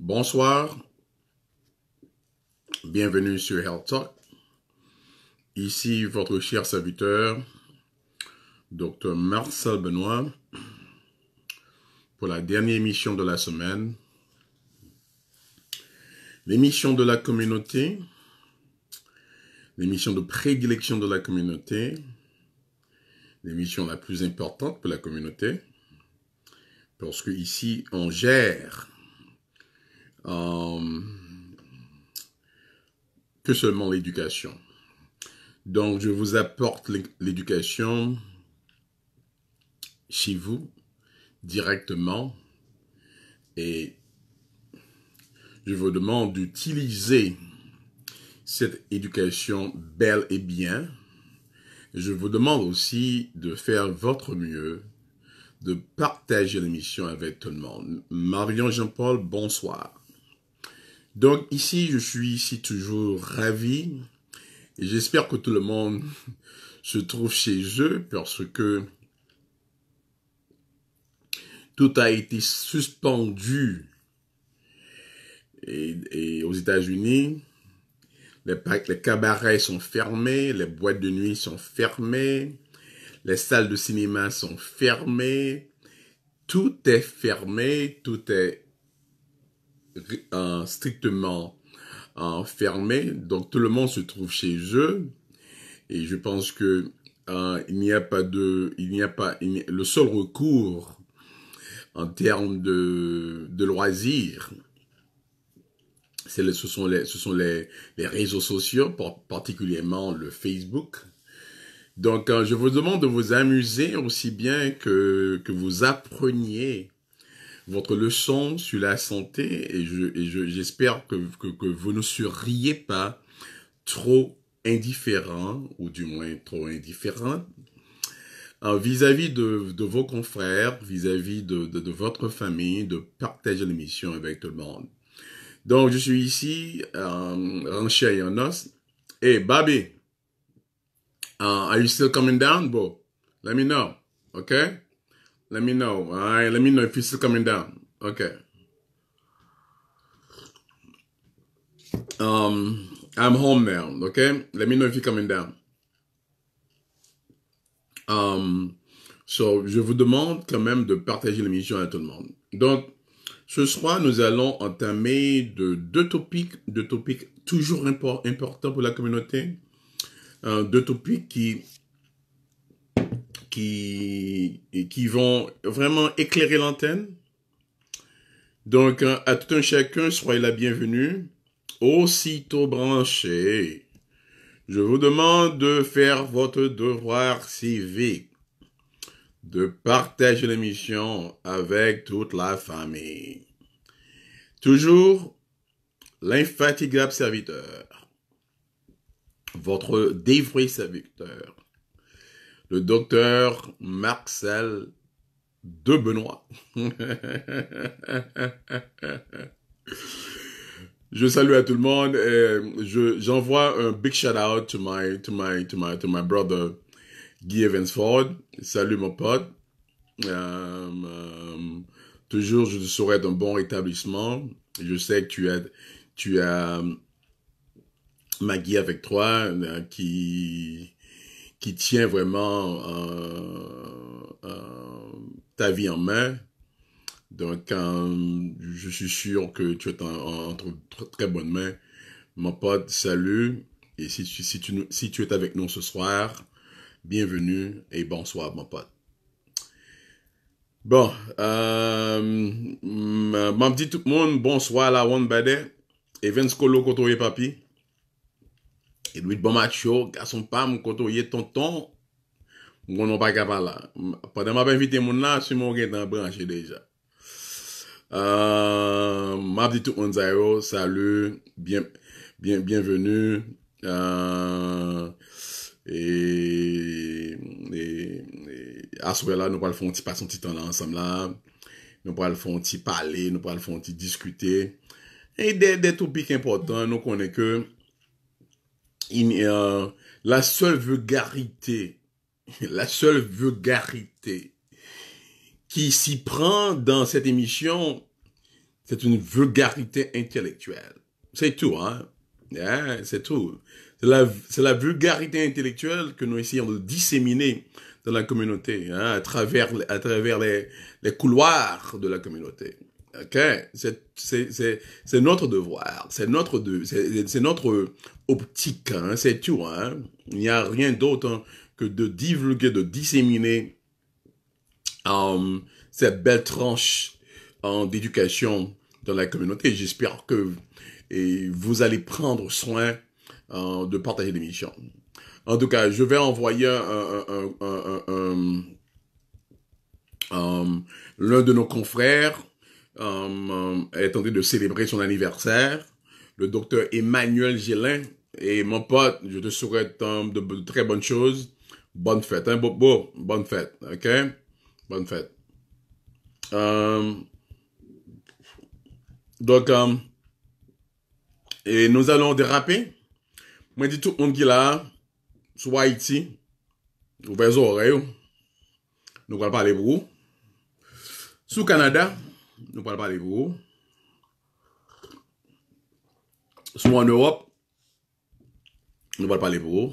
Bonsoir, bienvenue sur Health Talk. Ici votre cher serviteur, Dr Marcel Benoît, pour la dernière émission de la semaine. L'émission de la communauté, l'émission de prédilection de la communauté, l'émission la plus importante pour la communauté, parce que ici on gère euh, que seulement l'éducation. Donc, je vous apporte l'éducation chez vous directement et je vous demande d'utiliser cette éducation belle et bien. Je vous demande aussi de faire votre mieux, de partager l'émission avec tout le monde. Marion Jean-Paul, bonsoir. Donc ici, je suis ici toujours ravi et j'espère que tout le monde se trouve chez eux parce que tout a été suspendu et, aux États-Unis. Les, les cabarets sont fermés, les boîtes de nuit sont fermées, les salles de cinéma sont fermées, tout est fermé, tout est euh, strictement euh, fermé, donc tout le monde se trouve chez eux. Et je pense que euh, il n'y a pas de, il n'y a pas, le seul recours en termes de, loisirs, ce sont les, ce sont les, les réseaux sociaux, particulièrement le Facebook. Donc, je vous demande de vous amuser aussi bien que, que vous appreniez votre leçon sur la santé et j'espère je, que, que, vous ne seriez pas trop indifférent ou du moins trop indifférent euh, vis-à-vis de, vos confrères, vis-à-vis de, votre famille, de partager l'émission avec tout le monde. Donc, je suis ici, euh, Rancher Yonos. Hey, eh, Bobby, euh, are you still coming down, bro? Let me know, okay? Let me know. All right. Let me know if you're still coming down. Okay. Um, I'm home now. Okay. Let me know if you're coming down. Um, so, je vous demande quand même de partager l'émission à tout le monde. Donc, ce soir, nous allons entamer de deux topics, deux topics toujours importants pour la communauté. Euh, deux topics qui qui, qui vont vraiment éclairer l'antenne. Donc, hein, à tout un chacun, soyez la bienvenue. Aussitôt branché, je vous demande de faire votre devoir civique, de partager l'émission avec toute la famille. Toujours l'infatigable serviteur, votre dévoué serviteur, le docteur Marcel de Benoît. je salue à tout le monde. Et je, j'envoie un big shout out to my, to my, brother Guy Evans Salut mon pote. Euh, euh, toujours, je te souhaite d'un bon rétablissement. Je sais que tu as, tu as euh, Maggie avec toi, qui, qui tient vraiment euh, euh, ta vie en main. Donc, je suis sûr que tu es entre très bonnes mains. Mon pote, salut. Et si tu, si, es avec nous ce soir, bienvenue et bonsoir, mon pote. Bon, euh, dit tout le monde, bonsoir la one badet. Evans Kolo et Papi. Edwit Bomachyo, Gasonpam, Mkotoye, Tonton, Mkono Pagabala. Padè m ap evite moun la, si m ou gen tan branche deja. Euh, m ap ditou moun zayou, salu, bienvenu, e euh, aswe la, nou pal foun ti pason ti tanan ansam la, nou pal foun ti pale, nou pal foun ti diskute, e de toupik important, nou konen kem, il, la seule vulgarité, la seule vulgarité qui s'y prend dans cette émission, c'est une vulgarité intellectuelle. C'est tout, hein? hein c'est tout. C'est la, vulgarité intellectuelle que nous essayons de disséminer dans la communauté, hein, à travers, à travers les couloirs de la communauté. OK? C'est notre devoir, c'est notre, de, c'est notre optique, hein, c'est tout. Hein. Il n'y a rien d'autre hein, que de divulguer, de disséminer euh, cette belle tranche d'éducation dans la communauté. J'espère que vous allez prendre soin euh, de partager l'émission. En tout cas, je vais envoyer un, un, un, un euh, l'un de nos confrères Hum, hum, est train de célébrer son anniversaire. Le docteur Emmanuel Gélin et mon pote, je te souhaite hum, de très bonnes choses. Bonne fête, hein, Bobo? Bonne fête, ok? Bonne fête. donc, et nous allons déraper. Moi, dis tout le monde qui est là, soit Haïti, Au les oreilles. Nous allons parler pour vous. Sous Canada, nous ne parlons pas de vous. Soit en Europe, nous parlons pas de vous.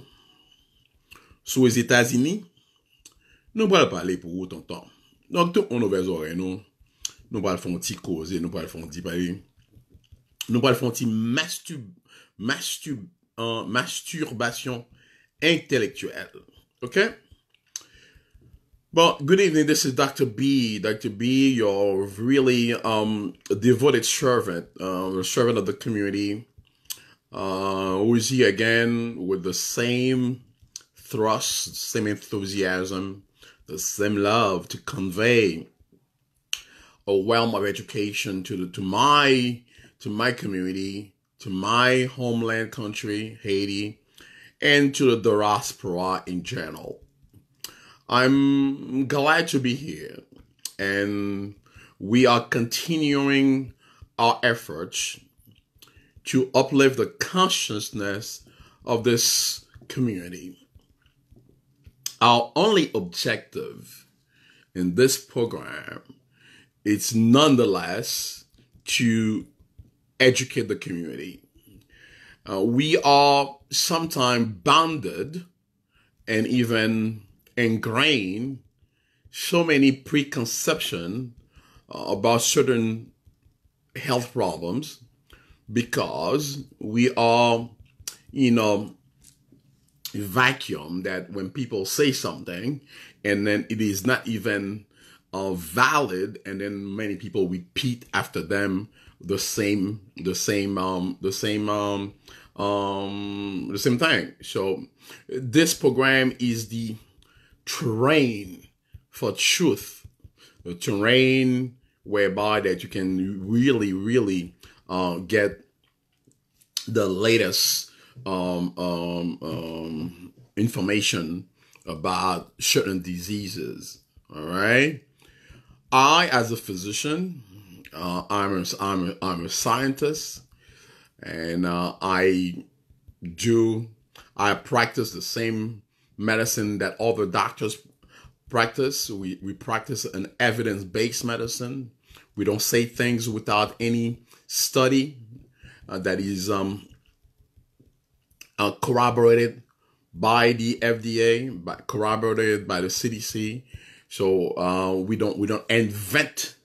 Soit aux États-Unis, nous ne parlons pas de vous, tantôt. Donc, tout nos ouvre oreilles, nous. ne parlons de faire cause, nous parlons de parler. Nous parlons de masturbation intellectuelle. OK? Well, good evening. This is Dr. B. Dr. B, your really um, devoted servant, um, servant of the community, uh, who is here again with the same thrust, same enthusiasm, the same love to convey a realm of education to the, to my to my community, to my homeland country, Haiti, and to the diaspora in general. I'm glad to be here. And we are continuing our efforts to uplift the consciousness of this community. Our only objective in this program is nonetheless to educate the community. Uh, we are sometimes bounded and even ingrained so many preconception uh, about certain health problems because we are you know vacuum that when people say something and then it is not even uh, valid and then many people repeat after them the same the same um the same um um the same thing so this program is the terrain for truth, the terrain whereby that you can really, really uh, get the latest um, um, um, information about certain diseases. All right. I, as a physician, uh, I'm, a, I'm, a, I'm a scientist and uh, I do, I practice the same medicine that all the doctors practice. We, we practice an evidence based medicine. We don't say things without any study uh, that is um, uh, corroborated by the FDA, by, corroborated by the CDC. So uh, we don't we don't invent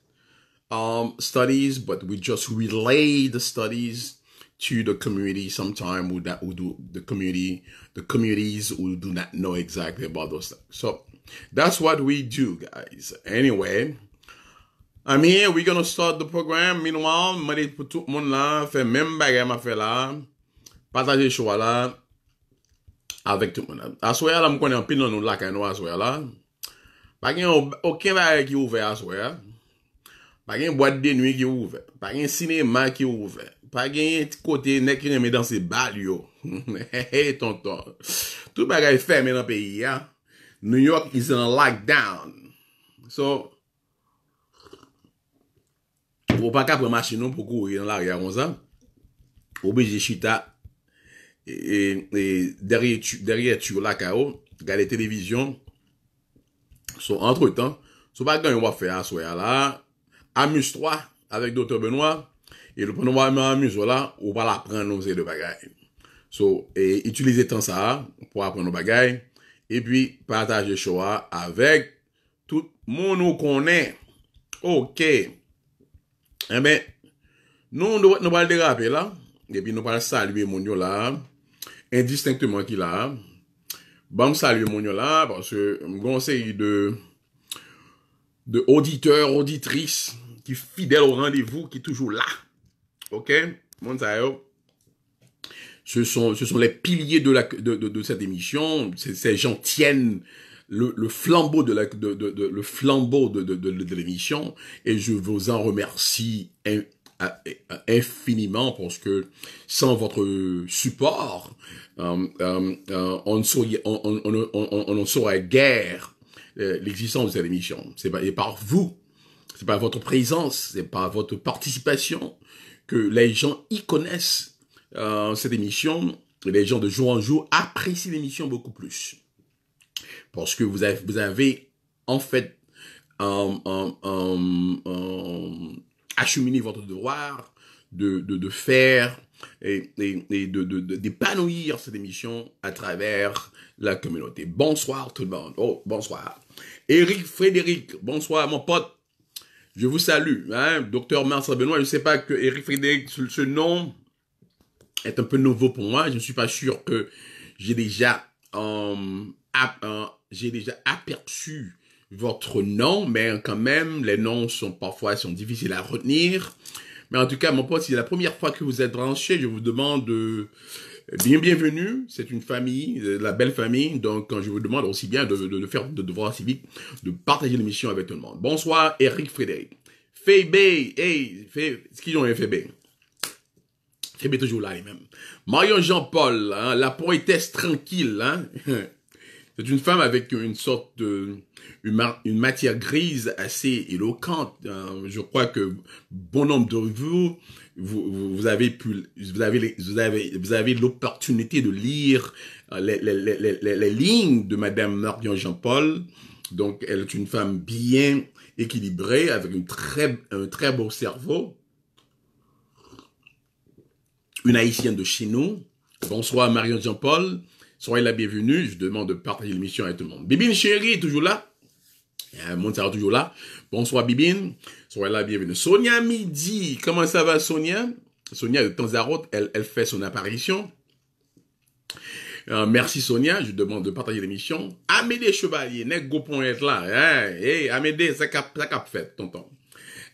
um, studies, but we just relay the studies to the community sometime who that who do the community the communities will do not know exactly about those things so that's what we do guys anyway i'm here we're gonna start the program meanwhile money pour tout le monde là fait même bagay m'a fait là partager choix là avec tout le monde aswe là me connais un pile dans nous là quand nous aswe là pas aucun bagay qui ouvert aswe là Pa gen yon bwad de nwi ki ouve, pa gen yon sinema ki ouve, pa gen yon ti kote nek ki reme dansi bal yo. Hey, hey, hey, tonton. Tout pa gen yon fèmè nan peyi ya. New York is in a lockdown. So, wopak apre machin nou pou kou yon lari a ronza. Wopak apre machin nou pou kou yon lari a ronza. E derye tuyo laka yo, gade televizyon. So, antre tan, so pa gen yon wap fè a sou ya la, Amuse-toi avek doktor Benoit E lopan nou pa amuse wala Ou pa la pran nou ze bagay So, e itulize tan sa Pwa pran nou bagay E pi pataje chowa avek Tout moun nou konen Ok E eh men Nou nou pal dekaper la E pi nou pal salye moun yo la Indistinctman ki la Ban salye moun yo la Panse m gonsey de De auditeur, auditrisse fidèle au vous qui qui toujours là, Ok? mon Ce sont, ce sont les piliers de, la, de, de, cette émission. Ces gens tiennent le, le flambeau de la, de, de, le flambeau de, de, l'émission et je vous en remercie infiniment parce que sans votre support, euh, euh, euh, on, ne on, saurait guère l'existence de cette émission. C'est et par vous c'est par votre présence, c'est par votre participation que les gens y connaissent euh, cette émission. Et les gens de jour en jour apprécient l'émission beaucoup plus. Parce que vous avez, vous avez en fait euh, euh, acheminé votre devoir de, faire et, et, d'épanouir cette émission à travers la communauté. Bonsoir tout le monde. Oh, bonsoir. Eric Frédéric, bonsoir mon pote. Je vous salue, hein. docteur Marcel Benoît. Je ne sais pas que Eric Frédéric, ce nom est un peu nouveau pour moi. Je ne suis pas sûr que j'ai déjà, euh, euh, déjà aperçu votre nom, mais quand même, les noms sont parfois sont difficiles à retenir. Mais en tout cas, mon pote, si c'est la première fois que vous êtes branché. Je vous demande de bienvenue. C'est une famille, euh, la belle famille. Donc, quand je vous demande aussi bien de, faire de devoir civique, de partager l'émission avec tout le monde. Bonsoir, Eric Frédéric. Fébé, hey, Fébé, ce qu'ils ont hein, Fébé. toujours là, même. Marion Jean-Paul, hein, la poétesse tranquille, hein. C'est une femme avec une sorte de une, matière grise assez éloquente. Je crois que bon nombre de vous vous, avez pu, vous avez, vous avez, vous avez l'opportunité de lire euh, les, les, les, lignes de Madame Marion Jean-Paul. Donc, elle est une femme bien équilibrée, avec une très, un très beau cerveau. Une haïtienne de chez nous. Bonsoir Marion Jean-Paul. Soyez la bienvenue. Je demande de partager l'émission avec tout le monde. Bibine chérie, toujours là? Eh, mon toujours là. Bonsoir Bibine. Soyez la bienvenue. Sonia Midi, comment ça va Sonia Sonia de temps elle, elle fait son apparition. Euh, merci Sonia, je demande de partager l'émission. Amédée Chevalier, n'est point être là. Hein? Hey, Amédée, ça cap, ça cap fait, tonton.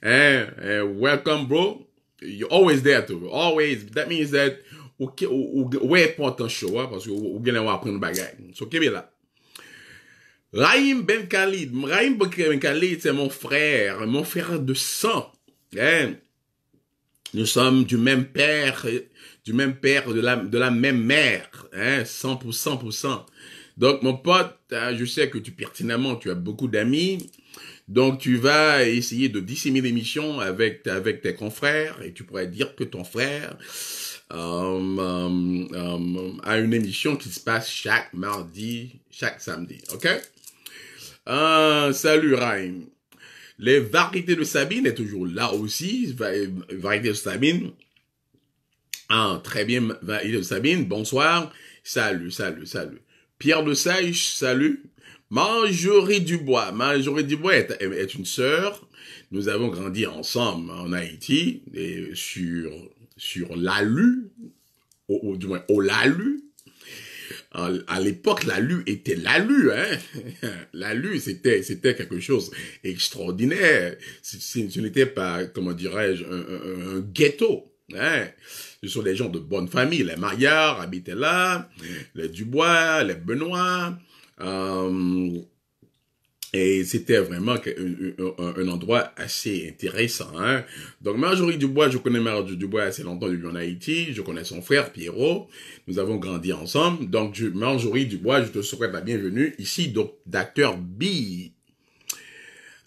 Hein, hein, welcome bro. You're always there too. Always. That means that où est important show, parce que on ou apprendre là. Raïm Ben Khalid. Raïm Ben Khalid, c'est mon frère, mon frère de sang. Hein? Nous sommes du même père, du même père, de la, de la même mère, 100%, hein? 100%. Donc, mon pote, euh, je sais que tu pertinemment, tu as beaucoup d'amis. Donc, tu vas essayer de dissimuler l'émission avec, avec tes confrères et tu pourrais dire que ton frère euh, euh, a une émission qui se passe chaque mardi, chaque samedi. OK ah, salut Raim. Les variétés de Sabine est toujours là aussi. Variétés de Sabine. Ah, très bien, variétés de Sabine. Bonsoir. Salut, salut, salut. Pierre de Seiche, salut. Marjorie Dubois. Marjorie Dubois est, est une sœur. Nous avons grandi ensemble en Haïti, sur, sur l'ALU, ou au, du moins au LALU, à l'époque, la Lue était la Lue, Hein? l'alu, c'était, c'était quelque chose extraordinaire. Ce n'était pas, comment dirais-je, un, ghetto. Hein? Ce sont des gens de bonne famille. Les Maillards habitaient là, les Dubois, les Benoît. Euh, et c'était vraiment un, endroit assez intéressant. Hein. Donc Marjorie Dubois, je connais Marjorie Dubois assez longtemps depuis en Haïti. Je connais son frère Pierrot. Nous avons grandi ensemble. Donc Marjorie Dubois, je te souhaite la bienvenue ici, donc d'acteur B.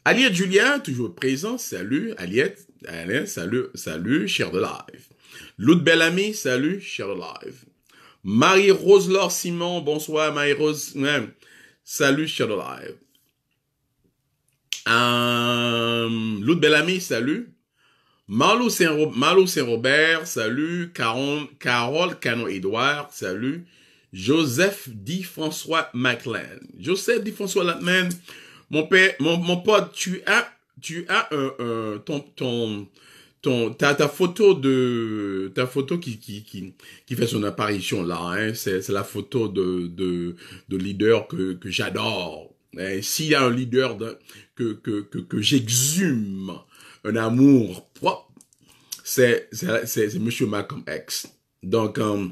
Aliette Julien, toujours présent. Salut Aliette. salut, salut, cher de live. L'autre belle salut, cher de live. Marie-Rose Laure Simon, bonsoir Marie-Rose. Salut, cher de live. Euh, Lout Bellamy, salut. malo Saint-Robert, salut. Caron, Carole canon edouard salut. Joseph dit François Maclean. Joseph dit François Maclean, mon père, mon, pote, tu as, tu as un, ton, ton, ton, ta, photo de, ta photo qui, qui, qui, qui fait son apparition là, hein, c'est la photo de, de, de leader que, que j'adore. S'il y a un leader, de que, que, que, que j'exhume un amour propre, c'est Monsieur Malcolm X. Donc, euh,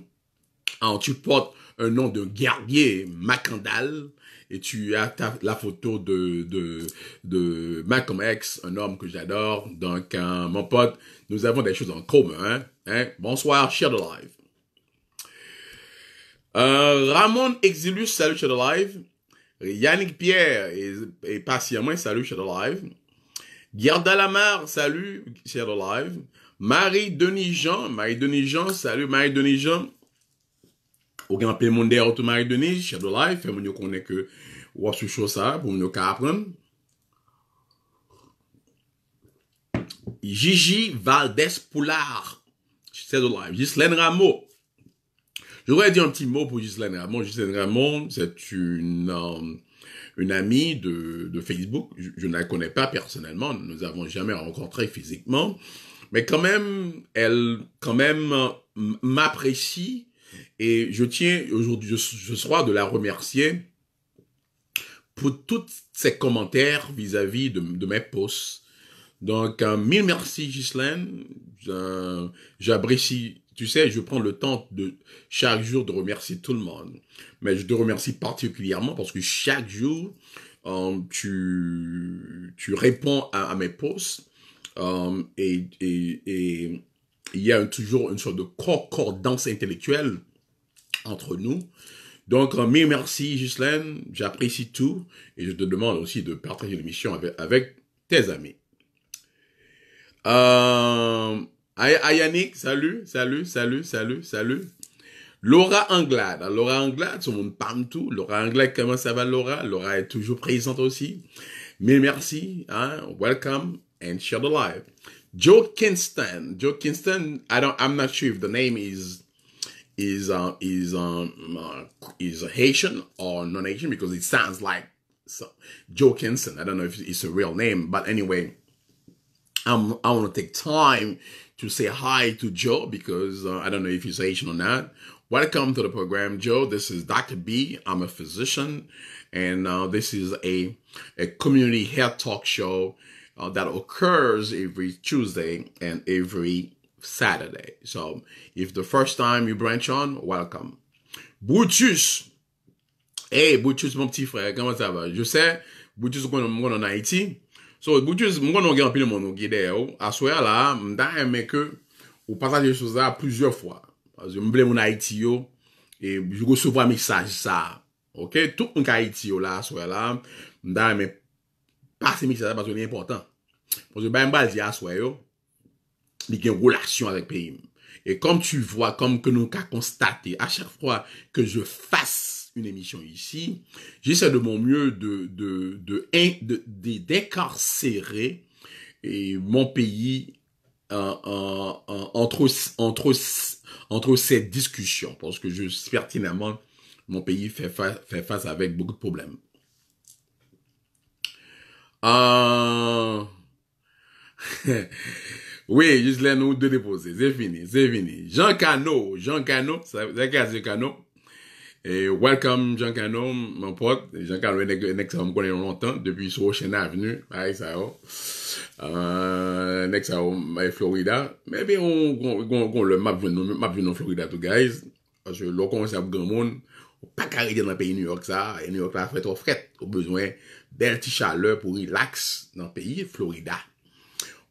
alors, tu portes un nom de guerrier Macandal et tu as la photo de, de, de, Malcolm X, un homme que j'adore. Donc, euh, mon pote, nous avons des choses en commun. Hein? hein? Bonsoir, Shadow Live. Euh, Ramon Exilus, salut Shadow Live. Yannick Pierre et, et patiemment, salut Shadow Live. Gerda Lamar, salut Shadow Live. Marie Denis Jean, Marie Denis Jean, salut Marie Denis Jean. Au grand pays mondial, tout Marie Denis, Shadow Live, fait mon connaît que ou ce chose ça pour vous apprendre. Gigi Valdez Poulard, Shadow Live. Gislaine Rameau, je voudrais dire un petit mot pour Gislaine Ramon. Gislaine Ramon, c'est une, euh, une amie de, de Facebook. Je, ne la connais pas personnellement. Nous avons jamais rencontré physiquement. Mais quand même, elle, quand même, euh, m'apprécie. Et je tiens aujourd'hui, ce soir, de la remercier pour tous ses commentaires vis-à-vis de, de, mes posts. Donc, euh, mille merci, Ghislaine. J'apprécie tu sais, je prends le temps de chaque jour de remercier tout le monde. Mais je te remercie particulièrement parce que chaque jour, euh, tu, tu réponds à, mes posts. Euh, et, il y a toujours une sorte de concordance intellectuelle entre nous. Donc, merci, Ghislaine. J'apprécie tout. Et je te demande aussi de partager l'émission avec, tes amis. Euh, Yannick, salut, salut, salut, salut, salut. Laura Anglade. Laura Anglade, tout le monde tout. Laura Anglade, comment ça va Laura Laura est toujours présente aussi. Mille merci. Hein. Welcome and share the live. Joe Kinston. Joe Kinston, I don't, I'm not sure if the name is is uh, is um uh, is Haitian or non-Haitian because it sounds like so, Joe Kinston. I don't know if it's a real name, but anyway, I'm I want to take time to say hi to Joe because uh, I don't know if he's Asian or not. Welcome to the program, Joe. This is Dr. B. I'm a physician, and uh, this is a, a community health talk show uh, that occurs every Tuesday and every Saturday. So if the first time you branch on, welcome. Boutus! Hey, Boutus, mon petit frère, comment ça va? Je sais, Boutus, on est en Haïti. So, mwen kon nou gen anpil moun nou gede yo, aswaya la, mwen da eme ke ou pataje souza plusieurs fwa. Mwen vle moun a iti yo, e jougo souwa mensaj sa. Ok, tout mwen ka iti yo la aswaya la, mwen da eme pase mensaj sa, paswen li important. Mwen jougo bayan ba zi aswayo, li gen roulasyon avek peyim. E kom tu vwa, kom ke nou ka konstate, a chak fwa ke je fase, une émission ici, j'essaie de mon mieux de, de de, de, de, mon pays euh, euh, euh, entre, entre, entre ces discussions, parce que je suis pertinemment mon pays fait face, fait face avec beaucoup de problèmes. Euh... oui, juste les nous de déposer. C'est fini, c'est fini. Jean Cano, Jean Cano, c'est Cano. Et welcome Jean Cano, mon pote. Jean Cano est un excellent me connaît longtemps, depuis sur Ocean Avenue, à Sao. Euh, next à Florida. Mais bien, on, on, on, on le map venu, map en Florida, tout, guys. Parce que là, on avoir grand monde, pas carré dans le pays New York, ça. Et New York, là, fait trop fret. On besoin belle petite chaleur pour relax dans le pays Florida.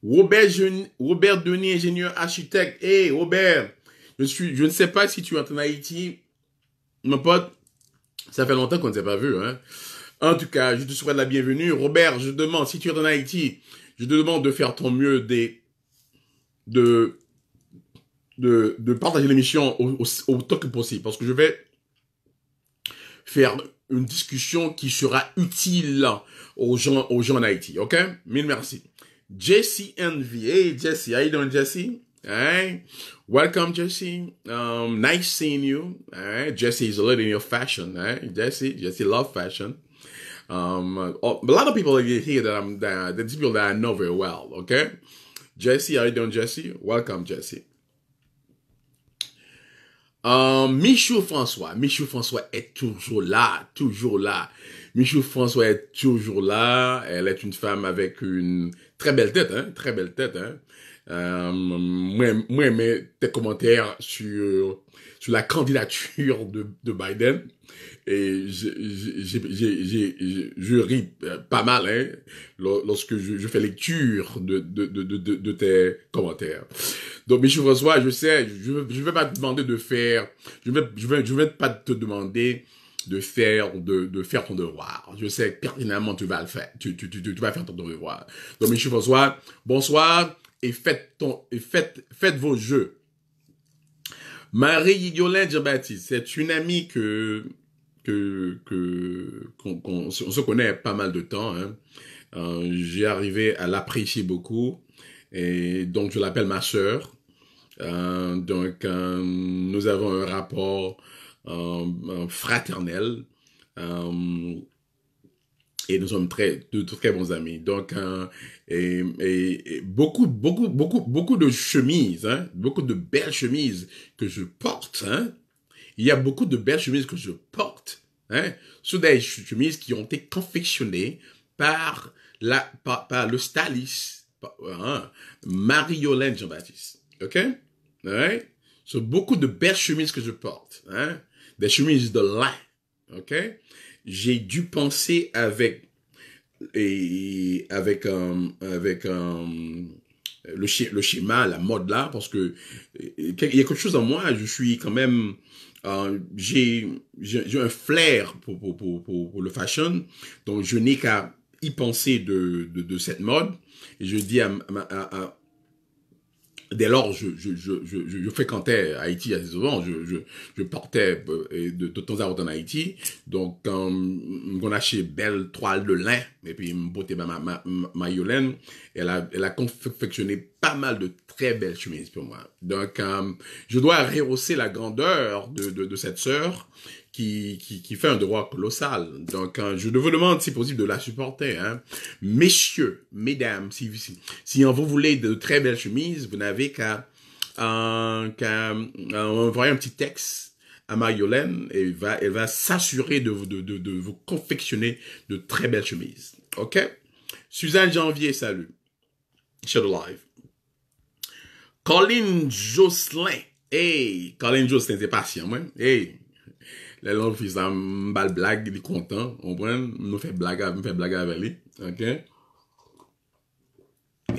Robert, Robert Denis, ingénieur architecte. Hey, Robert, je, suis, je ne sais pas si tu es en Haïti, mon pote, ça fait longtemps qu'on ne s'est pas vu. Hein. En tout cas, je te souhaite la bienvenue. Robert, je te demande, si tu es en Haïti, je te demande de faire ton mieux des, de, de, de partager l'émission au, autant que possible. Parce que je vais faire une discussion qui sera utile aux gens, aux gens en Haïti. OK? Mille merci. Jesse Envy. Hey, Jesse. How you Jesse? Welcome, Jesse. Um, nice seeing you. Jesse is a little in your fashion. Jesse, Jesse love fashion. Um, uh, a lot of people here that I'm, that, the people that I know very well. Okay. Jesse, how you doing, Jesse? Welcome, Jesse. Um, Michou François. Michou François est toujours là, toujours là. Michou François est toujours là. Elle est une femme avec une très belle tête, hein? très belle tête, hein? Euh, moi, moi, mais tes commentaires sur, sur la candidature de, de Biden. Et je ris euh, pas mal hein, lorsque je, je fais lecture de, de, de, de, de tes commentaires. Donc, Michel François, je sais, je ne vais pas te demander de faire, je vais, je vais, je vais pas te demander de faire de, de faire ton devoir. Je sais pertinemment tu vas le faire. Tu, tu, tu, tu vas faire ton devoir. Donc, Michel François, bonsoir et faites, ton, et faites, faites vos jeux. Marie Yolande c'est une amie que que qu'on on, se connaît pas mal de temps. Hein. Euh, j'ai arrivé à l'apprécier beaucoup et donc je l'appelle ma sœur. Euh, donc euh, nous avons un rapport fraternel et nous sommes très, de, très bons amis. Donc, euh, et, et, beaucoup, beaucoup, beaucoup, beaucoup de chemises, hein, beaucoup de belles chemises que je porte. Hein. Il y a beaucoup de belles chemises que je porte. Hein, sont des chemises qui ont été confectionnées par, la, par, le styliste hein, marie Jean-Baptiste. OK? Ce sont beaucoup de belles chemises que je porte. Hein, des chemises de lin. OK? j'ai dû penser avec et avec avec le, schéma, la mode là, parce que euh, il y a quelque chose en moi, je suis quand même, euh, j'ai un flair pour, pour, pour, le fashion, donc je n'ai qu'à y penser de, de, cette mode, et je dis à, à Dès lors, je, je, fréquentais Haïti assez souvent. Je, je, partais euh, de, temps à autre en Haïti. Donc, euh, on a acheté belle toile de lin. Et puis, me ma, ma, ma Yolène. Elle a, elle a confectionné pas mal de très belles chemises pour moi. Donc, euh, je dois rehausser la grandeur de, de, de cette sœur qui, qui, qui fait un droit colossal. Donc, euh, je je vous demande, si possible, de la supporter. Hein. Messieurs, mesdames, si, si, si vous voulez de très belles chemises, vous n'avez qu'à euh, euh envoyer un petit texte à Marie-Hélène et va, elle va s'assurer de, de, de, de, vous confectionner de très belles chemises. OK? Suzanne Janvier, salut. Shadow Live. Colin Jocelyn. Hey, Colin Jocelyn, c'est patient, hein? Hey, Lè lòm fisa mbal blag li kontan, mwen fè blaga avè li, anke?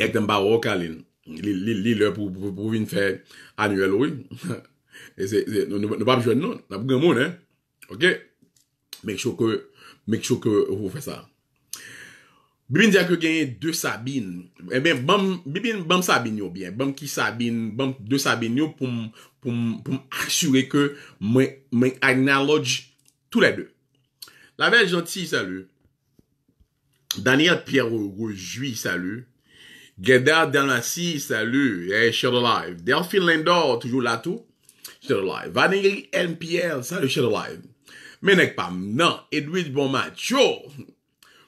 Ek ten baroka li, li lè pou vin fè anuel wè. E se, nou pa pjwen nou, nan pou gen moun, anke? Mèk chouk wè, mèk chouk wè wè fè sa. Bibin diya ke genye 2 Sabine. E ben, bam, bibin bam Sabine bien. Bam ki Sabine, bam deux Sabine pour pour m, pou m, pou m asyure ke mwen, la La vel janti salut. Daniel Pierre Roujoui, salut. Gedard Danassi salut. Hey, Shadow Live. Delphine Lindor toujours la tou. Shadow Live. Vanille M Pierre salu Shadow Live. Menek pam nan. Edwidge Bonmatch. Yo!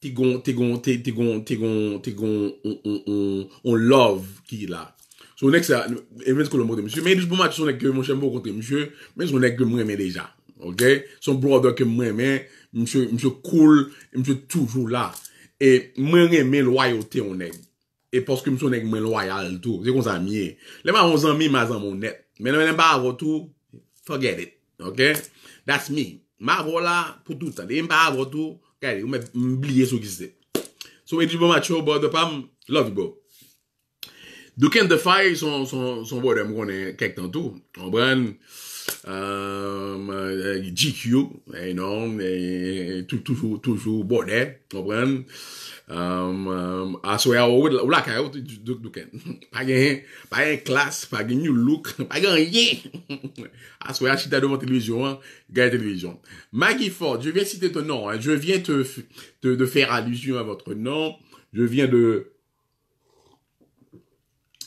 t'es gon, t'es gon, t'es gon, t'es gon, t'es gon, on, love qui est là. Son ex, de monsieur, mais juste pour moi, son ex que mon beaucoup contre monsieur, mais son ex que moi déjà. Ok? Son brother que moi monsieur, monsieur cool, monsieur toujours là. Et moi aimais loyauté on ex. Et parce que monsieur ex moi loyal tout. C'est qu'on s'amie. Les ma on amis, ma mon Mais non, pas avoir tout, forget it. Ok? That's me. Ma voilà pour tout le temps. pas avoir tout, Kade, ou mè m'oublie sou gizite. Sou mè di bon macho, bò de pam, lò di bò. Dò ken defay, son bò de mè konè kèk tan tou. An bèn, GQ, enon, toujou, toujou bò de, an bèn, aswe a ou ou la kaya ou te duk duken. Pa gen, pa gen klas, pa gen new look, pa gen ye. Aswe a chita devan televizyon, gaye télévision. Maggie Ford, je viens citer ton nom, hein. je viens te, te, de faire allusion à votre nom, je viens de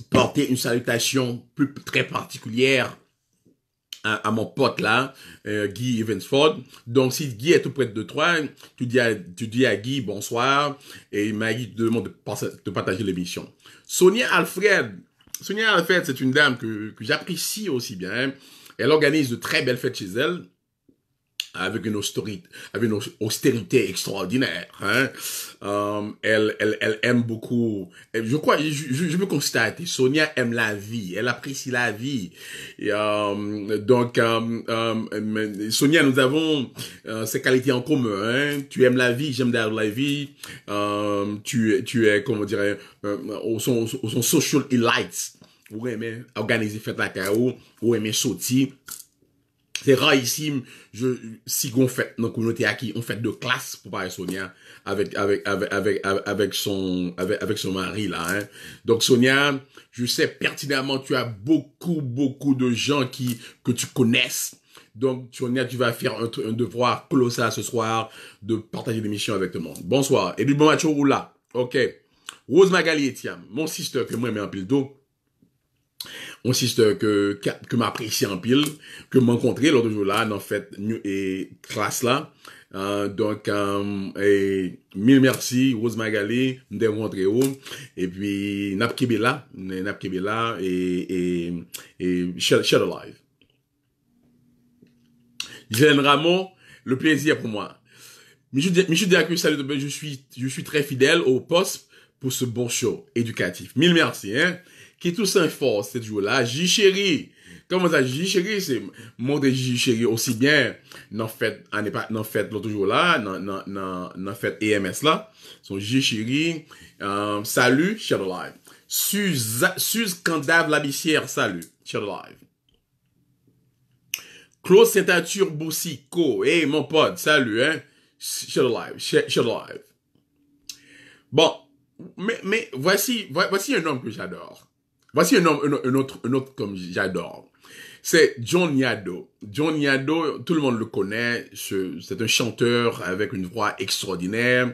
porter une salutation plus, très particulière à, mon pote là, euh, Guy Evansford. Donc si Guy est tout près de toi, tu dis à, tu dis à Guy bonsoir et Maggie te demande de, partager l'émission. Sonia Alfred, Sonia Alfred, c'est une dame que, que j'apprécie aussi bien. Elle organise de très belles fêtes chez elle avec une austérité, extraordinaire. Hein. Euh, elle, aime beaucoup. Je crois, je, me constate, Sonia aime la vie, elle apprécie la vie. Euh, donc, euh, Sonia, nous avons ces qualités en commun. Hein. Tu aimes la vie, j'aime la vie. tu, tu es, comment dire, au son, au social elite. Vous aimez organiser fête la chaos ou aimer sortir. C'est rarissime, je, si qu'on fait donc à qui on fait de classe pour parler Sonia avec, avec, avec, avec, avec son, avec, avec son mari là, hein. Donc Sonia, je sais pertinemment, tu as beaucoup, beaucoup de gens qui, que tu connaisses. Donc Sonia, tu vas faire un, un devoir colossal ce soir de partager l'émission avec tout le monde. Bonsoir. Et du bon macho ou là. Ok. Rose Magali Etiam, mon sister que moi, mais en pile d'eau. On s'est que que m'apprécie pile, que que m'encontrer l'autre jour là, de fait, et classe là. Euh, donc, euh, mille merci, Donc, mille mille Rose Magali, m de et puis Et puis, Nap Kibela, Nap Kibela, et et, Ramon, le plaisir pour moi. salut, je suis, je suis très fidèle au poste pour ce bon show éducatif. Mille merci, hein qui tout tout cette cette là là ji chéri. comment ça, ji chéri, c'est moun de chéri aussi bien non fait l'autre jour-là. là n'en non dans fait EMS là, Son ji chéri, euh, salut, Shadow live. Suze Kandav Labissière, salut, Shadow live. Claude Saint-Arthur Boussico, hey mon pote, salut hein. Shadow live, Shadow live. Bon, mais, mais voici, voici un homme que j'adore. Voici un autre, un autre comme j'adore. C'est John Yado. John Yado, tout le monde le connaît. C'est un chanteur avec une voix extraordinaire,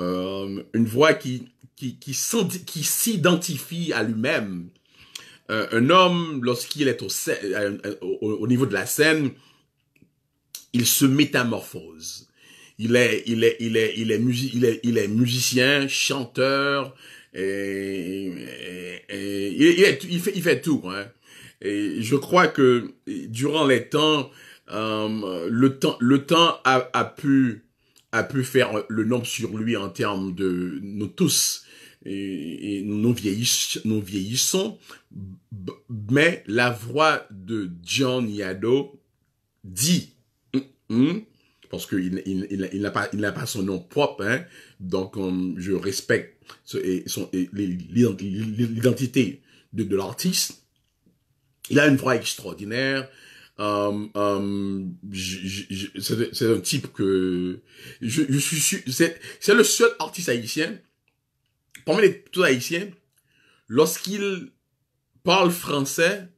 euh, une voix qui qui, qui s'identifie à lui-même. Euh, un homme, lorsqu'il est euh, au, niveau de la scène, il se métamorphose. il est, il est, il est, il est, il est musicien, chanteur, et, il, fait, il fait tout. Hein. Et je crois que durant les temps, euh, le temps, le temps a, a, pu a pu faire le nombre sur lui en termes de nous tous. Et, nous, nous vieillissons, mais la voix de John Yado dit, hum, hum, parce qu'il il, il, n'a pas, il pas son nom propre, hein, donc euh, je respecte l'identité de, de l'artiste. Il a une voix extraordinaire. Euh, euh, c'est un type que je, suis c'est le seul artiste haïtien parmi les tous haïtiens lorsqu'il parle français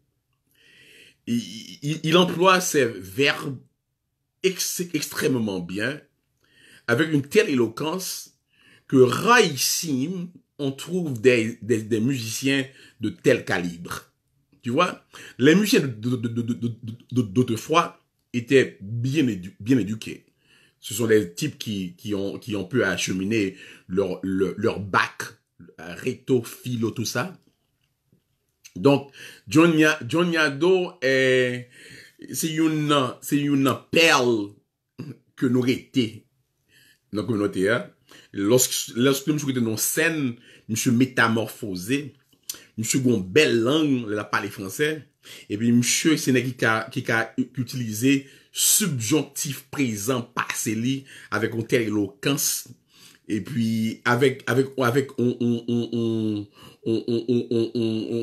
il, emploie ses verbes extrêmement bien avec une telle éloquence que raïsim, on trouve des, musiciens de tel calibre. Tu vois Les musiciens d'autrefois étaient bien, bien éduqués. Ce sont des types qui, ont, qui ont pu acheminer leur, leur, bac, euh, Réto, philo, tout ça. Donc, John, Yado est, c'est une, perle que nous été dans la communauté, hein lorsque, lorsque monsieur était dans scène, monsieur métamorphosé, monsieur une belle langue, la a parlé français, et puis monsieur, c'est qui a, qui a utilisé subjonctif présent passé avec une telle éloquence, et puis, avec, avec, avec,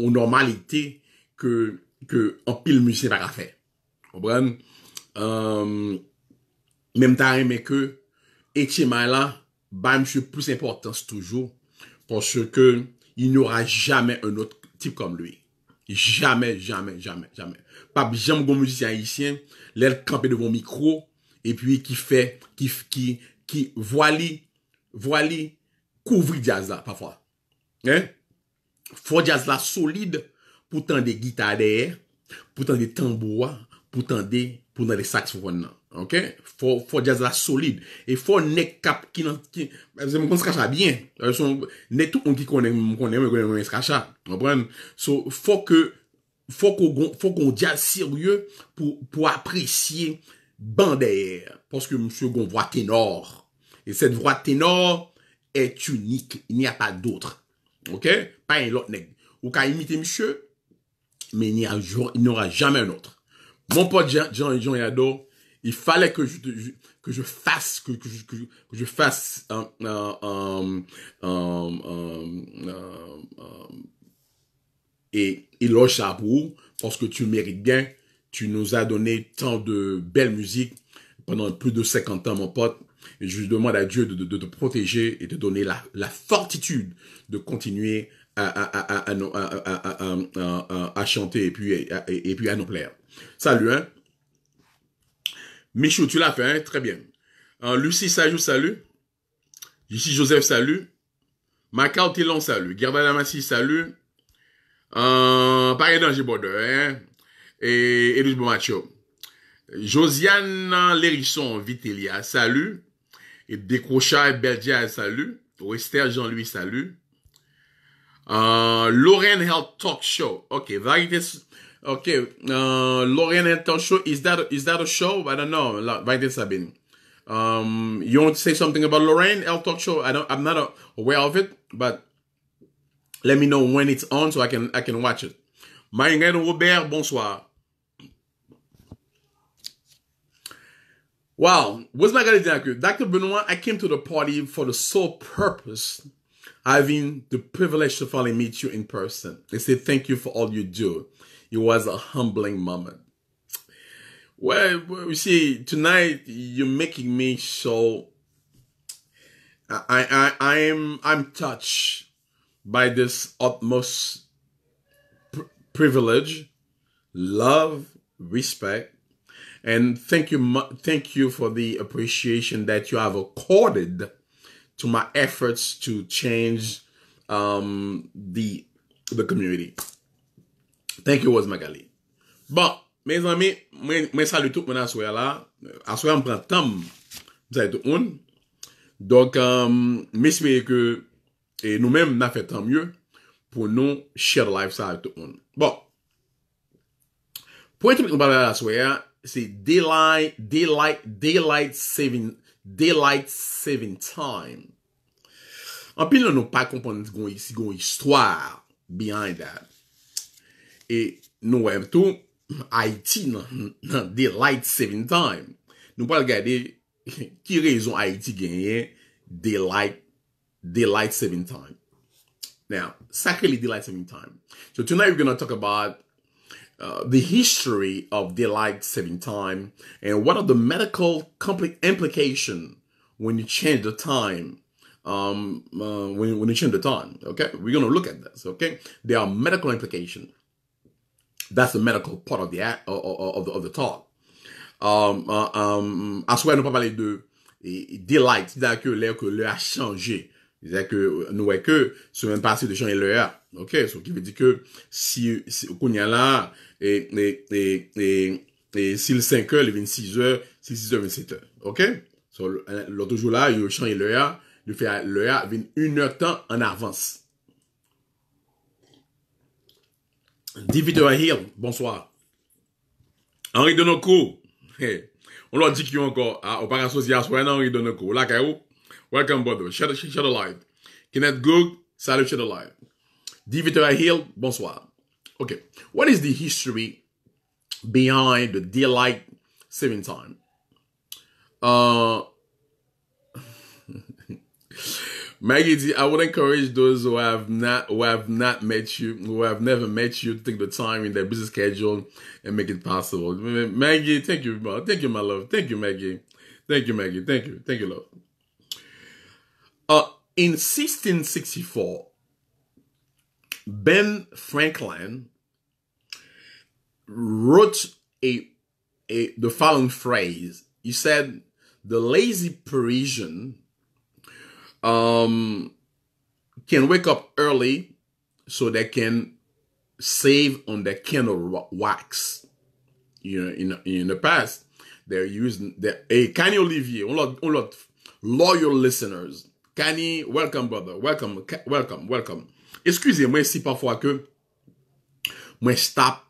normalité, que, que, en pile musée par vous Comprenez? Euh, même t'as mais que, et là, bah, monsieur, plus important toujours, parce que il n'y aura jamais un autre type comme lui. Jamais, jamais, jamais, jamais. Pas jamais bon musicien haïtien, l'air campé devant micro, et puis qui fait, qui, qui, qui, voili, voili, couvrir jazz là, parfois. Hein? Faut jazz là solide, pourtant des guitares pourtant des tambours, pourtant des, pourtant des saxophones Ok? faut faut jaz la solide. et faut nek kap qui nan ki... Mwen kon skacha bien. Euh, son, nek tout moun ki mais mwen konen mwen konen Faut que faut so, faut qu'on Fò sérieux pour pour Pour band derrière, parce que monsieur Gon voix ténor Et cette voix ténor est unique. Il n'y a pas d'autre. Ok? Pas un autre nègre. Ou qu'à imiter monsieur, mais il n'y aura jamais un autre. Mon pote Jean, Jean, Jean Yado, il fallait que je, que je fasse que, que, je, fasse un, et éloge à pour parce que tu mérites bien tu nous as donné tant de belles musiques pendant plus de 50 ans mon pote et je demande à Dieu de, te protéger et de donner la, fortitude de continuer à, chanter et puis, et, puis à nous plaire. Salut, hein? Michou, tu l'as fait, hein? très bien. Euh, Lucie Sajou, salut. Ici Joseph, salut. Macao Tilon, salut. Gerda salut. Euh, pareil danger border, hein? Et Edouard Bomacho. Josiane Lérisson, Vitelia, salut. Et Décrocha Belgia, salut. Wester Jean-Louis, salut. Euh, Lorraine Health Talk Show. Ok, variété Okay, uh, Lorian Show. Is that is that a show? I don't know. Like this, Sabine. Um, you want to say something about Lorraine L Talk Show? I don't. I'm not aware of it, but let me know when it's on so I can I can watch it. Marianne Robert, bonsoir. Wow, was Magali Dr. Benoit, I came to the party for the sole purpose having the privilege to finally meet you in person. They say thank you for all you do it was a humbling moment. Well, you see, tonight you're making me so. I I I am I'm touched by this utmost privilege, love, respect, and thank you thank you for the appreciation that you have accorded to my efforts to change um, the the community. Thank you Oz Magali Bon, men zami, men sali tout men aswe la Aswe am pran tam Mzayetoun Donk, euh, men sime ke E nou men mna fe tan mye Poun nou, share life sa Mzayetoun, bon Poen tipik nou pran aswe la Se daylight Daylight saving Daylight saving time Anpil nou nou pa kompon Si goun histwa Behind that E nou wèv tou, Haiti nan, nan Daylight Saving Time. Nou pal gade ki rezon Haiti genye Daylight, Daylight Saving Time. Now, secondly, Daylight Saving Time. So tonight we're going to talk about uh, the history of Daylight Saving Time and what are the medical implication when you change the time um, uh, when, when you change the time. Okay, we're gonna look at this. Okay, there are medical implications. That's the medical part of the of the, of the talk. Um, uh, um, à nous pas parler de delight, c'est-à-dire que l'air que a changé. C'est-à-dire que nous voyons que semaine passée de changer l'air. OK, ce qui veut dire que si si qu'on y a là et et et, si le 5 heures, le 26 heures, c'est 6 heures, 27 heures. OK? So, l'autre jour là, il changé l'air. il fait l'heure, 1 heure temps en avance. David Hill, bonsoir. Henri Donoko, hey. on l'a dit qu'il y a encore, ah, on parle Henri Donoko, là, Kayo, welcome, brother, shut, shut, shut Kenneth Goog, salut, shut alive. David Hill, bonsoir. Okay, what is the history behind the daylight saving time? Uh, Maggie D, I would encourage those who have not who have not met you, who have never met you, to take the time in their busy schedule and make it possible. Maggie, thank you, thank you, my love, thank you, Maggie, thank you, Maggie, thank you, thank you, love. Uh, in 1664, Ben Franklin wrote a, a the following phrase. He said, "The lazy Parisian." um, can wake up early so they can save on the candle wax. You know, in in the past, they're using the hey, Kanye Olivier, A lot, a lot, loyal listeners. Kanye, welcome, brother. Welcome, welcome, welcome. Excusez-moi si parfois que moi stop.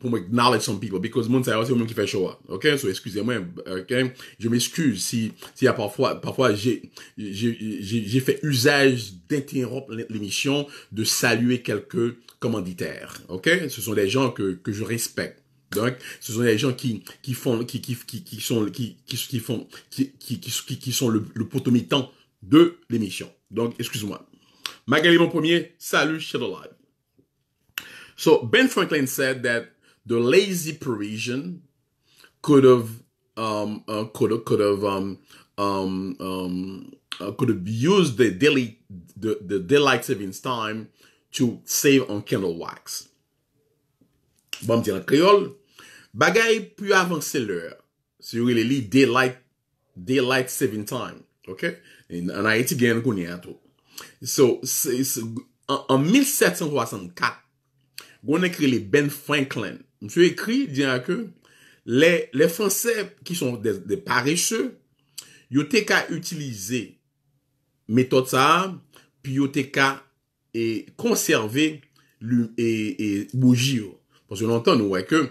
pour m'acknowledge some people, because mon sa yo se yo qui fait show ok, so excusez moi ok, je m'excuse si, si a parfois, parfois j'ai, j'ai fait usage d'interrompre l'émission, de saluer quelques commanditaires, ok, ce sont des gens que, que je respecte, donc, ce sont des gens qui, qui font, qui, qui, qui, qui sont, qui, qui, qui font, qui, qui, qui, sont le, le potomitant de l'émission. Donc, excuse-moi. Magali, mon premier, salut, Shadow Live. So Ben Franklin said that the lazy Parisian could have um, uh, could could have um, um, um, uh, could have used the daily the, the daylight savings time to save on candle wax. Bon, me dire créole, bagay pu avancer l'heure. Si vous voulez lire daylight, daylight saving time, ok? En Haïti, gen kouni an tou. So, en 1764, on écrit les Ben Franklin. Monsieur écrit, dire que les, les Français qui sont des, des paresseux, ils ont qu'à utiliser méthode ça, puis ils ont qu'à et conserver et, et bougie. Parce que longtemps, nous voyons que,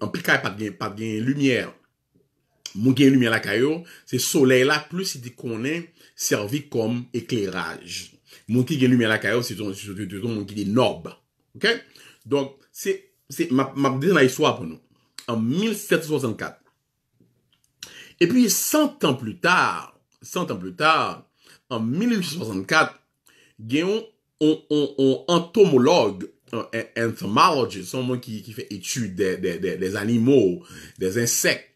en plus, pas de, pas de lumière. Mon gain lumière la caillou, c'est soleil là, plus il dit qu'on est servi comme éclairage. Mon qui gain lumière la caillou, c'est ton, qui est noble. Ok? Donc, c'est, m'a, m'a histoire pour nous. En 1764. Et puis, 100 ans plus tard, 100 ans plus tard, en 1864, Guéon, on, on, on entomologue, un entomologist, c'est monde qui, qui fait étude des, des, animaux, des insectes.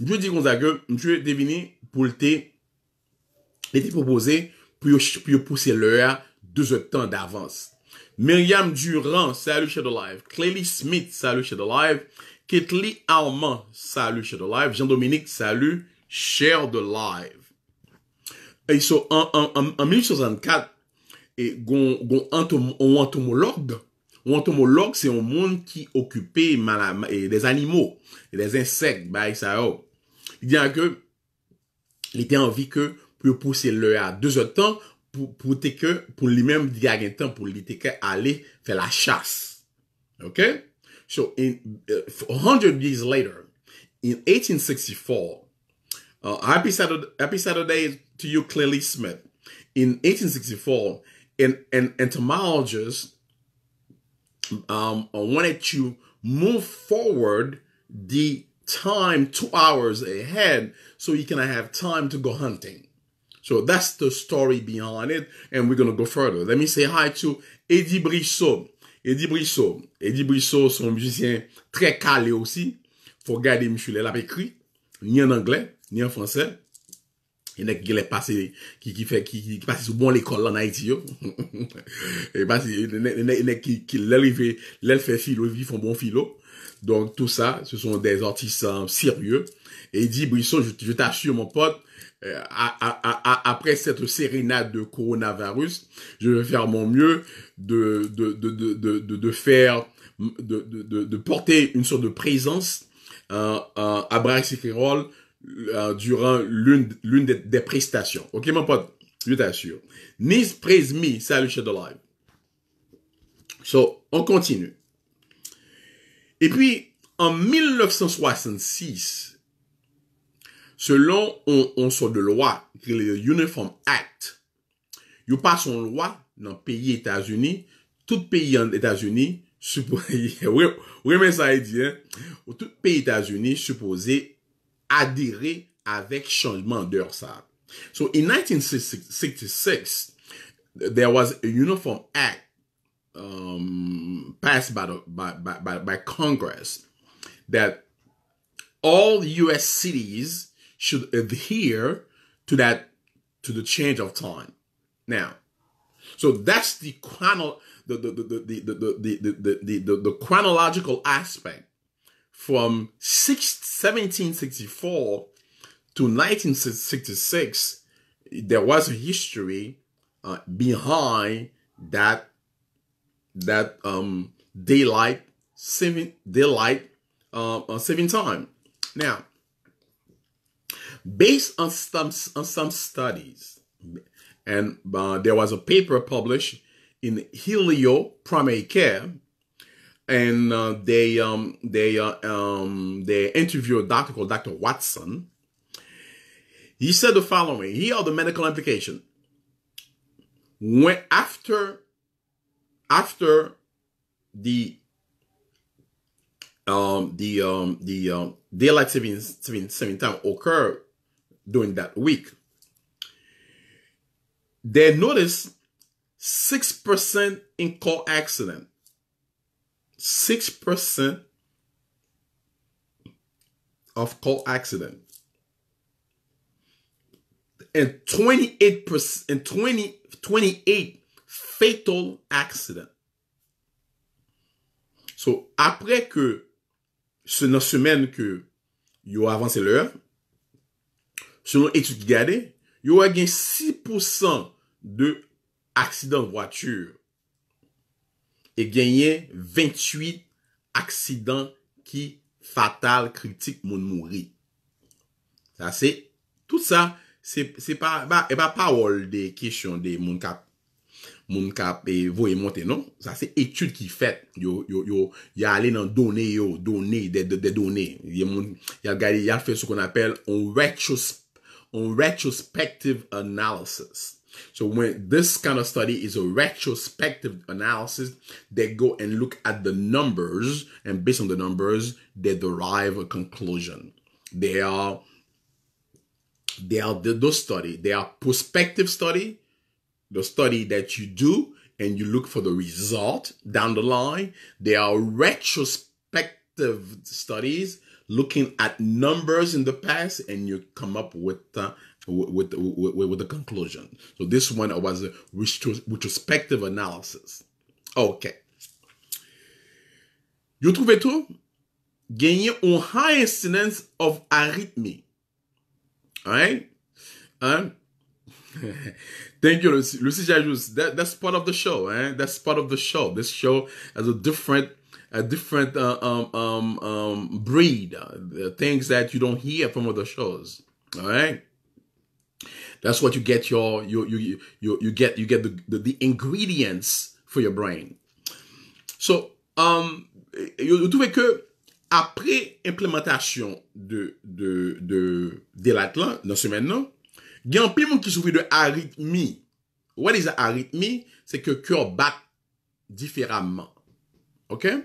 Je dis qu'on a que, je deviné pour le thé, il était proposé pour, pour pousser l'heure deux temps d'avance. Myriam Durand, salut chez The Live. Clélie Smith, salut chez The Live. Lee Armand, salut chez de Live. Jean-Dominique, salut, cher de Live. en, en, un 1864, et entomologue, c'est un monde qui occupait des animaux, et des insectes, bah, ça, Il dit que, il était envie que, pour pousser le à deux autres temps, pou, pou te ke, pou li menm di agen tan, pou li te ke ale fe la chas. Ok? So, in, uh, 100 years later, in 1864, uh, happy, Saturday, happy Saturday to you, Clearly Smith. In 1864, an, entomologist um, wanted to move forward the time two hours ahead so he can have time to go hunting. So that's the story behind it, and we're gonna go further. Let me say hi to Eddie Brissot. Eddie Brissot. Eddie Brissot, son musicien très calé aussi. Faut regarder, monsieur, a écrit, ni en anglais, ni en français. Il n'est pas a qui passé, qui, qui fait, qui, qui passe sous bon l'école en Haïti, Et parce il n'est a qui, qui l'élève l'a fait philo, ils font bon philo. Donc, tout ça, ce sont des artistes sérieux. Eddie Brissot, je, je t'assure, mon pote, euh, après cette sérénade de coronavirus, je vais faire mon mieux de, de, de, de, de faire, de, porter une sorte de présence euh, euh, à Braxy durant l'une des, des, prestations. Ok, mon pote, je t'assure. Nice praise me, salut Shadow Live. So, on continue. Et puis, en 1966, Selon on, on sort de loi le Uniform Act, yo pa son dans pays États-Unis. tout États-Unis supposé, Etasuni, wèmen ça e hein? tout états unis supposé adhérer avec changement d'heure, ça. So, in 1966, there was a Uniform Act um, passed by, the, by, by, by Congress that all U.S. cities should adhere to that to the change of time. Now, so that's the chrono the the the the the the the, the, chronological aspect from 1764 to 1966. There was a history uh, behind that that um daylight saving daylight uh saving time. Now, Based on some, on some studies, and uh, there was a paper published in Helio Primary Care, and uh, they um, they uh, um, they interviewed a doctor called Dr. Watson. He said the following: Here are the medical implications. When after after the um, the um, the um, daylight saving saving time occurred during that week. They noticed 6% in car accident. 6% of car accident. And 28% and 20 28 fatal accident. So, après que, c'est dans semaine que, yo avancé l'heure, Sonon etude ki gade, yo wè gen 6% de akcidant voature. E genyen 28 akcidant ki fatal kritik moun mouri. Sa se, tout sa, e ba pa wol de kishon de moun kap voe mante. Sa se, etude ki fète, yo yon alè nan donè yo, donè, dedonè. Yon fè sou kon apel, yon retrospective, on retrospective analysis. So when this kind of study is a retrospective analysis, they go and look at the numbers, and based on the numbers, they derive a conclusion. They are they are the, those study. They are prospective study, the study that you do and you look for the result down the line. They are retrospective studies looking at numbers in the past and you come up with uh, with, with, with, the conclusion. So this one was a retrospective analysis. OK. You trouvez tout? Gagner on high incidence of arrhythmie. All right? Hein? Thank you, Lucy. Lucy that, that's part of the show. Eh? That's part of the show. This show has a different a different uh, um, um, um, breed, uh, things that you don't hear from other shows. All right. That's what you get your, you, you, you, you get, you get the, the, the ingredients for your brain. So, um, vous trouvez que après implémentation de, de, de, de l'Atlant, dans ce maintenant, il y a un piment qui souffre de arythmie. What is arythmie? C'est que cœur bat différemment. D'accord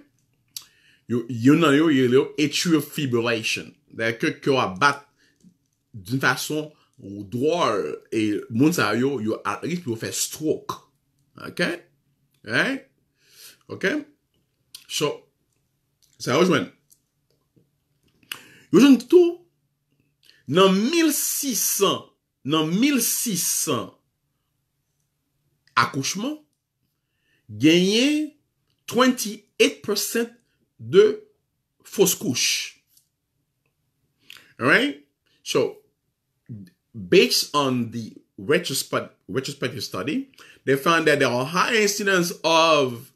yo, yon nan yo, yo, yo atrial fibrillation. Dè kèk kyo a bat d'un fason ou droit e moun sa yo, yo at risk yo fè stroke. Ok? Right? Ok? So, sa yo jwen. Yo jwen tout nan 1600 nan 1600 akouchman genye 28% de fausse couche. All right? So, based on the retrospective study, they found that there are high incidence of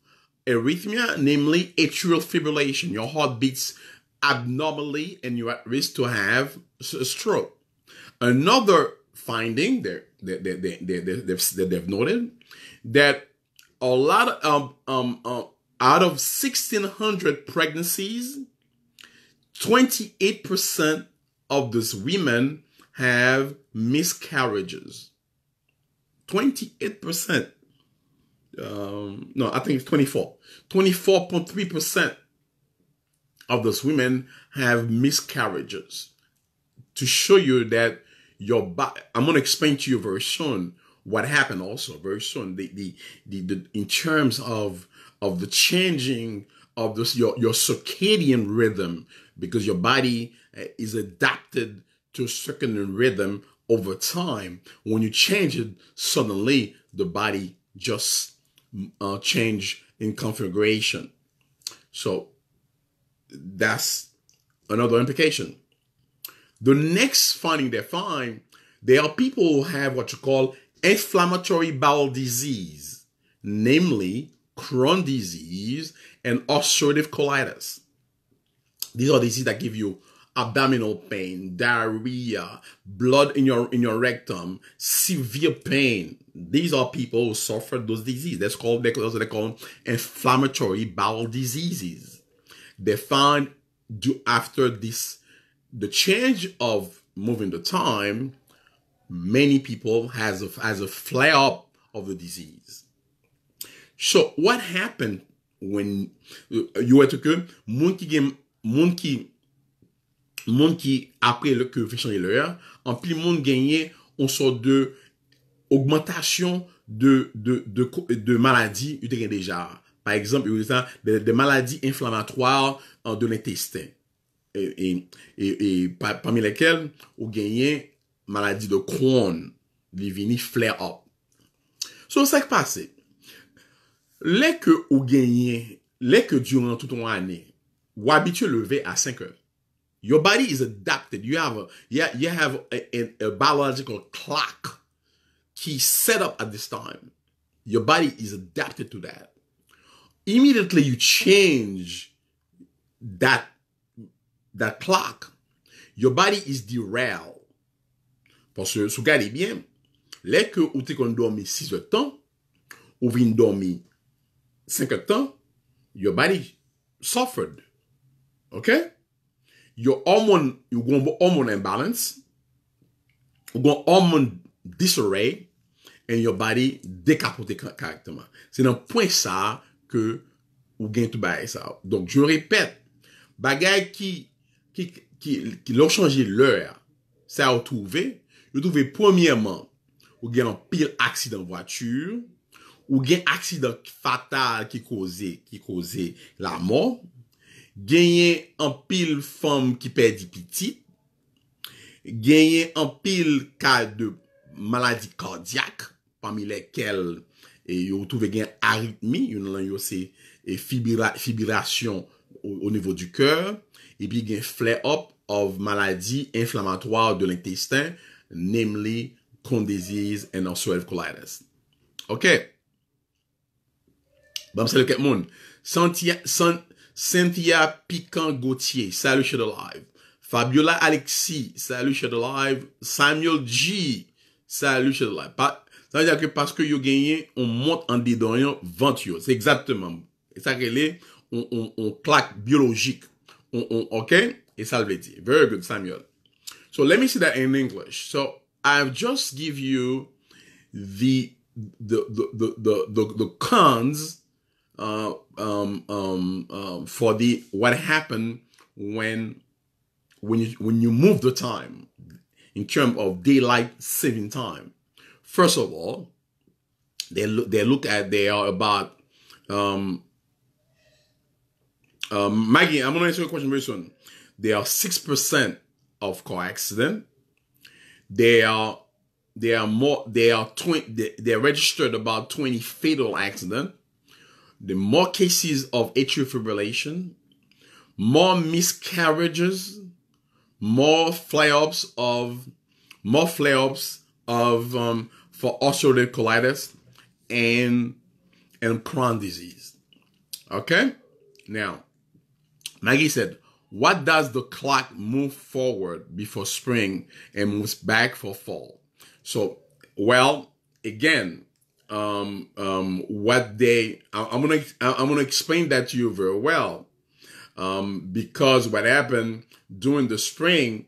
arrhythmia, namely atrial fibrillation. Your heart beats abnormally and you're at risk to have a stroke. Another finding they, they, they, they, they, have they've noted that a lot of um, um, uh, out of 1,600 pregnancies, 28% of those women have miscarriages. 28%. Um, no, I think it's 24. 24.3% of those women have miscarriages. To show you that your body, I'm going to explain to you very soon what happened also very soon. The, the, the, the in terms of of the changing of this your, your circadian rhythm because your body eh, is adapted to a circadian rhythm over time. When you change it suddenly, the body just mm, uh, change in configuration. So that's another implication. The next finding they find, there are people who have what you call inflammatory bowel disease, namely Crohn disease, and ulcerative colitis. These are diseases that give you abdominal pain, diarrhea, blood in your in your rectum, severe pain. These are people who suffer those diseases. That's called they call, them inflammatory bowel diseases. They found do after this the change of moving the time, many people has a, has a flare up of the disease. So what happened when you were to que moun ki gen moun ki moun ki apre le ke en plus monde gagné moun genye on sort de augmentation de, de, de, de maladi yote gen déjà. Par exemple, des maladies de maladi inflammatoire de l'intestin. et et parmi lesquels ou gagné maladie de Crohn les vini flare up. So ça passé passe. Lè ke ou lorsque lè ke duran tout an année, ou abitye lever à 5 heures. Your body is adapted. You have, a, you have a, biological clock qui set up at this time. Your body is adapted to that. Immediately you change that, that clock. Your body is derailed. si sou gade bien, lè ke ou te kon dormi 6 heures tan, ou vin dormi 50 ans, your body suffered. Okay? Your hormone, you go hormone imbalance, you go hormone disarray, and your body décapoté correctement. C'est dans point ça que ou gain tout ça. Donc, je répète, bagay qui, qui, qui, qui l'ont changé l'heure, ça a trouvé, vous trouvé premièrement, ou un pire accident de voiture, Ou gen aksidant fatal ki koze la mor. Gen yen an pil fom ki perdi piti. Gen yen an pil ka de maladi kardyak. Pamile kel e yo touve gen aritmi. Yo nan yo se e fibirasyon o nivou du kèr. E pi gen flè hop av maladi inflamatoar de l'intestin. Namely, Crohn disease and ulcerative colitis. Okè. Salut quel monde. Cynthia, Cynthia Piquant-Gauthier, salut chez The Live. Fabiola Alexis, salut chez The Live. Samuel G, salut chez The Live. Pa, ça veut dire que parce que yo gagné, on monte en dédouanan ventio. C'est exactement. Et ça qu'elle on, on, on, claque biologique. On, on, ok? Et ça veut dire. Very good, Samuel. So let me see that in English. So I've just give you the the the the the, the, the cons Uh, um, um, um, for the what happened when when you when you move the time in terms of daylight saving time. First of all, they look they look at they are about um, um, Maggie. I'm gonna answer your question very soon. They are six percent of car accident. They are they are more they are 20 they, they're registered about 20 fatal accident the more cases of atrial fibrillation, more miscarriages, more flare-ups of more flare-ups of um, for ulcerative colitis and and Crohn disease. Okay, now Maggie said, "What does the clock move forward before spring and moves back for fall?" So, well, again, um, um, what they I, am gonna I'm gonna explain that to you very well um, because what happened during the spring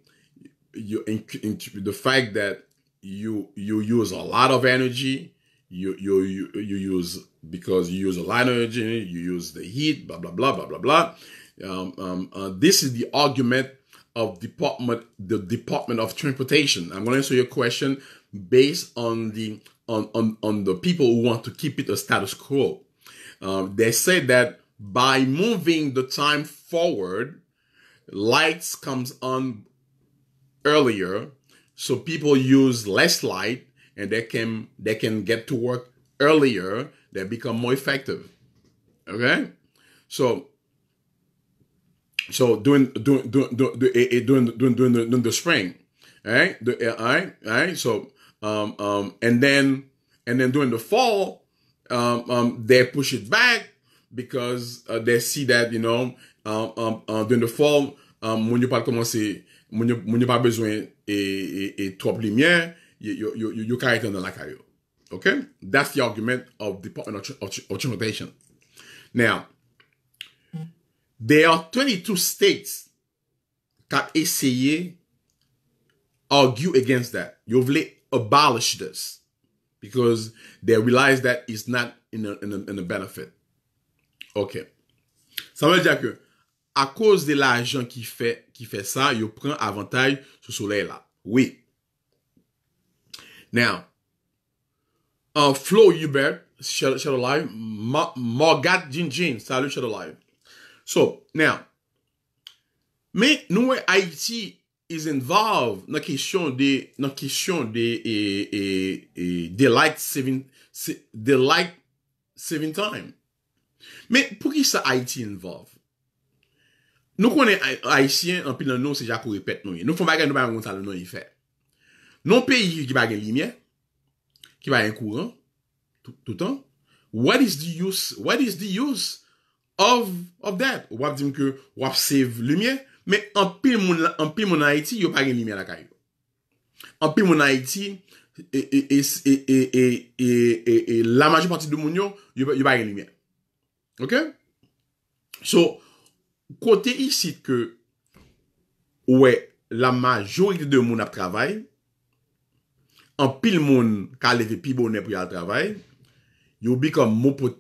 you in, in, the fact that you you use a lot of energy you, you you you use because you use a lot of energy you use the heat blah blah blah blah blah blah um, um, uh, this is the argument of department the department of transportation i'm going to answer your question based on the on, on, on the people who want to keep it a status quo. Um, they say that by moving the time forward, lights comes on earlier, so people use less light and they can they can get to work earlier. They become more effective. Okay, so so doing doing doing doing doing doing doing the, doing the spring, all right, all right, all right. So um, um, and then and then during the fall, um, um, they push it back because uh, they see that you know um, um, uh, during the fall, um, moun yo pas commencer, moun yo moun yo pas besoin et et, et trop lumière, you you you can it dans the caillou. Okay, that's the argument of Department of of Transportation. Now, there are 22 states qui ont essayé argue against that. You've let. abolish this because they realize that it's not in a, in in benefit. OK. Ça veut dire que à cause de l'argent qui fait, qui fait ça, il prend avantage ce soleil-là. Oui. Now, uh, Flo Hubert, Shadow Live, Ma, Morgat Jinjin, salut Shadow Live. So, now, mais nous, Haïti, is involved nan kesyon de, nan kesyon de, e, e, e, delight saving, delight saving time. Men, pou ki sa Haiti involve? Nou konen Haitien, an pil nan nou se jako repet nou ye. Nou fon bagan nou bagan nou talon nou ye fe. Non peyi ki bagan limye, ki tout kouran, toutan, what is the use, what is the use of, of that? Wap dim ke wap save limye, mais en pile moun, en pile moun Haïti, pas yo pa gen limi an En yo. En Haïti et et et et et la majeure partie de moun yo, yo, yo pa gen limi Ok? So, côté ici que ouais, la majorité de moun ap travail, en pile moun ka leve pi pour pou yal travail, yo bi kom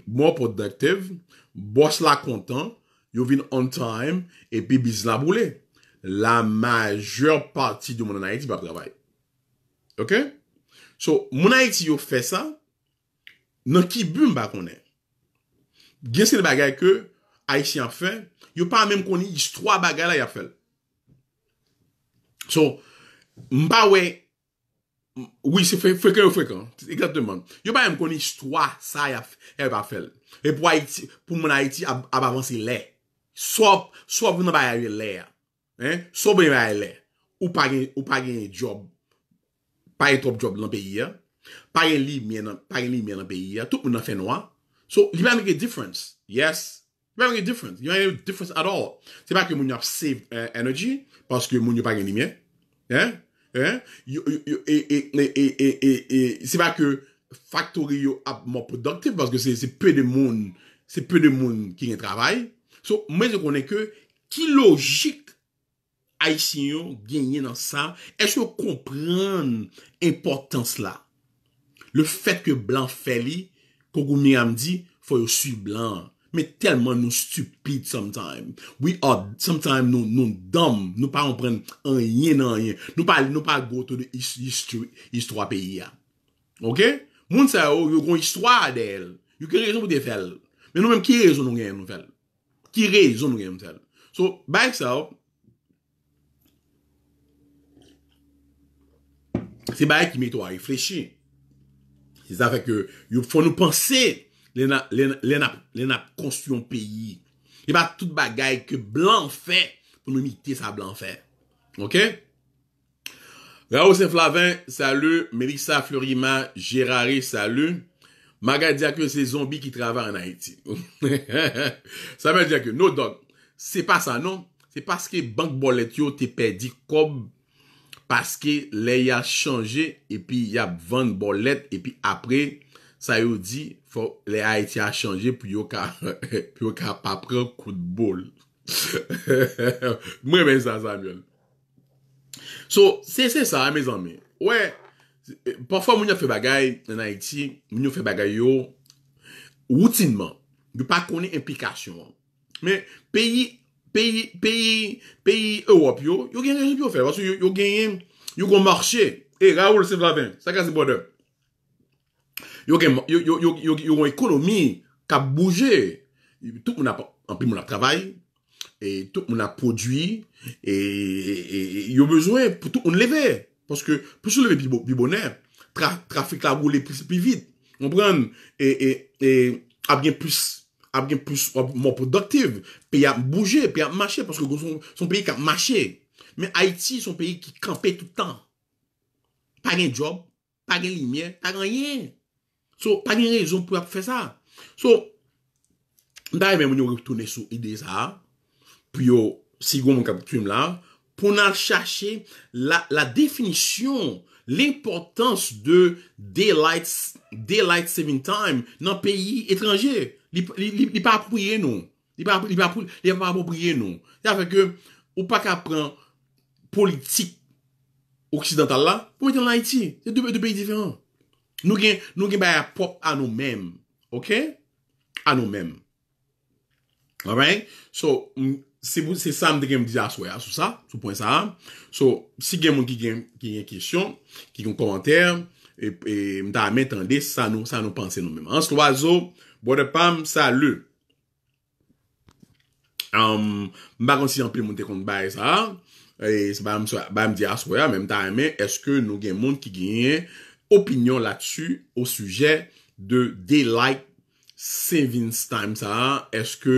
more productive, boss la content, y'ou vi nan on time et puis biz la brûlé la majeure partie de mon en Haïti pas travail OK so mon Haïti yo fait ça nan ki bum pa connaît guessé les bagages que Haïti enfin yo pas même qu'on ait histoire bagage là y a fait so m pa wè oui c'est fréquent fréquent exactement yo pa même qu'on ait histoire ça y a pas fait et pour Haïti pour mon Haïti avancer l'air soit soit vous n'avez pas l'air hein soit vous n'avez pas l'air ou pas gain ou pas gain job pas eu de job dans pays hein pas de lumière dans pas lumière dans pays hein tout le monde fait noir so il va make a difference yes il va make a difference you make a difference at all c'est pas que mon a save uh, energy parce que mon yop pas gain lumière hein hein et et et et et c'est pas que factory yo a more productive parce que c'est c'est peu de monde c'est peu de monde qui travaille mais je connais que qui logique dans ça. est-ce que vous comprenez l'importance de cela? Le fait que Blanc fait, quand vous me dites que Blanc, mais tellement nous sommes stupides, sometimes. Sometimes nous sommes dumb, nous ne comprenons rien, nous ne parlons pas de l'histoire du pays. Ok? Les gens ont une histoire d'elle, ils ont raison pour faire. Mais nous-mêmes, qui est-ce nous avons nouvelle? qui raisonne raison même nous Donc, c'est ça. C'est ça qui met toi à réfléchir. C'est ça qui fait que, il faut nous penser, les les construisent du pays. Il n'y a toute bagaille que Blanc fait pour nous imiter ça Blanc OK Raoul Saint-Flavin, salut. Melissa, Fleurima, Gérard, salut. Magal diya ke se zombi ki travè an Haiti. Sa men diya ke, no dog, se pa sa non, se paske bank bolet yo te pedi kob, paske le ya chanje, epi yap van bolet, epi apre, sa yo di, le Haiti a chanje, pi yo ka papre kout bol. Mwen men san sa, mwen. So, se se sa, mwen san men, wey, parfois moun fait bagaille en Haïti moun fait bagaille yo routinement de pas connait implication mais pays pays pays pays Europe yo yo gagne rien faire parce que yo gagne yo marché et eh, Raoul c'est la ça c'est border yo gagne yo yo yo yo économie qui a bougé tout moun a en plus mon a travail et tout moun a produit et yo besoin pour tout on lever parce que, pour le Bibonnaire, le trafic la roule plus, vite. Vous prend, et, et, et, à bien plus, à bien plus, moins productive. Pays a bouger, y a marcher, parce que son, pays qui a marché. Mais Haïti, son pays qui campait tout le temps. Pas de job, pas de lumière, pas de rien. So, pas de raison pour faire ça. Donc, d'ailleurs, même, on sur l'idée ça. Puis, si vous m'en là, pour nous chercher la, la définition, l'importance de daylight, daylight saving time dans le pays étranger. Il n'est pas approprié nous. Il n'est pas, pas approprié nous. C'est-à-dire que, ou pas qu'à prendre politique occidentale là, pour mettre en Haïti. C'est deux, pays différents. Nous avons nous pop à nous-mêmes. OK? À nous-mêmes. Alright? So, c'est se sa m me gen m diya sou ya sou sa, sou pon sa So, si gen qui ki gen kisyon, ki gen komantèr, e, et mta ta amè ah, tende sa nou, sa nou panse nou mèman. Ans loazo, bode pam, salut lè. Um, m bakon si anpil moun te kont baye sa me e se ba m, so, m diya sou ya, mèm ta amè, eske nou gen moun ki gen opinyon la tsu ou de daylight savings time sa ce eske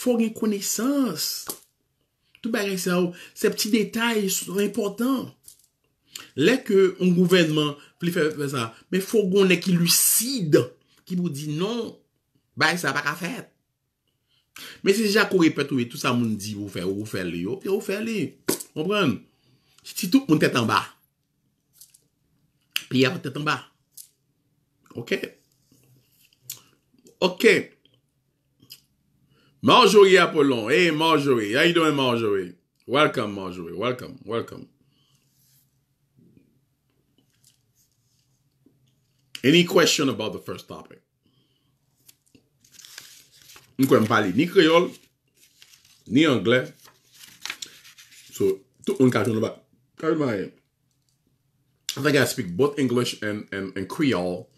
faut une connaissance. Tout par ça, ces petits détails sont importants. Là que un gouvernement peut faire ça, mais faut qu'on ait qui lucide, qui vous dit non, ben ça pas à faire. Mais c'est déjà qu'on répète tout ça, on dit vous faire, vous faire les, puis vous faire les. Comprenez? Si tout le monde est en bas, puis il y a tête en bas. Ok? Ok. Marjorie Apollon. Hey, Marjorie. How you doing, Marjorie? Welcome, Marjorie. Welcome, welcome. Any question about the first topic? Mwen kwen pali ni kreol, ni angle. So, tout un kajoun ba. I think I speak both English and, and, and Creole.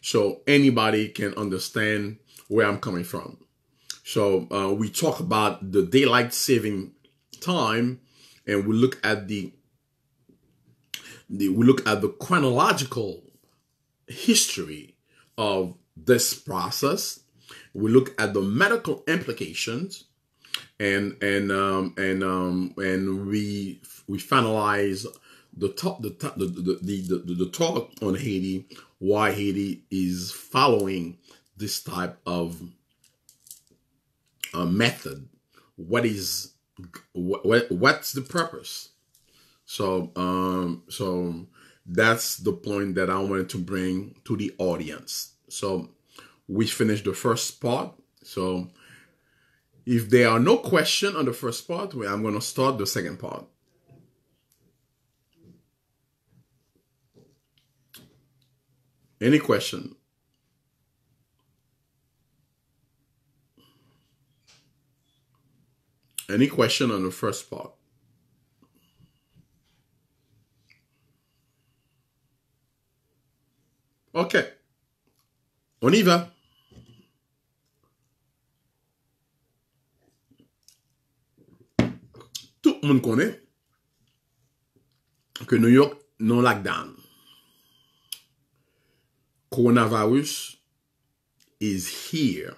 So, anybody can understand where I'm coming from. So uh, we talk about the daylight saving time, and we look at the, the we look at the chronological history of this process. We look at the medical implications, and and um, and um, and we we finalize the top the top the the, the, the, the talk on Haiti, why Haiti is following this type of a method. What is what, what's the purpose? So um, so that's the point that I wanted to bring to the audience. So we finished the first part. So if there are no question on the first part, well, I'm going to start the second part. Any question? Any question on the first part? OK. On y va. Tout le monde connaît que New York non lockdown. Coronavirus is here.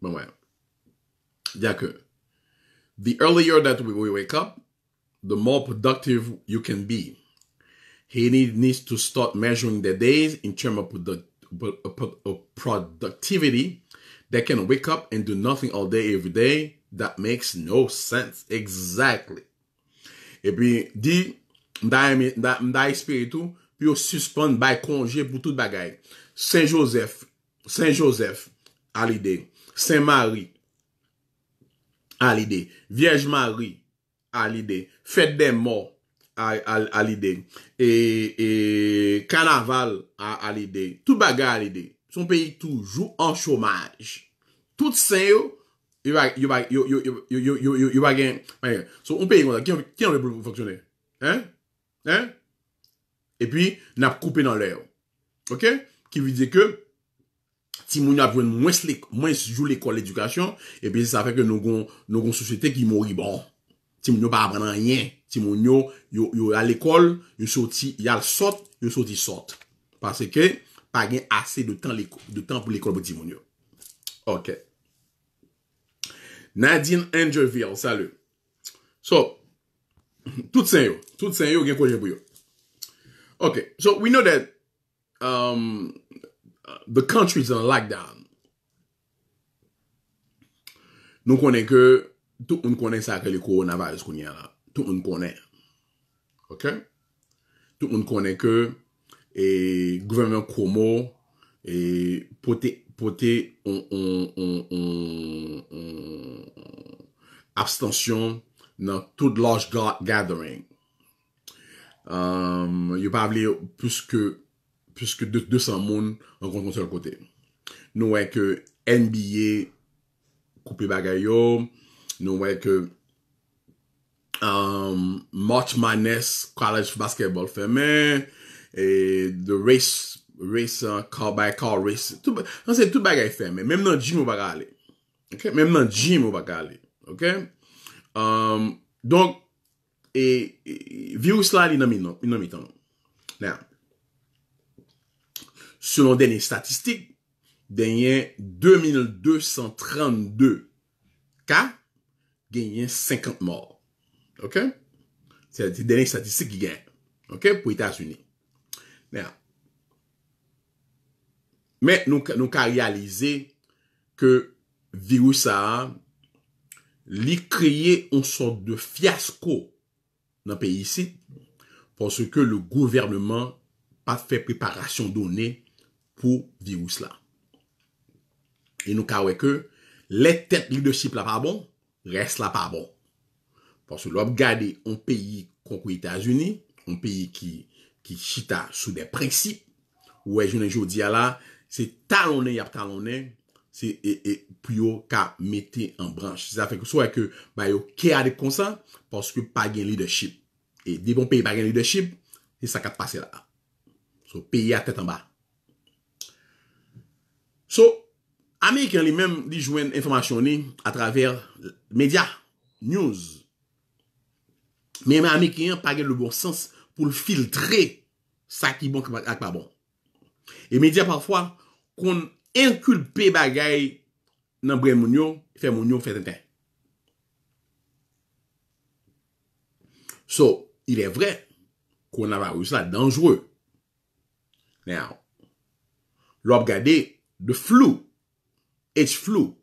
Bon, ouais. Yaku. The earlier that we wake up, the more productive you can be. He need, needs to start measuring the days in terms of, product, of productivity. They can wake up and do nothing all day, every day. That makes no sense. Exactly. Et puis di, mda espere tou, yo suspend by congé pour tout bagay. Saint Joseph, Saint Joseph, alide. Saint Marie, à l'idée. Vierge Marie, à l'idée. Fête des morts, à, l'idée. Et, carnaval, à, l'idée. Tout bagarre à l'idée. Son pays toujours en chômage. Tout ça, il va, il va, un pays qui, le hein? hein? Et puis, n'a coupé dans l'air. Ok? Qui veut dire que, si moun apwen mwens, mwens jou l'ekol edukasyon, epi sa feke nou gon, nou gon sosyete ki bon. Ti moun yo pa apren an yen. Ti moun yo, yo, yo al ekol, yo soti, yal sot, yo soti sot. Pase ke, pa gen ase de tan, de tan pou l'ekol pou ti moun yo. Ok. Nadine Angerville, salu. So, tout sen yo, tout sen yo gen konjen pou yo. Ok, so we know that um, The country is on a lockdown. Nou konen ke... Tout moun konen sa ke lik stop o navalise konen ya la. Tout moun konen. Tout moun konen ke... E, gouvernement como... E, Poté... Abstention... Dans tout large gathering. Um, executifs unis. Piske 200 moun an konton se l kote. Nou wè ke NBA koupi bagay yo. Nou wè ke March Madness College Basketball fè mè. E de race, race, car by car race. Nan se tout bagay fè mè. Mèm nan gym ou bagay ale. Mèm nan gym ou bagay ale. Ok? Donk, e viw slan inam itan. Nè ya. Selon il y a 2232 cas, gagné 50 morts. Ok? les dernière statistiques qui gagnent Ok? les états unis Mais nous avons réalisé que le virus a créé une sorte de fiasco dans le pays ici parce que le gouvernement n'a pas fait préparation donnée pou viwous la. E nou kawè ke, le tèt lideship la pa bon, res la pa bon. Ponsou lòb gade yon peyi koukou Itazuni, yon peyi ki chita sou de preksip, wè jounen jò diya la, se talonè yap talonè, se e pyo ka metè an branj. Se sa fèk sou wè ke, bayo ke adek konsan, ponsou ki pa gen lideship. E di bon peyi pa gen lideship, se sakat pase la. So peyi a tèt an ba. So, Américains les mêmes jouent des information à travers médias, news. Mais les Américains pas le bon sens pour filtrer ça qui bon qui pas, pas bon. Et médias parfois qu'on inculpe bagay nan bre mounyo, fè mounyo, fè tintin. So, il est vrai qu'on a eu ça dangereux. Now, l'op gade, le flou. le flou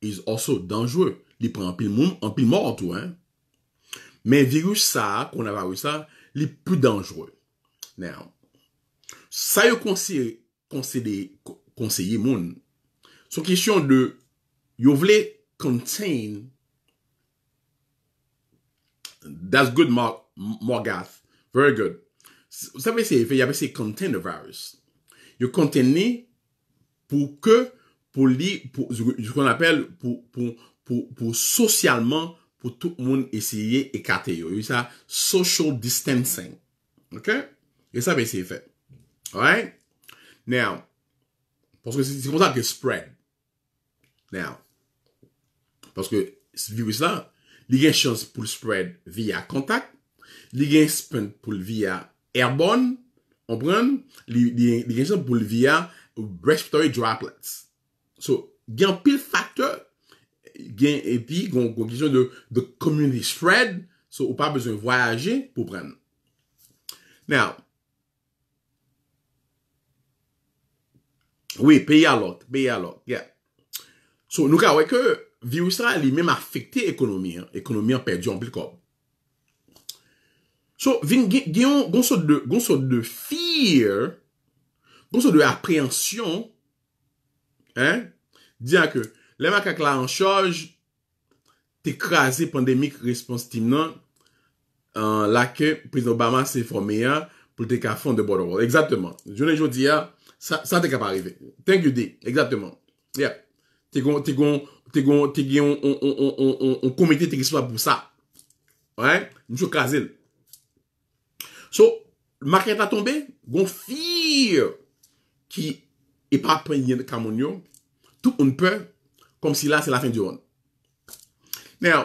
est aussi dangereux. il prend un peu moun, mort. Hein. Mais mort virus, tou. Hein? Men virus pas konavirus ça, li plus dangereux. Now, ça, yo conseiller conseiller, konseye moun, sou question de vous voulez contain that's good Morgath, very good. Vous savez, il y avait se contain the virus. You contain pour que, pour, li, pour ce qu'on appelle, pour, pour, pour, pour socialement, pour tout le monde essayer d'écarter. Il ça, social distancing. OK? Et ça, ben, c'est fait. Alright? Now, parce que c'est comme ça que spread. Now, parce que ce virus-là, il y a une chance pour le spread via contact, il y a une chance pour le via airborne, on prend, il y a une chance pour le via respiratory droplets. So, gen pil faktor, gen epi, gen kisyon de, de community spread, so ou pa bezon voyaje pou pren. Now, oui, peyi alot, peyi alot, yeah. So, nou ka que virus la li mèm afekte ekonomi, ekonomi an perdi an pil kob. So, vin gen yon gonsot de, gonso de fear goun so de appréhension hein, diyan que les kak là en charge, te pandémie response team tim euh, là que président Obama s'est formé pour pour te ka de border wall. Exactement. Je ne veux ça, ça te ka pa pas Thank you D. Exactement. Yeah. tes gon, te gon, te gon, te gen, on, on, on, on, on, on komite te kiswa pou Ouais. Mjou krasi So, market a tombé gon qui est pas prenyen de camion tout un peut comme si là c'est la fin du monde. Now,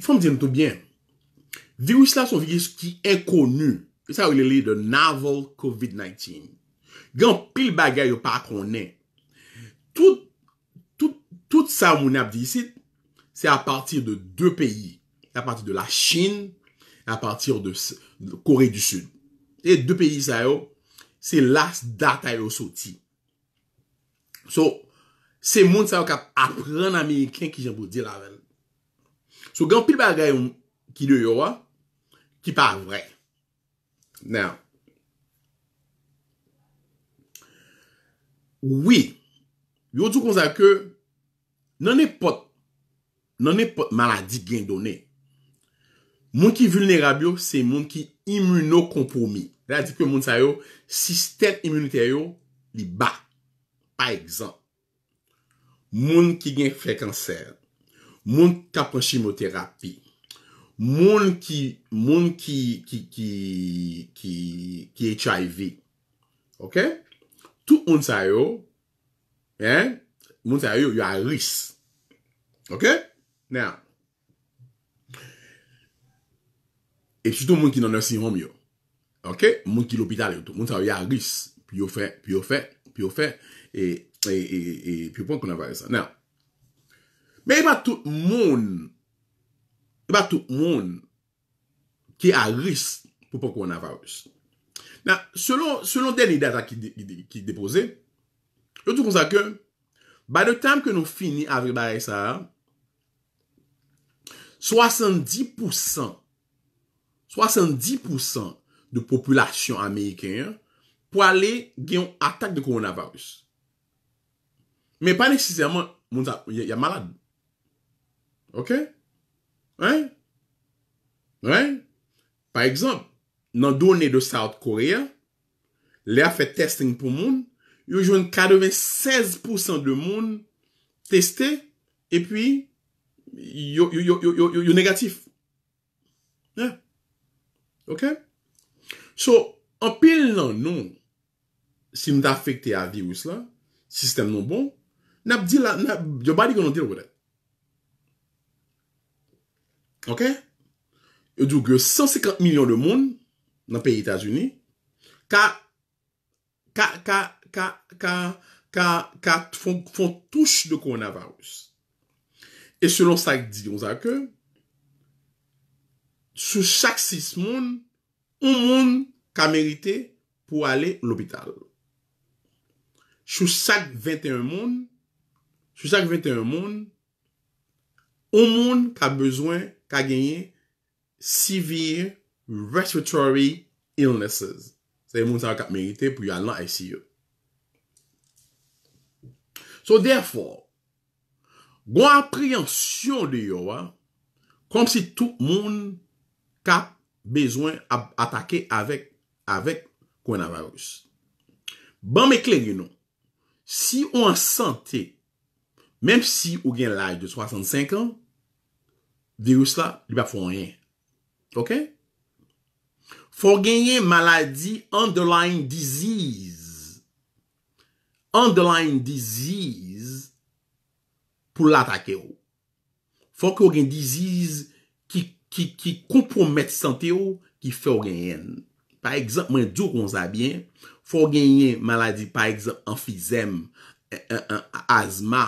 faut me dire tout bien, virus là un virus qui est connu. c'est ça où il est de novel COVID-19. Gan pile bagay pas pa Tout, tout, tout ça, mon a ici ici c'est à partir de deux pays à partir de la Chine, et à partir de Corée du Sud. Et deux pays ça, yo, c'est last data yo soti. So, c'est moun sa yo kap apren Américain ki jen pou di lavel. So, gen pil bagay yon ki de yo wa, ki pa vre. Now, oui, yo tou kon sa ke nan e pot nan e pot maladi gen donen. Moun ki vulnerab yo, se moun ki imunokompromi. La di pou moun sa yo, sistem imunite yo li ba. Pa ekzant. Moun ki gen frekanser, moun kapran shimoterapi, moun ki HIV, ok? Tou moun sa yo, moun sa yo, yo a ris. Ok? Now, eti tou moun ki nan nersi yon yon. OK Moun ki l'hôpital et tout. Moun sa yo a risque Puis yo fait, puis yo fait, puis yo fait. Et, et, et, et puis pon kon avare sa. Now, men e pas tout moun, pas e tout moun qui a risque pou pon kon avare sa. Now, selon, selon dernier data qui qui, qui, depose, yo tout kon ça que ba de temps que nous fini avec ça 70%, 70%, de population américaine pour aller gagner une attaque de coronavirus mais pas nécessairement il y a malade. Ok? Hein? Ouais hein? Par exemple, dans les données de South Korea, les a un testing pour monde ils ont 96% de monde testé et puis yo, yo, yo négatif hein? Ok? So, en pile, nan si nous ta afekte virus la, système non bon, nap di la, Ok? Yo djou 150 millions de monde dans pays états unis ka, ka, touche de coronavirus. et selon ça nous di, on sa ke, 6 monde ka merite pou ale l'opital. Chou sak 21 moun, chou sak 21 moun, ou moun ka bezwen ka genye severe respiratory illnesses. Se moun sa wak ka merite pou yal nan a yasi yo. So therefore, gwa preyansyon de yo wak, kon si tout moun ka bezwen atake avek avèk kwen avarous. Ban mè klen gen nou, si ou an sante, mèm si ou gen l'aj de 65 an, virus la, li ba foun en. Ok? Fon gen en maladi underlying disease. Underlying disease pou l'atake ou. Fon ki ou gen disease ki kompromet sante ou ki fè ou gen en. Par ekzant, mwen djou kon zabyen, fwo genye maladi, par ekzant, amfizem, azma,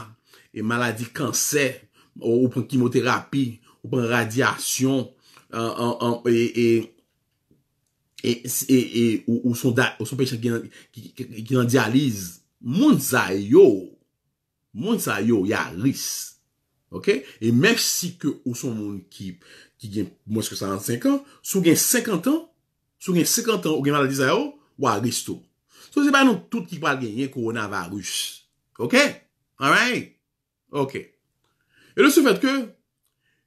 e maladi kanser, ou pran kimoterapi, ou pran radyasyon, e, e, e, ou son pechak genan dializ, moun zay yo, moun zay yo, yaliz. Ok? E mersi ke ou son moun ki gen moun 75 an, sou gen 50 an, sou gen 50 an ou gen maladi sa yo, waris tou. So se ba nou tout ki pal genyen koronavirus. Ok? Alright? Ok. Et le sou que ke,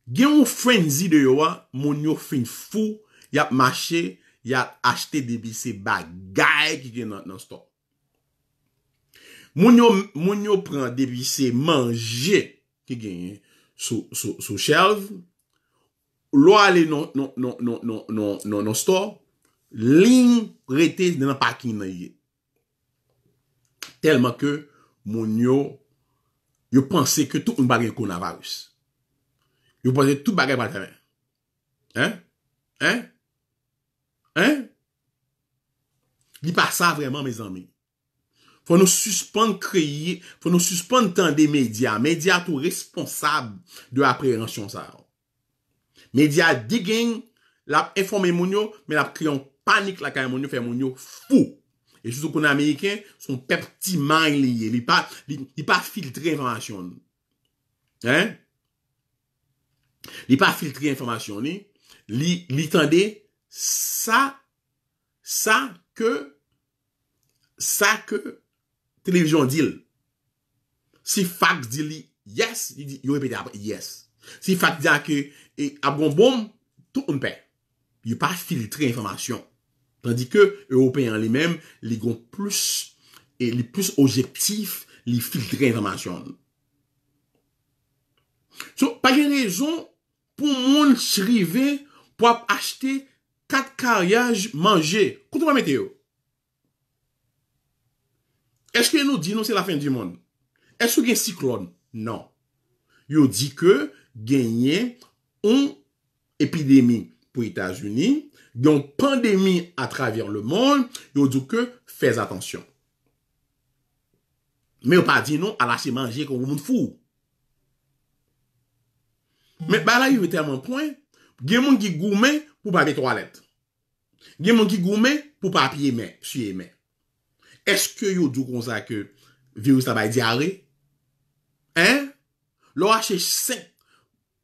gen yon de yo mon moun yo fin fou, yap mache, yap achete debi se bagay ki gen nan, nan stok. Moun yo, moun yo pren debi se manje ki genyen sou, sou, sou shelv, lo ale nan non, non, non, non store, ligne de dans le parking. Tellement que mon yo, yo pensait que tout le monde a coronavirus. Yo pensait que tout le monde Hein? Hein? Hein? Il n'y pas ça vraiment, mes amis. Faut nous suspendre créer, faut nous suspendre tant des médias. Médias tout responsables de l'appréhension, ça. Médias digging, la informé mon yo, mais la panique là quand mon fait mon fou et surtout qu'on américain son petit mal il pas il pas filtrer information hein il pas filtrer information ni ils tendait ça ça que ça que télévision dit si fax dit oui yes il dit répète yes si fax dit que et a bon tout on paix il pas filtrer information Tandis que Européens les mêmes ils ont plus, et les plus objectifs, les filtrer l'information. So, pas de raison pour monde pour acheter quatre carriages manger. Quand on va mettre Est-ce que nous que c'est la fin du monde? Est-ce qu'il y a un cyclone? Non. Ils dit que gagner une épidémie pour les États-Unis, yon pandemi a travers le monde, yo dou ke fez atensyon. Me yo pa di nou alache manje kon moun fou. Me ba la yon terman pwen, gen moun ki goumen pou pa be toalet. Gen moun ki goumen pou pa api yemen, su yemen. Eske yo dou kon sa ke virus tabay diare? Hein? Lo ache 5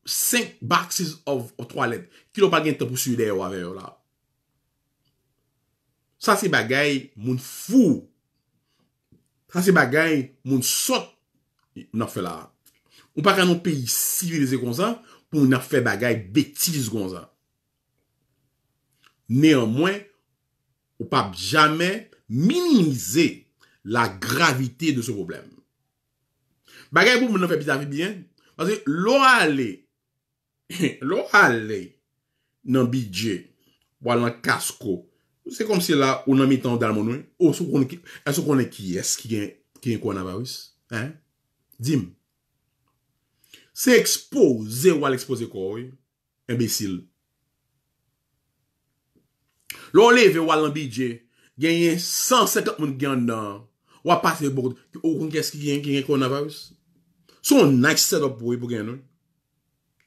5 boxes of, of toalet ki lo pa gen te pou su de yo ave yo la. Ça, c'est bagay, moun fou. Ça, c'est bagay, moun sot. N'a fait là. Ou pas qu'un pays civilisé comme ça, pour n'a fait bagay bêtise comme ça. Néanmoins, ne pas jamais minimiser la gravité de ce problème. Bagay pour m'en fait bizarre bien. Parce que l'on allait, l'on dans le budget, ou dans casco. casque, Se kom se la ou nan mi tan darman wè? Ou sou konen kyes ki gen kon avay wè? Hein? Dim. Se expose wale expose kon wè? Embesil. Lò le ve wale anbidje. Genyen san setan moun gen nan. Wapate bòk. Ou konen kyes ki gen kon avay wè? Sou nan ek set up wè pou gennen wè?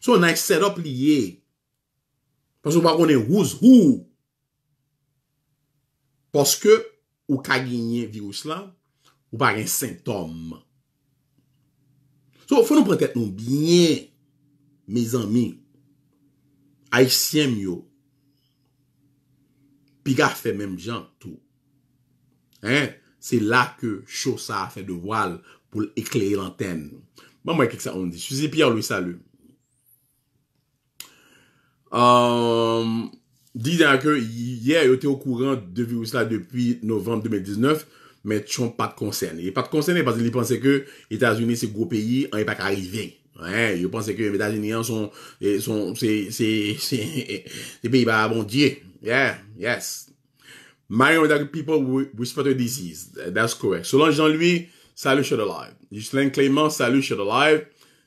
Sou nan ek set up liye. Pasou wakone wouz wouw. Koske, ou ka genye virus la, ou pa genye sintom. So, foun nou prentet nou, bine, me zanmi, Aisyen yo, piga fè menm jan tou. Se la ke chosa fè devwal pou ekleye lantèn. Mwen mwen kek sa on di. Fizepi ya ou lou salu. Ehm... disant que hier, il était au courant de virus là depuis novembre 2019, mais Trump pas de concerné. Il pas de concerné parce qu'il pensait que les États-Unis, c'est gros pays, on hein, n'est pas arrivé. Ouais, il pensait que les États-Unis sont, sont, c'est, c'est, c'est, des pays qui bon Dieu. Yeah, yes. Marion other people whisper the disease. That's correct. Selon Jean-Louis, salut, the live. » Justin Clément, salut, the live. »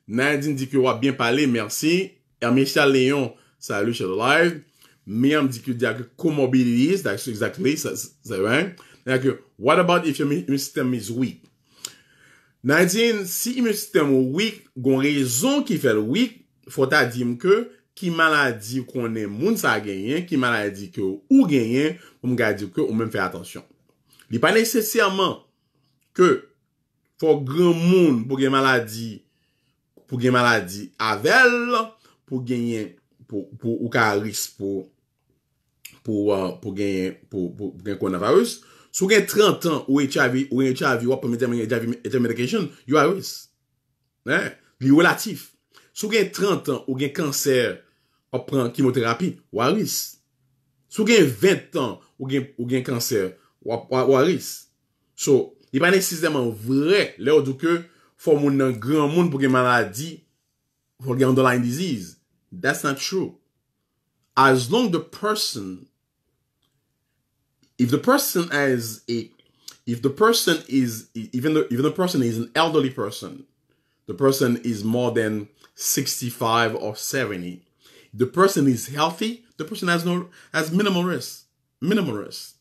Nadine dit que, va bien parlé, merci. Hermès Léon, salut, le live. » men yon di ki di ak komobilize, dak sou exactly se, se venk, ne ak ke, what about if yon mwen sistem is weak? Nan yon, si yon mwen sistem ou weak, gon rezon ki fel weak, fwa ta di mke, ki maladi konen moun sa genyen, ki maladi ki ou genyen, pou mwen ga di ki ou mwen fey atensyon. Li pa nesesiyaman, ke fwa gen moun pou gen maladi pou gen maladi avel, pou genyen pou ou ka risk pou Pour uh, pour gen, gen koronavirus. Sou 30 ans ou HIV, ou HIV wap pou mwen HIV medication, you are risk. hein Li relatif. Sou 30 ans ou cancer kanser wap pran kimoterapi, you are risk. vous avez 20 ans ou gain ou gen kanser wap risk. So, il pas nécessairement vrai là ou do ke un grand monde pour pour gain maladie pour fò underlying disease. That's not true. As long the person if the person has a if the person is even though even the person is an elderly person the person is more than 65 or 70 the person is healthy the person has no has minimal risk minimal risk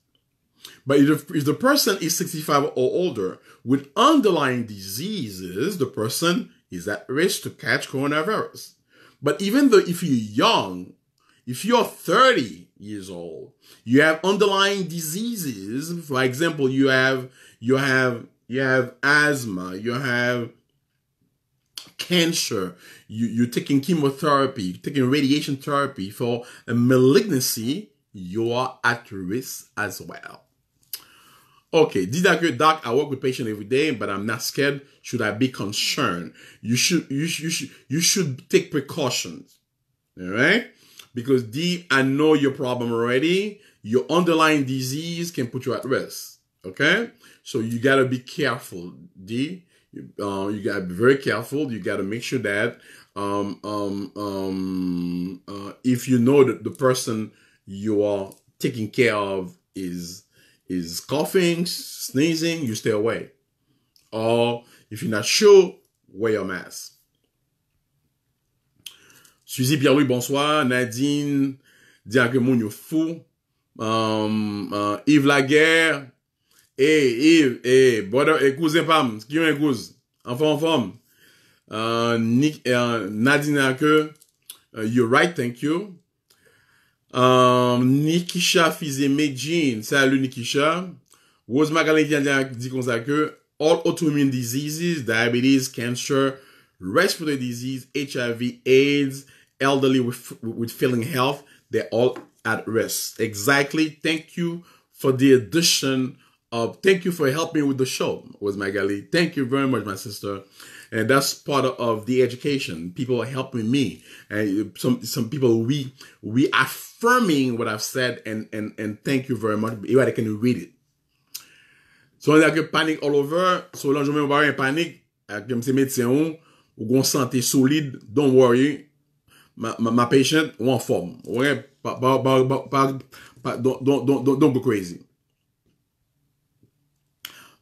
but if, if the person is 65 or older with underlying diseases the person is at risk to catch coronavirus but even though if you're young if you're 30 years old. You have underlying diseases. For example, you have you have you have asthma, you have cancer, you, you're taking chemotherapy, you're taking radiation therapy for a malignancy, you are at risk as well. Okay, did I good doc? I work with patients every day, but I'm not scared. Should I be concerned? You should you should you should, you should take precautions. All right because D, I know your problem already, your underlying disease can put you at risk. Okay, so you gotta be careful, D. You, uh, you gotta be very careful. You gotta make sure that um, um, um, uh, if you know that the person you are taking care of is is coughing, sneezing, you stay away. Or if you're not sure, wear your mask. Suzy Pierre-Louis, bonsoir. Nadine Diagemounio Fou. Um, uh, Yves Laguerre. Et Yves, et, brother, et cousin Pam, qui est un cousin. En en forme. Uh, Nick, uh, Nadine Ake, you're right, thank you. Um, Nikisha Fizeme salut Nikisha. Rose Magalé dit comme ça all autoimmune diseases, diabetes, cancer, respiratory disease, HIV, AIDS, elderly with, with failing health, they're all at risk. Exactly. Thank you for the addition of, thank you for helping with the show, was Magali. Thank you very much, my sister. And that's part of the education. People are helping me. And some some people we we affirming what I've said and and and thank you very much. Everybody can read it. So on a que panique all over, so là je vais avoir un panique, avec ces médecins ou gon santé solide, don't worry, ma, ma, ma patient ou en forme. Ouais, pas, pas, pas, pas, don't, go crazy.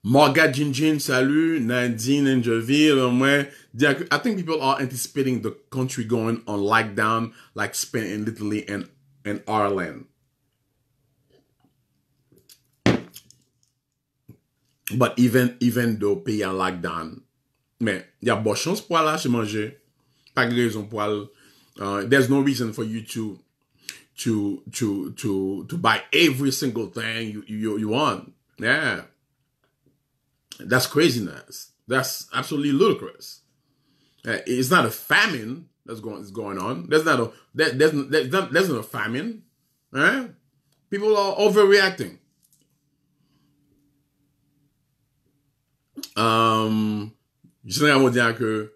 Morga Jinjin, salut. Nadine Angelville, moi. I think people are anticipating the country going on lockdown, like Spain and Italy and, and Ireland. But even, even though pays en lockdown, mais il y a bonne chance pour aller chez manger. Pas de raison pour aller Uh, there's no reason for you to to to to to buy every single thing you you, you want. Yeah, that's craziness. That's absolutely ludicrous. Uh, it's not a famine that's going is going on. There's not a that there's there's not, there's not a famine. Right, People are overreacting. Um, je tiens à vous dire que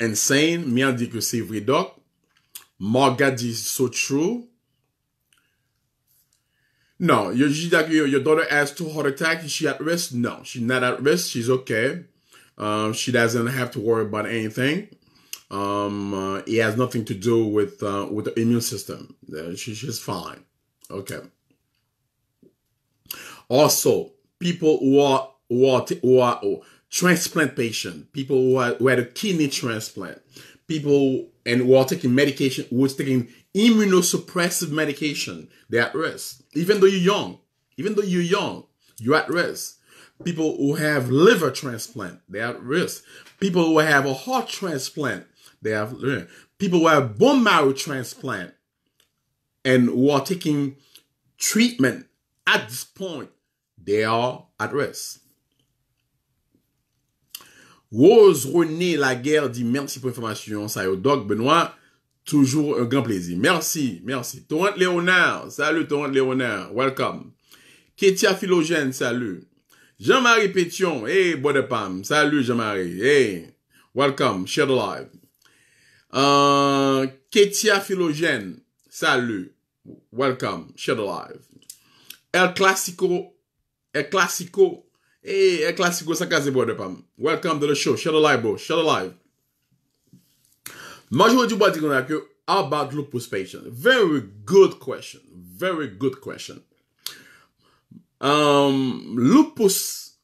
insane. Mi an di ke se vre dok. Morga di so true. No, your, daughter has two heart attacks. Is she at risk? No, she's not at risk. She's okay. Um, she doesn't have to worry about anything. Um, uh, it has nothing to do with uh, with the immune system. Uh, she, she's fine. Okay. Also, people who are who are, who are transplant patient, people who, who had a kidney transplant, people and who are taking medication, who is taking immunosuppressive medication, they're at risk. Even though you're young, even though you're young, you're at risk. People who have liver transplant, they're at risk. People who have a heart transplant, they have people who have bone marrow transplant and who are taking treatment at this point, they are at risk. Rose René Laguerre dit merci pour l'information. Ça y Doc Benoît. Toujours un grand plaisir. Merci, merci. Torrent Léonard, salut Torrent Léonard, welcome. Ketia Philogène, salut. Jean-Marie Pétion, hey, Bodepam, salut Jean-Marie, hey, welcome, share the live. Euh, Ketia Philogène, salut, welcome, share the live. El Classico, El Classico Hey, El Clasico Sakazi Bode Pam. Welcome to the show. Shut alive, bro. Shut alive. Majority body gonna you about lupus patient. Very good question. Very good question. Um, lupus,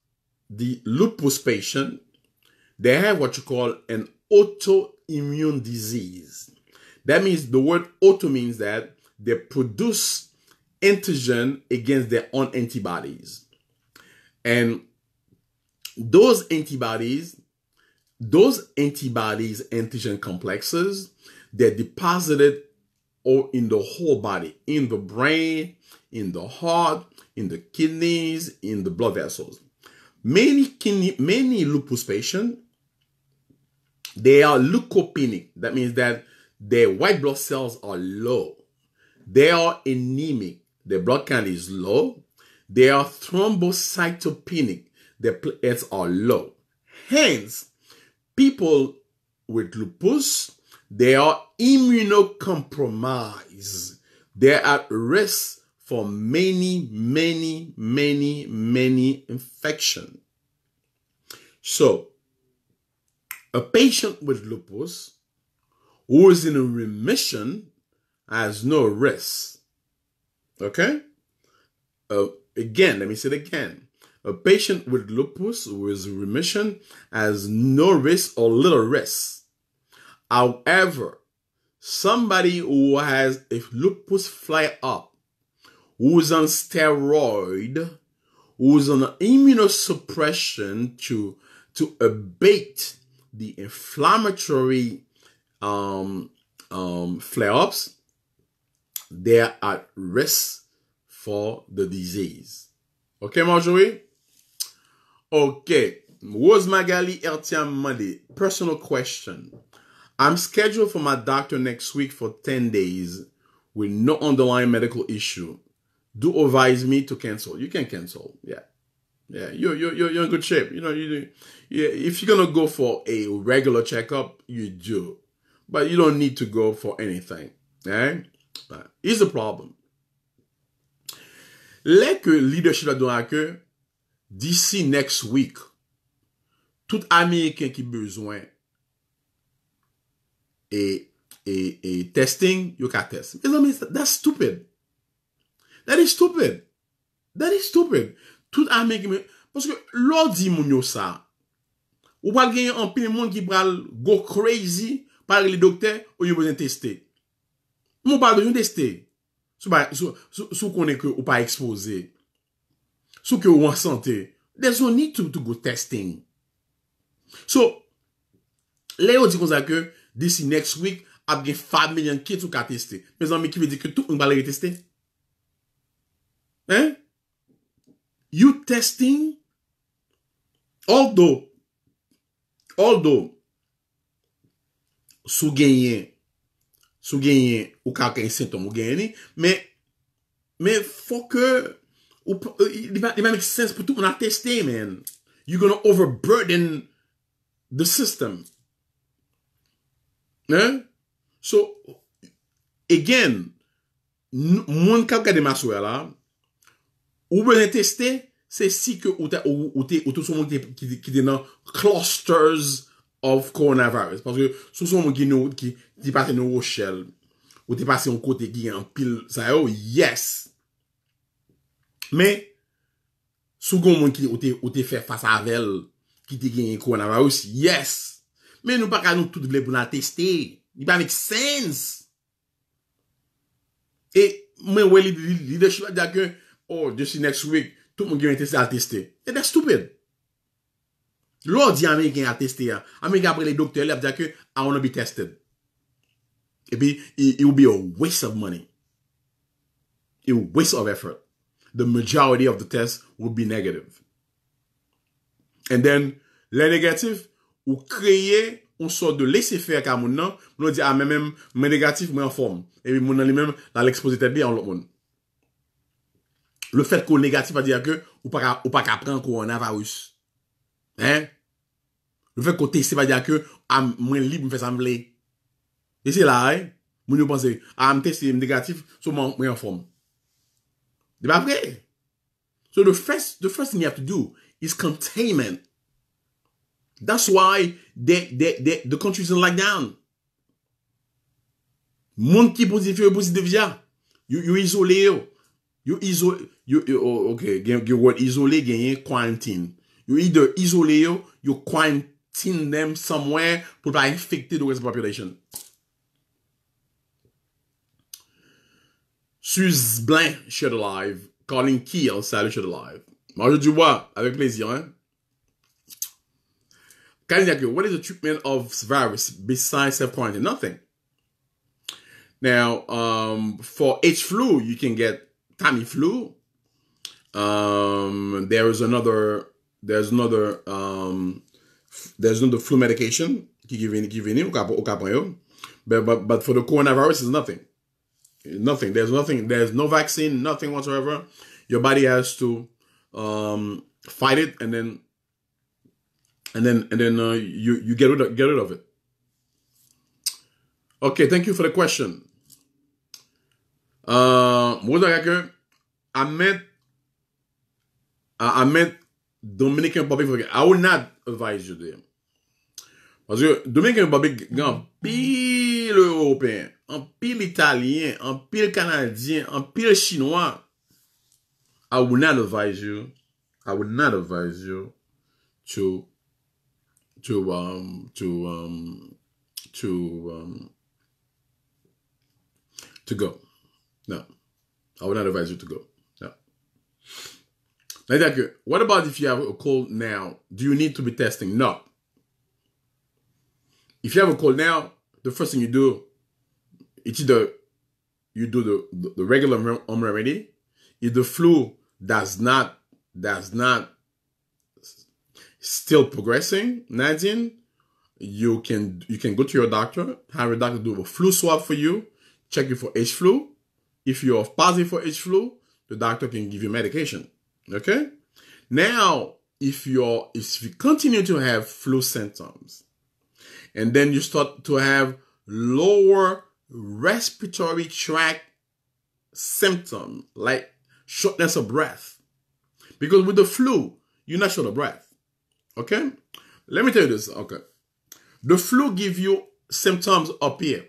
the lupus patient, they have what you call an autoimmune disease. That means the word auto means that they produce antigen against their own antibodies. And those antibodies, those antibodies, antigen complexes, they're deposited or in the whole body, in the brain, in the heart, in the kidneys, in the blood vessels. Many kidney, many lupus patients, they are leukopenic. That means that their white blood cells are low. They are anemic. Their blood count is low. They are thrombocytopenic the plates are low. Hence, people with lupus, they are immunocompromised. They're at risk for many, many, many, many infection. So, a patient with lupus who is in a remission has no risk. Okay? Uh, again, let me say it again. A patient with lupus with remission has no risk or little risk. However, somebody who has a lupus flare up, who's on steroid, who's on immunosuppression to, to abate the inflammatory um, um, flare ups, they're at risk for the disease. Okay, Marjorie? Okay. Was Magali Ertiam Monday? Personal question. I'm scheduled for my doctor next week for 10 days with no underlying medical issue. Do advise me to cancel. You can cancel. Yeah. Yeah, you're, you're, you're in good shape. You know, you, yeah, if you're going to go for a regular checkup, you do. But you don't need to go for anything. Right? Eh? But here's the problem. Let ke leadership la do akè, D'ici next week, tout Américain qui besoin et, et, et testing, you can test. Mes amis, that's stupid. That is stupid. That is stupid. Tout Américain, parce que l'autre dit moun yo ça, ou pas gagner un pile monde qui pral go crazy par les docteurs ou yo besoin tester. Mon pas besoin tester. Sou, sou, sou on ou pas exposé. sou ke ou an sante. There's no need to go testing. So, le yo di konzak ke, disi next week, ap gen 5 milyon kit ou ka testi. Me zanme ki ve di ke tout un balay e testi? Hein? You testing? Although, although, sou genyen, sou genyen, ou ka akè yon sintom ou genyen, men, men fò ke, di euh, man mèk sens pou tou kon a testè men you gonna overburden the system nan so again mwen kap kade mas wè la ou wè nan testè se si ke ou te ou te sou moun ki te nan clusters of coronavirus sou moun ki te passe nou ou te passe nou kote ki te passe nou kote Men, sou kon moun ki ou te fè fasa avèl ki te gen yon koronavarous, yes. Men, nou pa ka nou tout ble pou nan testè. Yon pa vek sens. E, men wè li de chou la dja ke, oh, just next week, tout moun gen testè a testè. E, that's stupid. Lò di amè gen a testè ya. Amè gen apre le doktor le ap dja ke, I wanna be tested. E pi, it will be a waste of money. A e waste of effort. the majority of the tests will be negative. And les négatifs, ou créer une sorte de laisser-faire comme mon dit, ah, mais même, mes négatifs, moi en forme. Et puis, moi même même dans l'exposé bien, le fait qu'on négatif, veut dire que, ou pas, ou pas coronavirus. Hein? Le fait qu'on ça veut dire que, ah, moi libre, me fait sembler. Et c'est là, hein? je nous pensez, ah, test négatif, seulement, moi en forme. They're So the first the first thing you have to do is containment. That's why they, they, they, the country is in lockdown. Moun ki pozitif yo pozitif ja. You izole yo. you izole, you oh, ok, gen word quarantine. You either isolate, you quarantine them somewhere pou by infecte the rest of the population. Suzblin Shut Alive. Colin Keel, salut Shut Alive. Manger du bois, avec plaisir, hein? Kalinaki, what is the treatment of virus besides self-quarantine? Nothing. Now, um, for H flu, you can get Tamiflu. Um, there is another, there's another, um, there's another flu medication given given him, but but but for the coronavirus is nothing. Nothing. There's nothing. There's no vaccine. Nothing whatsoever. Your body has to um, fight it, and then and then and then uh, you you get rid of, get rid of it. Okay, thank you for the question. Uh, I met I met Dominican public. I would not advise you there. Because Dominican Dominican gonna be pil Européen, an pil Italien, an pil Kanadyen, an pil Chinois. I would not advise you, I would not advise you to, to, um, to, um, to, um, to go. No. I would not advise you to go. No. what about if you have a cold now? Do you need to be testing? No. If you have a cold now, the first thing you do, it's either you do the, the, the regular home remedy. If the flu does not does not still progressing, 19, you can you can go to your doctor, have your doctor do a flu swab for you, check you for H flu. If you're positive for H flu, the doctor can give you medication. Okay? Now, if you're if you continue to have flu symptoms, and then you start to have lower respiratory tract symptom, like shortness of breath. Because with the flu, you're not short of breath. Okay? Let me tell you this. Okay. The flu give you symptoms up here.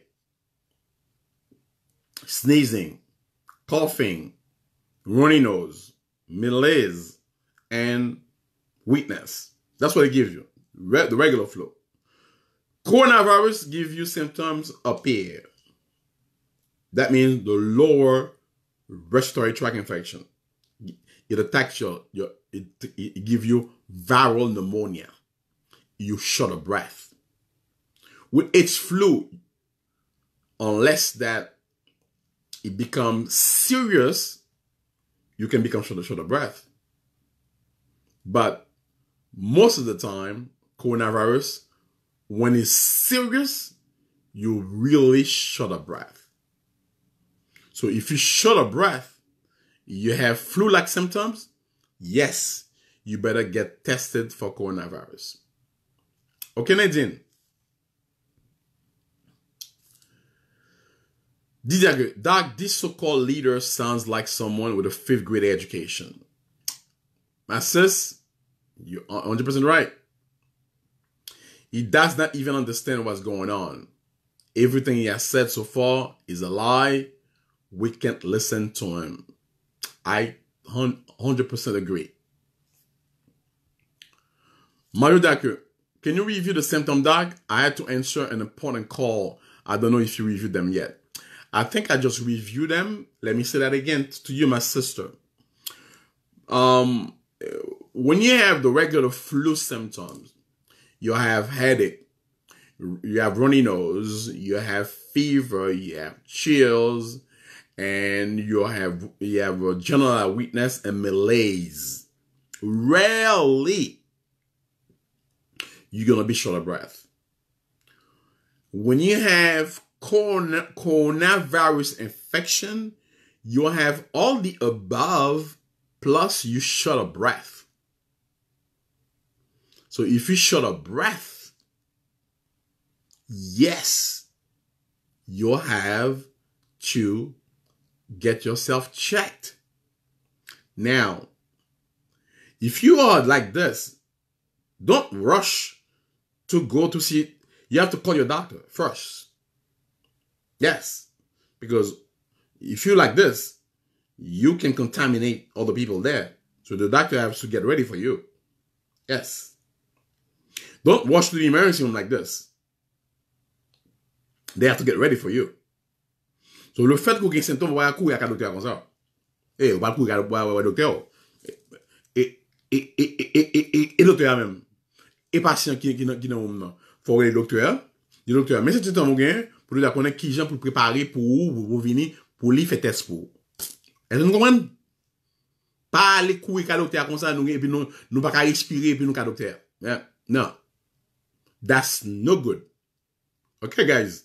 Sneezing, coughing, runny nose, malaise, and weakness. That's what it gives you. the regular flu. Coronavirus give you symptoms up here. That means the lower respiratory tract infection. It attacks your, your it, it give you viral pneumonia. You short of breath. With its flu, unless that it becomes serious, you can become short of, short of breath. But most of the time, coronavirus when it's serious, you really shut a breath. So if you shut a breath, you have flu-like symptoms, yes, you better get tested for coronavirus. Okay, Nadine. Didier, Doc, this so-called leader sounds like someone with a fifth grade education. My sis, you're 100% right. He does not even understand what's going on. Everything he has said so far is a lie. We can't listen to him. I 100% agree. Mario Dacker, can you review the symptom doc? I had to answer an important call. I don't know if you reviewed them yet. I think I just reviewed them. Let me say that again to you, my sister. Um, when you have the regular flu symptoms, you have headache, you have runny nose, you have fever, you have chills, and you have you have general weakness and malaise. Rarely you're gonna be short of breath. When you have corona, coronavirus infection, you have all the above, plus you short of breath. So if you short of breath, yes, you'll have to get yourself checked. Now, if you are like this, don't rush to go to see. You have to call your doctor first. Yes, because if you like this, you can contaminate other people there. So the doctor has to get ready for you. Yes. Don't watch through the emergency like this. They have to get ready for you. So le fait vous ait des symptômes, vous va courir à un docteur comme ça. Eh, on va courir à un docteur. Et, et, et, et, docteur même. Et patient qui, qui, qui dans le Faut aller le docteur. Le docteur, mais c'est un moment pour lui dire qui genre pour préparer pour pour venir, pour lui faire test pour. Est-ce que vous comprenez? Pas aller courir à docteur comme ça, nous, et puis nous, pouvons pas respirer, et puis nous qu'à docteur. Eh, non. That's no good. Ok guys?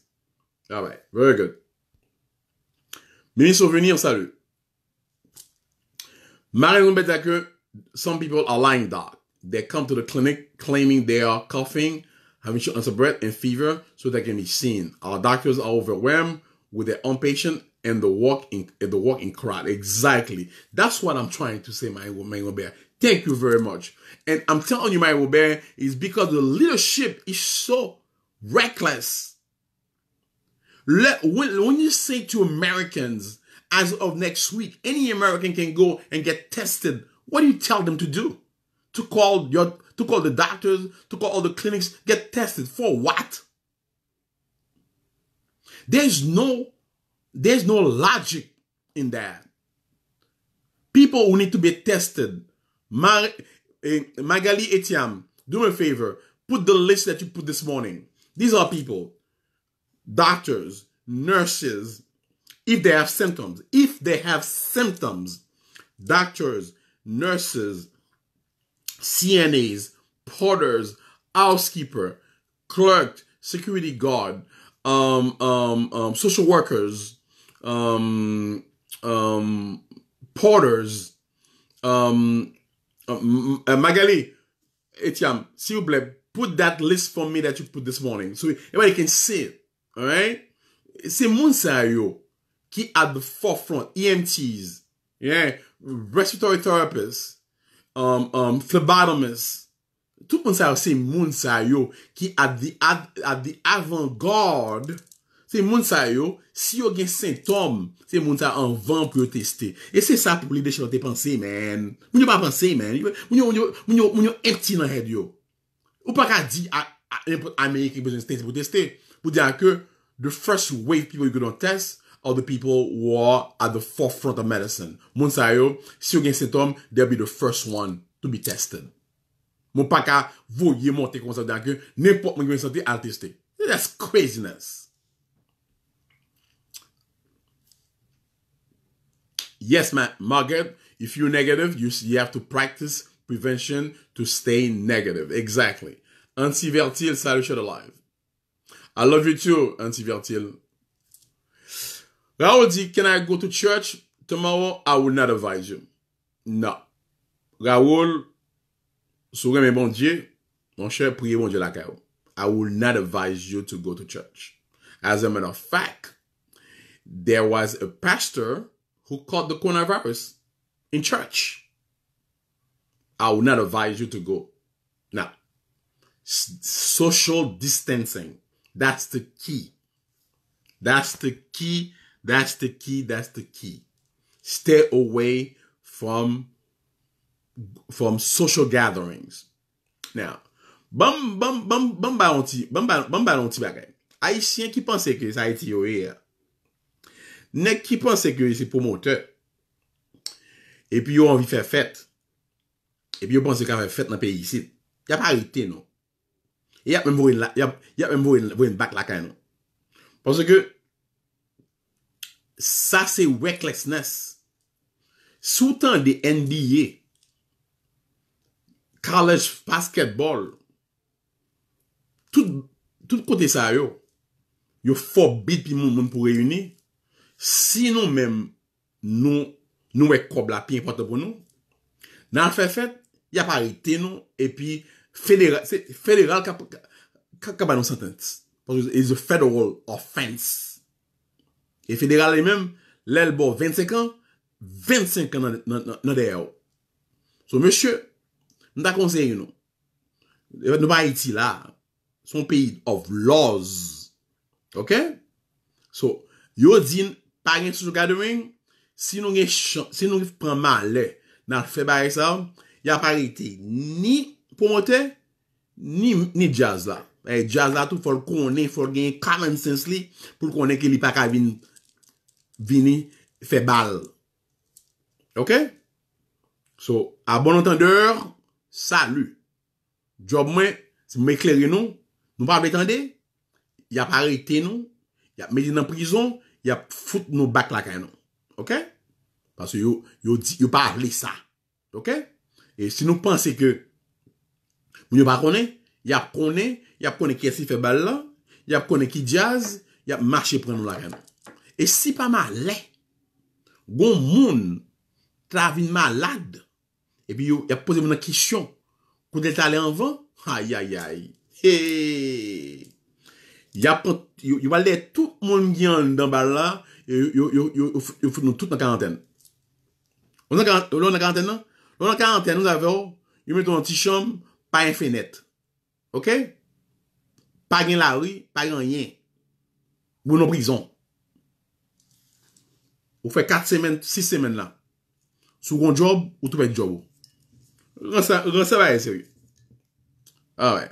Alright, very good. Ministre Veni, salut. Marion Betaker, some people are lying dark. They come to the clinic claiming they are coughing, having shortness of breath and fever so they can be seen. Our doctors are overwhelmed with their own patient and the walk in the walk in crowd. Exactly. That's what I'm trying to say, my woman. Thank you very much. And I'm telling you, my Robert, is because the leadership is so reckless. Let, when, when you say to Americans, as of next week, any American can go and get tested. What do you tell them to do? To call your to call the doctors, to call all the clinics, get tested for what? There's no there's no logic in that. People who need to be tested Mar- eh, Magali Etiam, do me a favor. Put the list that you put this morning. These are people, doctors, nurses, if they have symptoms. If they have symptoms, doctors, nurses, CNAs, porters, housekeeper, clerk, security guard, um, um, um, social workers, um, um, porters, um, Oh, uh, Magali, Etiam, see you. plaît, put that list for me that you put this morning. So everybody can see it. All right? C'est moun sa yo at the forefront, EMTs, yeah, respiratory therapists, um, um, phlebotomists, tout moun sa yo se sa yo at the, at, at the avant-garde C'est moun sa yo, si yo gen symptôme, c'est moun sa en vent pour tester. Et c'est ça pour li de man. penser, man. Moun yo Vous êtes men. Moun yo empty nan head yo. Ou pas ka di a, a, Vous que the first wave people you gonna test are the people who are at the forefront of medicine. Moun sa yo, si yo gen they'll be the first one to be tested. Moun pas ka vous comme ça moun That's craziness. Yes, ma- Margaret, if you're negative, you, you have to practice prevention to stay negative. Exactly. Auntie Vertil, saluted alive. I love you too, Auntie Vertil. Raoul can I go to church tomorrow? I will not advise you. No, Raoul, souverain mais bon Dieu, mon cher, priez bon Dieu la Caille? I will not advise you to go to church. As a matter of fact, there was a pastor who caught the coronavirus in church. I would not advise you to go. Now, social distancing. That's the key. That's the key. That's the key. That's the key. Stay away from from social gatherings. Now, bam bam bam bam bam bam bam bam bam ba onti bagay. Haïtien ki pense ke sa Nèg qui pense que c'est promoteur. Et puis ont envie de faire fête. Et puis yo pense qu'à faire fête dans le pays ici. Y a pas arrêté non. Il e y a même pas y a y a même une la caille non. Parce que ça c'est recklessness. Sous-temps des NBA, college basketball, tout, tout côté ça yo, yo forbid puis réunir. monde pour si nou menm nou nou wek kob la, pi importe pou nou, nan fè fèt, ya parite nou, e pi fèderal, fèderal kakba nou satènt. It's a federal offense. E fèderal li menm, lèl bo 25 an, 25 an nan deyè ou. So, mèche, nou ta konsey yon nou. Nou ba Haiti la, son peyi of laws. Ok? So, yon din Pa gen Sousou Gathering, si nou gen chan, si nou gen pranman le, nan febaye sa, ya parite ni ponte, ni jaz la. E eh, jaz la tou fol konen, fol gen kaman sens li, fol konen ki li paka vin, vin febale. Ok? So, a bon entendeur, salu. Job mwen, se mwen kleri nou, nou pa vete ande, ya parite nou, ya meti nan prizon, y a fout nous bac la canon. OK Parce que yo yo pas appeler ça. OK Et si nous pensons que nous pas il y a connaît, y a connaît qui est fait balle il y a connaît qui jazz, y a marché prendre nous la canon. Et si pas mal bon monde travin malade et puis il a posé une question Pour est allé en vent aïe aïe aïe hey. y a vous va tout le monde qui le dans bal là et yo nous tout dans quarantaine. On a quarantaine, on a quarantaine On a quarantaine, nous avons une petite chambre, pas un fenêtre. OK? Pas une la rue, pas rien. est en prison. Vous fait 4 semaines, 6 semaines là. sur un job ou tout un job. Rien ça va être sérieux. Ah ouais.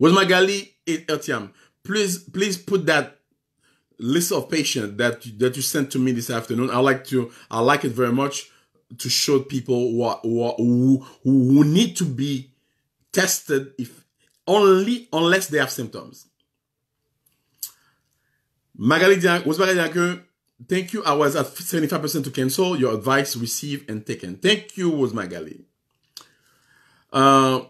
Où est Magali et Etiam? please please put that list of patients that that you sent to me this afternoon. I like to I like it very much to show people what, who, who need to be tested if only unless they have symptoms. Magali was Magali Dianke, thank you. I was at 75% to cancel. Your advice received and taken. Thank you, was Magali. Uh,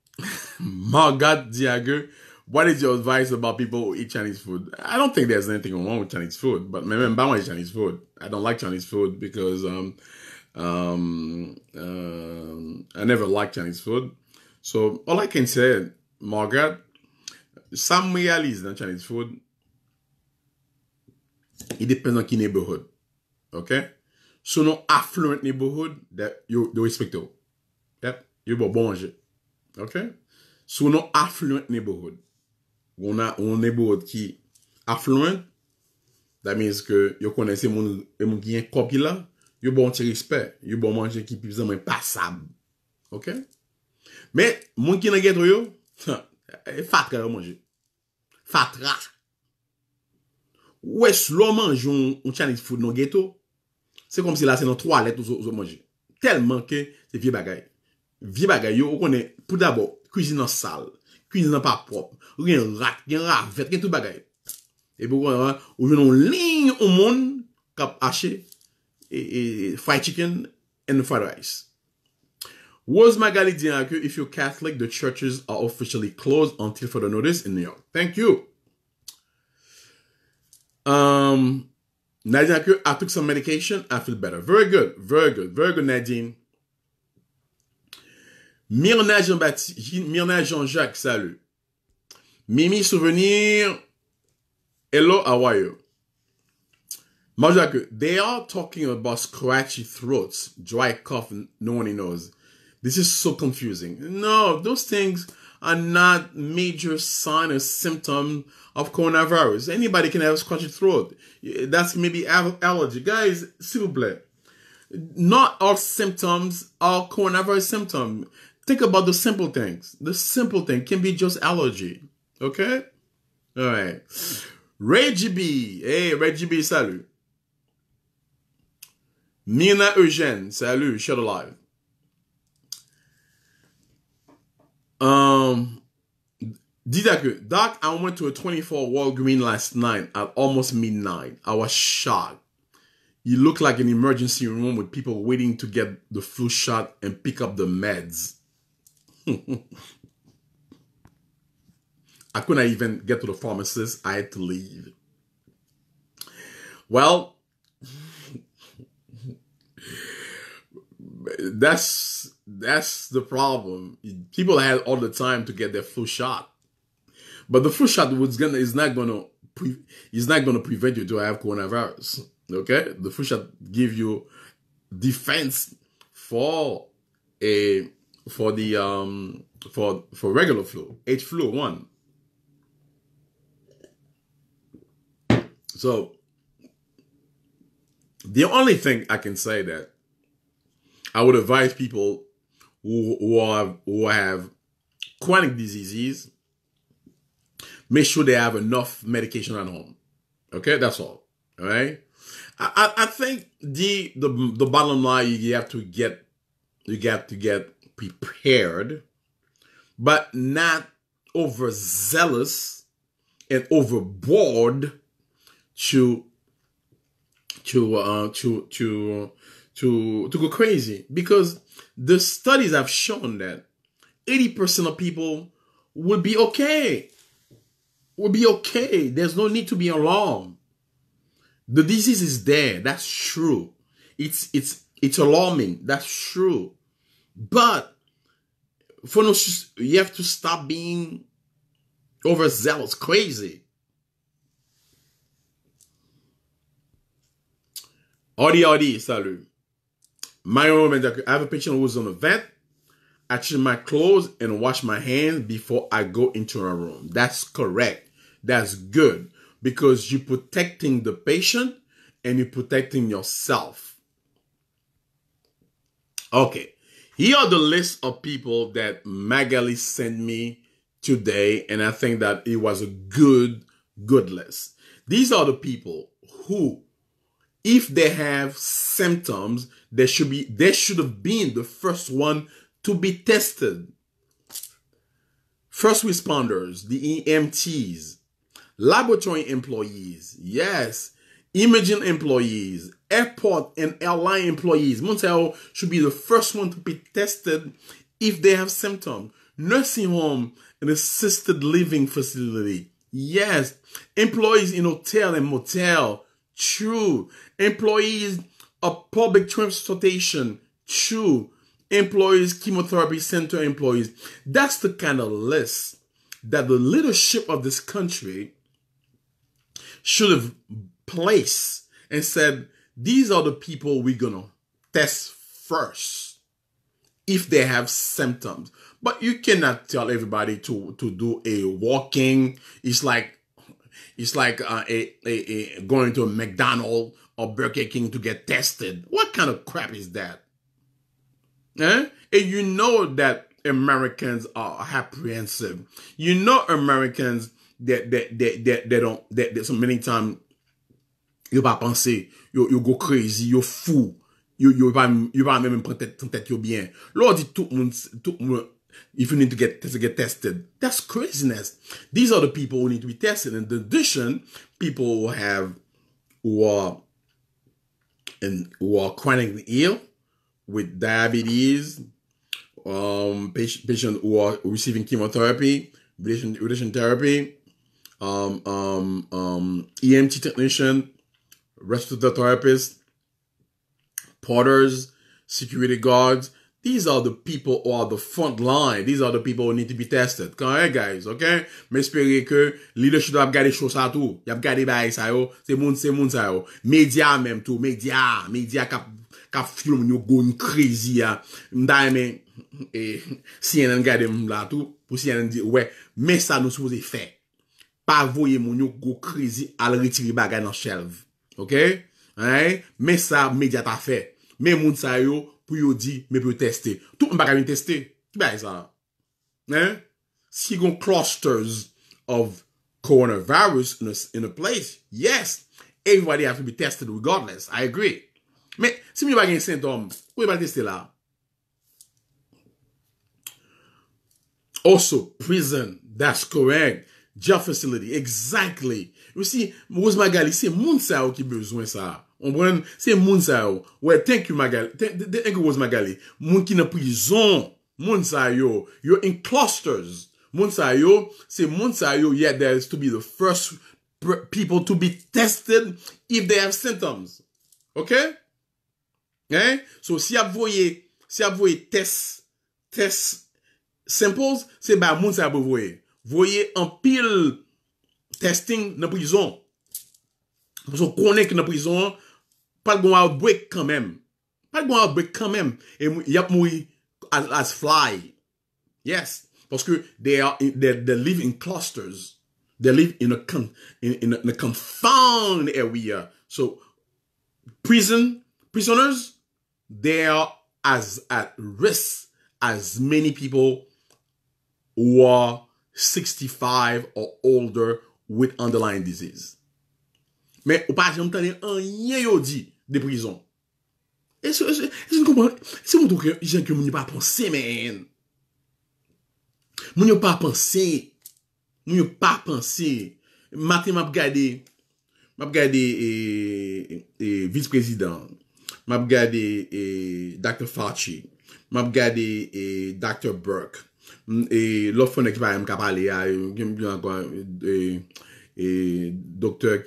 Margot Diague, what is your advice about people who eat Chinese food? I don't think there's anything wrong with Chinese food, but remember, is Chinese food. I don't like Chinese food because um, um, uh, I never liked Chinese food. So all I can say, Margaret, some is not Chinese food. It depends on your neighborhood, okay? So no affluent neighborhood that you do respect to. Yep, you will manger, okay? So no affluent neighborhood. Ou nou nebou ot ki aflouen. Damis ke yo kone se moun ki yon kop ki la. Yo bon ti rispe. Yo bon manje ki pizan mwen pasab. Ok? Me, moun ki nan geto yo, fat ka nan manje. Fat, rat. Ou es lò manj yon chanik foud nan geto, se kom si la se nan 3 let ou zo manje. Telman ke se vie bagay. Vie bagay yo, ou kone, pou dabou, koujin nan sal. Ku yon nan pa prop. Ou gen rat, gen rat, vet, gen tout bagay. E pou kon anwa, ou gen nou ling ou moun kap ashe. E fry chicken and fry rice. Woz magali diyan akou? If you're Catholic, the churches are officially closed until further notice in New York. Thank you. Um, Nadine akou, I took some medication, I feel better. Very good, very good, very good Nadine. Myrna Jean-Jacques, salut. Mimi Souvenir, hello, how are you? they are talking about scratchy throats, dry cough, no one knows. This is so confusing. No, those things are not major sign or symptom of coronavirus. Anybody can have a scratchy throat. That's maybe allergy. Guys, s'il vous plaît. Not all symptoms are coronavirus symptom think about the simple things. The simple thing can be just allergy. Okay? All right. Reggie B. Hey, Reggie B, salut. Mina Eugène, salut, shut alive. Um, did I go? Doc, I went to a 24 Green last night at almost midnight. I was shocked. It looked like an emergency room with people waiting to get the flu shot and pick up the meds. I couldn't even get to the pharmacist. I had to leave. Well, that's that's the problem. People had all the time to get their flu shot, but the flu shot was gonna is not gonna pre, is not gonna prevent you to have coronavirus. Okay, the flu shot give you defense for a for the um for for regular flu, H flu one. So the only thing I can say that I would advise people who, who have who have chronic diseases make sure they have enough medication at home. Okay, that's all. All right. I, I think the the the bottom line you have to get you got to get prepared, but not overzealous and overboard to to uh, to to to to go crazy because the studies have shown that 80% of people would be okay will be okay. There's no need to be alarmed. The disease is there. That's true. It's it's it's alarming. That's true. But for no, you have to stop being overzealous, crazy. Audi Audi, salut. My woman, I have a patient who's on a vent. I change my clothes and wash my hands before I go into a room. That's correct. That's good because you're protecting the patient and you're protecting yourself. Okay. Here are the list of people that Magali sent me today, and I think that it was a good, good list. These are the people who, if they have symptoms, they should be they should have been the first one to be tested. First responders, the EMTs, laboratory employees, yes, imaging employees, airport and airline employees, motel should be the first one to be tested if they have symptoms. Nursing home and assisted living facility. Yes. Employees in hotel and motel. True. Employees of public transportation. True. Employees, chemotherapy center employees. That's the kind of list that the leadership of this country should have place and said, these are the people we're going to test first if they have symptoms. But you cannot tell everybody to, to do a walking. It's like, it's like uh, a, a, a going to a McDonald's or Burger King to get tested. What kind of crap is that? Eh? And you know that Americans are apprehensive. You know, Americans that that that that they don't that, that so many times yo pa yo, yo go crazy, yo fou, yo, yo pa mèm pren tèt yo byen. Lò di tout moun, tout moun, if you need to get, to get tested, that's craziness. These are the people who need to be tested. in addition, people who have, who are, and who are chronically ill with diabetes, um, patient, patient who are receiving chemotherapy, radiation, radiation therapy, um, um, um, EMT technician, Rest of the therapists, porters, security guards, these are the people who are the front line. These are the people who need to be tested. Kanwe guys, ok? Men espere ke, leader should ap gade chosa tou. Yap gade baye sayo. Se moun se moun sayo. Media men tou. Media. Media kap film moun yo goun krizi ya. Mda men, si yenen gade moun la tou, pou si yenen di, we, men sa nou souze fe. Pa voye moun yo goun krizi, al ritiri bagay nan shelve. Ok? Hein? Mais ça, ta t'a Me Mais moun sa yo pou yo di mais peut tester. Tout mba ka vin teste. Ki bay sa? Hein? Si clusters of coronavirus in a, place, yes, everybody have to be tested regardless. I agree. Mais si mwen symptoms, sintom, ou yon pas tester là? Also, prison. That's correct. Jail facility. Exactly aussi si, Rose Magali, c'est moun sa qui besoin ça sa. Ombren, se moun sa you Magali, Rose Magali. Moun prison, moun You're in clusters. Moun sa yo, se moun yo, yet there is to be the first people to be tested if they have symptoms. Ok? Hein? So, si vous voye, si a voye test, test samples, c'est ba moun sa un voye. un testing nan prizon. Mson konen ki nan prizon, pal gwen outbreak kanmem. Pal gwen outbreak kanmem. E yap moui as, as fly. Yes. Paske they, are, they, they live in clusters. They live in a, con, in, in a, in a confound area. So, prison, prisoners, they are as at risk as many people who are 65 or older with underlying disease. Mè, ou pa, jèm tèlè an yè yò di de prizon. E jèm kompè, se moun tou kè jèm kè moun yò pa ponsè, mè. Moun yò pa ponsè. Moun yò pa ponsè. Maté mè ap gèdè. Mè ap gèdè e, e vice-president. Mè ap gèdè e, Dr. Fauci. Mè ap gèdè e, Dr. Burke. Mm, et l'autre on est qui va nous parler à un docteur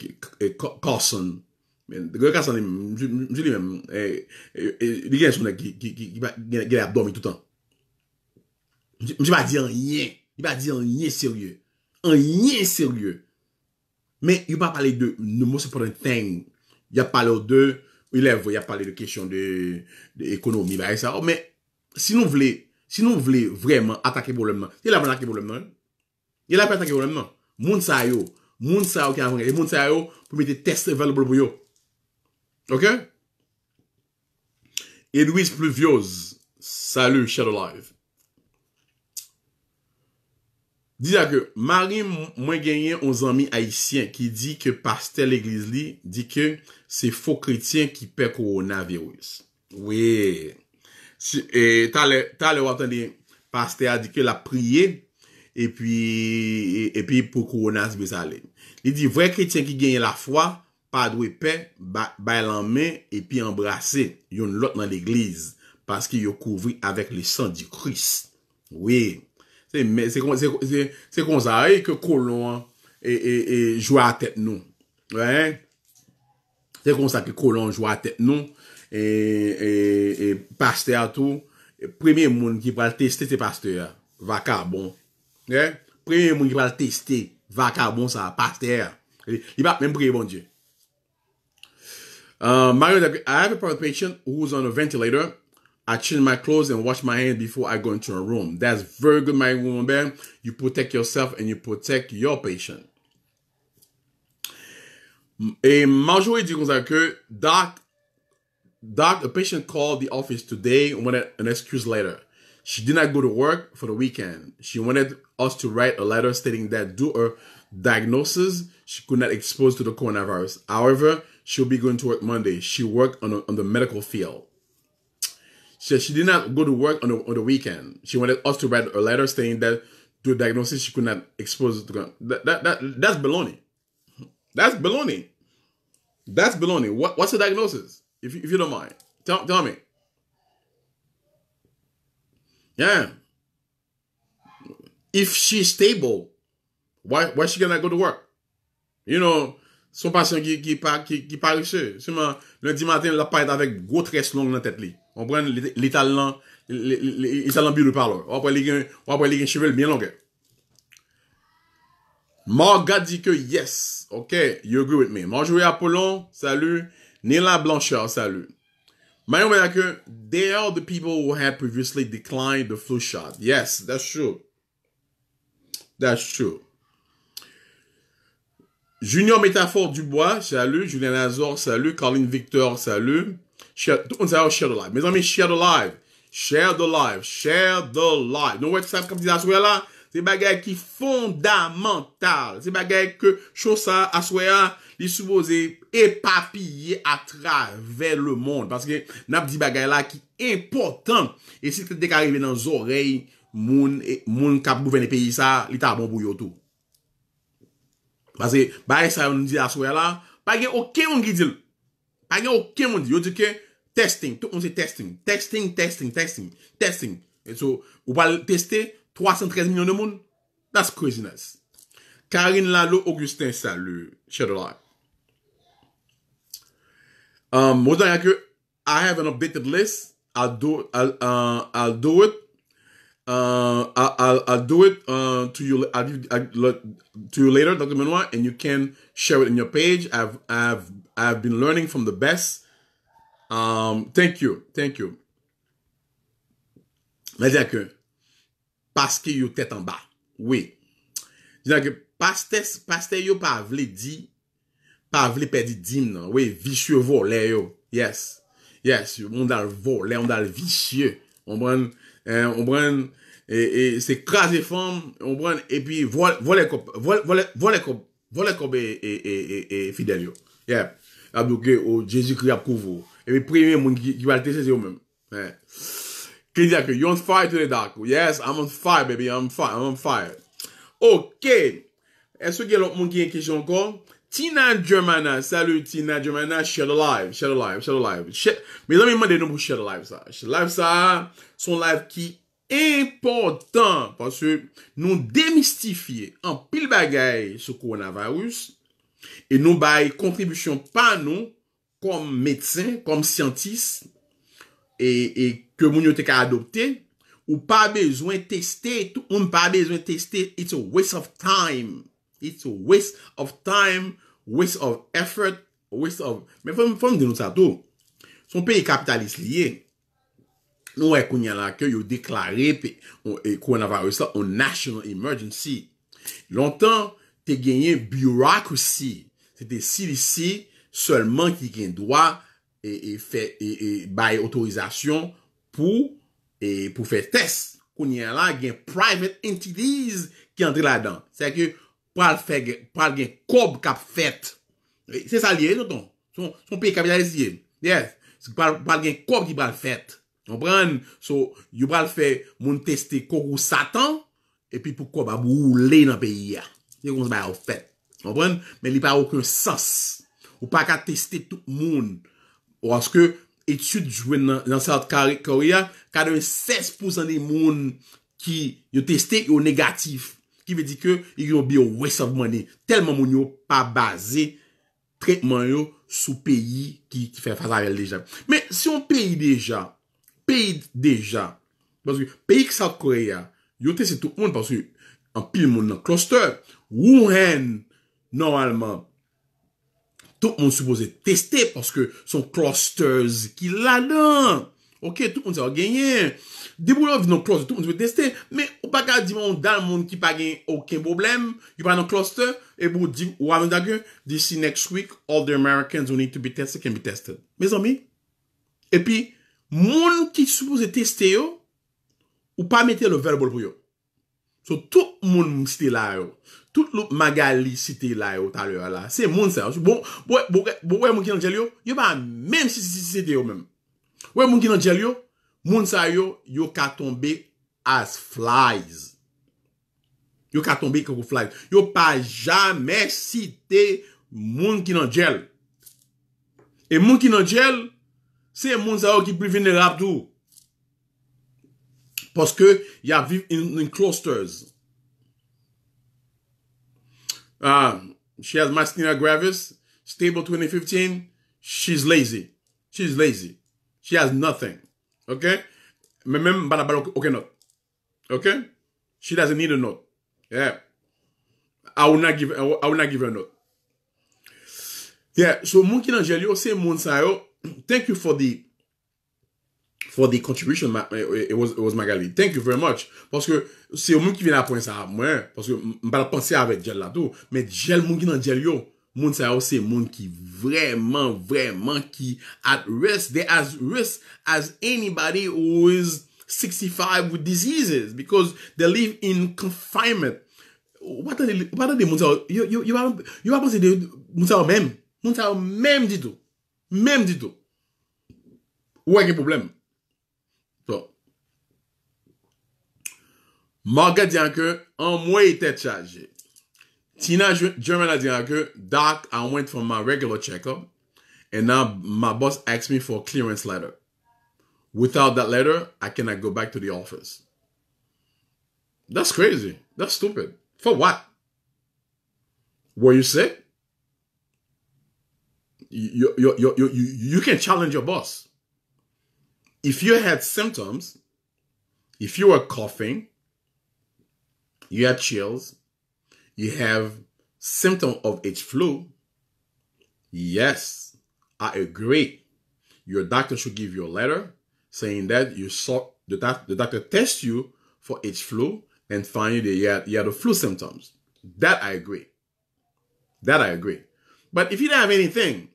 Carson, le Carson je lui-même les gens sont là qui qui qui va qui est abdormi tout le temps. Je vais dire rien, il va dire rien sérieux, un rien sérieux. Mais il va parler de nous, c'est pour une thing. Il a parlé de, il a parlé de question de bah, ça. Mais si nous voulez si nous voulons vraiment attaquer le problème, c'est là a attaque le problème. Il n'y a pas de problème. Le monde ça yo. Le monde qui a vendu. Le monde pour mettre des tests vers pour yo. Ok? Louise Pluviose. Salut, Shadow Live. Disa que Marie moi gagné aux amis haïtiens qui dit que pasteur l'église dit que c'est faux chrétien qui perd coronavirus. Oui. E, ta le watan de paste a dike la priye E pi e pou koronas beza le Li di vwe kretien ki genye la fwa Padwe pe, bay lan men E pi embrase yon lot nan l'eglize Paske yo kouvri avek le san di kris Oui Se kon sa e ke kolon E, e jwa a tet nou Se kon sa e ke kolon jwa a tet nou Et pasteur tout premier monde qui va tester teste pasteur va car premier premier monde qui va tester va car sa ça pasteur il va même bon dieu Uh, Mario, I have a patient who's on a ventilator. I change my clothes and wash my hands before I go into a room. That's very good, my woman. Bear. You protect yourself and you protect your patient. Et Marjorie dit comme ça que Doc Doc, a patient called the office today and wanted an excuse letter. She did not go to work for the weekend. She wanted us to write a letter stating that due her diagnosis, she could not expose to the coronavirus. However, she'll be going to work Monday. She worked on, a, on the medical field. She, she did not go to work on the, on the weekend. She wanted us to write a letter stating that due diagnosis, she could not expose to that, that, that That's baloney. That's baloney. That's baloney. What, what's the diagnosis? if you, if you don't mind. Tell, tell me. Yeah. If she's stable, why, why she gonna go to work? You know, son patient qui, qui, qui, qui paresseux. Seulement, lundi matin, la paille avec gros tresse longue dans la tête. Li. On prend l'état là, les talents bureau par là. Après, les cheveux bien longue. Morgan dit que yes, ok, you agree with me. Moi, à Apollon, salut. Nila Blanchard, salut. Mayon que they are the people who had previously declined the flu shot. Yes, that's true. That's true. Junior Métaphore Dubois, salut. Julien Lazor, salut. Caroline Victor, salut. Share, tout le monde, share the live. Mes amis, share the live. Share the live. Share the live. No way comme ça, la soirée là, c'est bagaille qui fondamental. C'est bagaille que, chose à, li supposé éparpiller à travers le monde. Parce que n'a dit bagay là qui important. Et si t'es arrivé dans les oreilles, moun, moun kap le pays ça, li ta bon pour tout. Parce que, bah, ça, on dit à ce là, pas gen aucun qui dit. Pas gen aucun monde dit. dit que, testing, tout le monde testing. Testing, testing, testing, testing. Et so, ou pas tester 313 millions de monde? That's craziness. Karine Lalo, Augustin, salut. Shadow Um, most accurate? I have an updated list. I'll do. I'll. Uh, I'll do it. Uh, I'll, I'll, I'll do it uh, to you. I'll, I'll, to you later, Dr. Benoit, and you can share it in your page. I've I've I've been learning from the best. Um, thank you, thank you. C'est-à-dire que parce que yo tête en bas, oui. C'est-à-dire que pasteur pasteur yo pas vle dit pas voulu perdre dîme, non. Oui, vicieux voler, yo. Yes. Yes. On a le voler, on a vicieux. On prend, hein, on prend, et, et c'est crasé femme, on prend, et puis, voilà voler, voilà voler, voilà voler, voler, et, et, et, et, fidèle, yeah Yep. Abdouke, au Jésus-Christ pour vous. Oh. Et puis, premier monde qui, qui va le tester, même eux-mêmes. Ouais. que, you're on fire today the dark. Oh. Yes, I'm on fire, baby. I'm on fire. I'm on fire. Ok. Est-ce qu'il y a l'autre monde qui a une question encore? Tina Germana. Salut Tina Germana. Share the live. Share the live. Share the live. Share... Mesdames et messieurs, nous share the live ça. Share the live ça. Son live qui important parce que nous démystifier en pile bagaille ce coronavirus et nous bail contribution pas nous comme médecin, comme scientifiques et, et que nous avons adopté ou pas besoin de tester, tout le monde pas besoin de tester. It's a waste of time. It's a waste of time waste of effort, waste of... Men fèm fèm di nou sa tou, son peyi kapitalist liye, nou wè kounye la ke yo deklare avait koronavirus la en national emergency. Longtemps, te genyen bureaucracy. Se te ici seulement ki gen doa e, e, e, autorisation pour pou, pou fè test. Kounye la gen private entities qui antre là dedans. Se que... Parle fait pral gen cob a fait c'est ça lié tonton son son pays capitalisé yes pral pral gen cob ki pral fait comprendre so yo le fait mon tester kokou satan et puis pourquoi ba rouler dans pays c'est comme ça au fait comprendre mais il pas aucun sens ou pas qu'à tester tout le monde parce que étude joué dans dans South Korea 96% des monde qui yo testé au négatif qui veut dire que il y a bien waste of money tellement mon pas basé traitement yo sous pays qui fait face à elle déjà mais si on paye déjà pays déjà parce que pays que ça Corée, hein, yo c'est tout le monde parce que en pile monde dans cluster Wuhan normalement tout le monde supposé tester parce que son clusters qui l'a non OK tout le monde a gagné des boulots dans cluster tout le monde veut tester mais pas ka dire dans le monde qui pa problème, problème cluster, et vous di, à dague next week, all the Americans who need to be tested can be tested. mes amis. Et puis monde qui suppose tester ou pas mettez le verbal pour yo. tout monde msite là tout le magali cité là. yo à Bon, bon, bon, bon, si yo, yo as flies. Yo ka tombe kakou flies. Yo pa jamais site moun ki nan djel. Et moun ki nan djel, se moun sa yo ki pli Parce que que ya y in, in clusters. Ah, she has Mastina Gravis, stable 2015. She's lazy. She's lazy. She has nothing. Okay. Mais même She doesn't need a note Yeah I will not give her a note Yeah, so moun ki nan jel yo Se moun sa yo Thank you for the For the contribution eh, eh, Thank you very much Se moun ki vina pon sa ap mwen Mba la panse avet jel la do Men jel moun ki nan jel yo Moun sa yo se moun ki vreman vreman Ki at risk As anybody who is 65 with diseases because they live in confinement. What are the what are the Munsao? You, you, you are, you are supposed Munsao mem. Munsao mem dito. Mem dito. What is eke problem. So. Marga diyan ke, an mwen ite chaje. Tina German a diyan ke, doc, I went for my regular checkup and now my boss asked me for a clearance letter. Without that letter, I cannot go back to the office. That's crazy. That's stupid. For what? Were you sick? You, you, you, you, you can challenge your boss. If you had symptoms, if you were coughing, you had chills, you have symptom of H flu, yes, I agree. Your doctor should give you a letter saying that you saw the, the doctor test you for H flu and find you had, you had the flu symptoms. That I agree. That I agree. But if you don't have anything,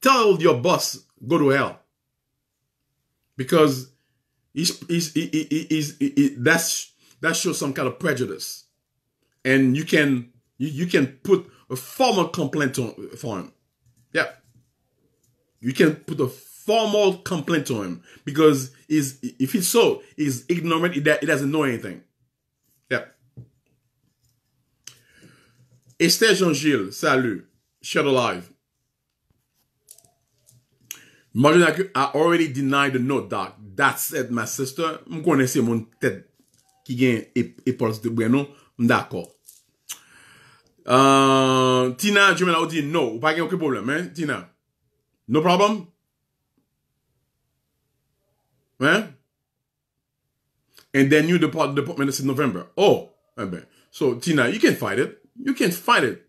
tell your boss, go to hell. Because he's, he's, he's, he's, that's, that shows some kind of prejudice. And you can you, you can put a formal complaint on, for him. Yeah. You can put a formal complaint to him because is if he's so he's ignorant that he doesn't know anything. Yeah. Esther Jean-Gilles, salut, Shadow alive. Imagine I already denied the note, doc. that's it, my sister, I'm going to ki gen epos de bueno, m dako. Uh, Tina, jome la ou di, no, ou pa gen ouke problem, Tina. No problem? Right? And then you depart the department is in November. Oh, so Tina, you can fight it. You can fight it.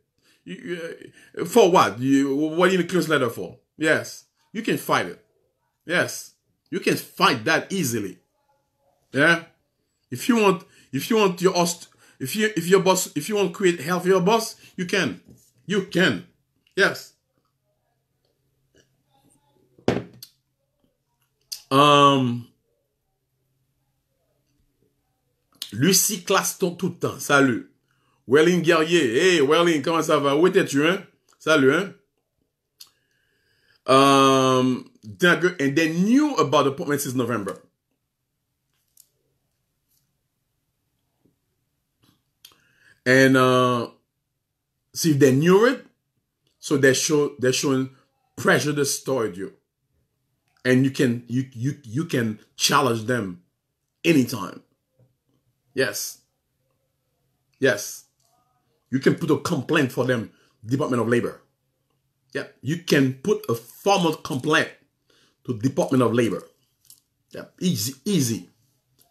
You, uh, for what? You, what do you need a close letter for? Yes, you can fight it. Yes, you can fight that easily. Yeah, if you want, if you want your if you if your boss if you want to create hell for your boss, you can, you can. Yes, Um, Lucie Claston tout le temps. Salut. Welling Guerrier. Hey, Welling, comment ça va? Où étais-tu, hein? Salut, hein? Um, and they knew about the appointment since November. And uh, see, if they knew it, so they show, they're showing pressure the studio. and you can you you you can challenge them anytime. Yes. Yes. You can put a complaint for them, Department of Labor. Yeah. You can put a formal complaint to Department of Labor. Yeah. Easy, easy.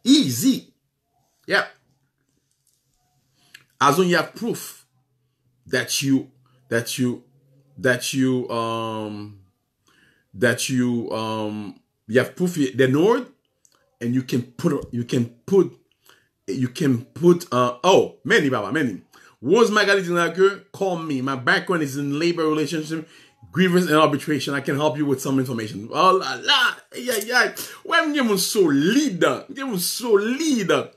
Easy. Yeah. As long you have proof that you that you that you um that you um you have proof the know and you can put you can put you can put uh oh many baba many Wars Magali Dinaker, call me. My background is in labor relationship, grievance, and arbitration. I can help you with some information. Oh la la, yeah yeah. Why me give so leader? Give so leader.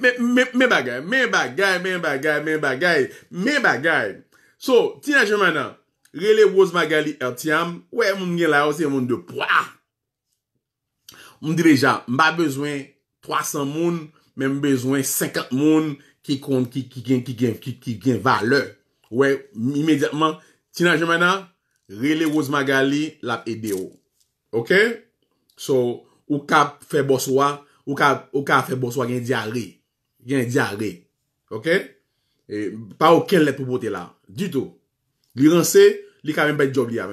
Me eh, me me guy, me guy, me guy, me bagay, me bagay. So man, Germana, Rele Rose Magali Ertiam, ouais, mon la c'est se de poids. Moun n'ai pas besoin besoin 300 moun, même besoin 50 moun qui qui qui qui qui qui gen, gen valeur. Ouais, immédiatement, tina jemena, rele Rose Magali la aidé. Ok? So, ou ka fait boswa, ou ka, ou ka fait boswa gen diarrhée. Ok? Et pas ou ken pour pou là, Du tout. Lui il ka men bay job li la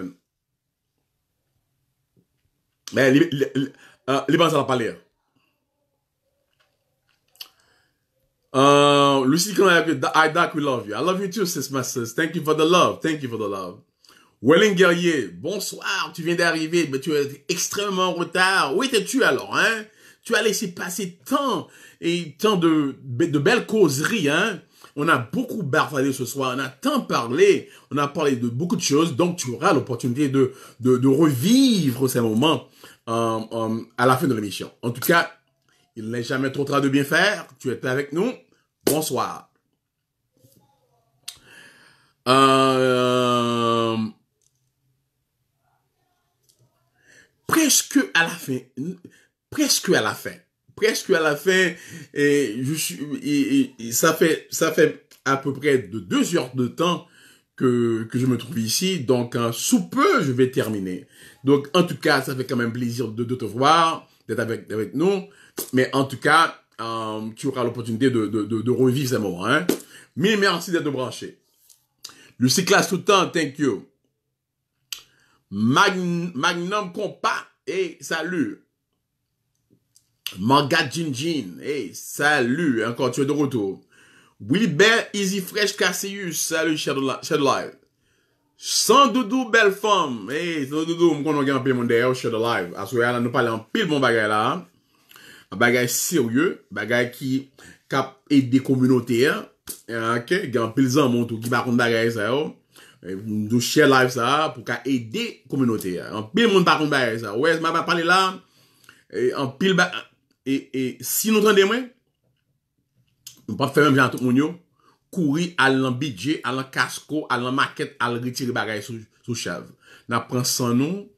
Lucy I we love you. I love you too, sis, my sis. Thank you for the love. Thank you for the love. Welling Guerrier, bonsoir. Tu viens d'arriver, mais tu es extrêmement en retard. Où étais-tu alors, hein? Tu as laissé passer tant et tant de, de belles causeries, hein? On a beaucoup bavardé ce soir, on a tant parlé, on a parlé de beaucoup de choses, donc tu auras l'opportunité de, revivre ces moments euh, euh, à la fin de l'émission. En tout cas, il n'est jamais trop tard de bien faire. Tu es avec nous. Bonsoir. Euh, presque à la fin. Presque à la fin presque à la fin, et, je suis, ça fait ça fait à peu près de deux heures de temps que, je me trouve ici. Donc, hein, sous peu, je vais terminer. Donc, en tout cas, ça fait quand même plaisir de, te voir, d'être avec, avec nous. Mais en tout cas, euh, tu auras l'opportunité de, de, revivre ces moments. Hein. Mille merci d'être branché. Le Classe tout le temps, thank you. Magnum Compa et salut. Manga Jinjin, hey, salut, encore tu es de retour. Wilbert Easy Fresh Cassius, salut Shadow Live. Sans doudou belle femme, hey, sans doudou, m'konon gen anpil mon derrière oh, Shadow Live. là nous parlons pile mon bon bagay Un bagay sérieux, bagay ki kap aide communauté, ok, gen pile zan moun qui va bakon bagay ça. yo. Oh. Mdou share live sa pou ka aide communauté, anpil hein. moun bakon bagay ça. Ouais, ma pa pale en pile bagay, et, si nous tendez moi nous pas faire même tout monde courir à budget, à l'en casco à l'en maquette à retirer les sous sous la n'a prend sans nous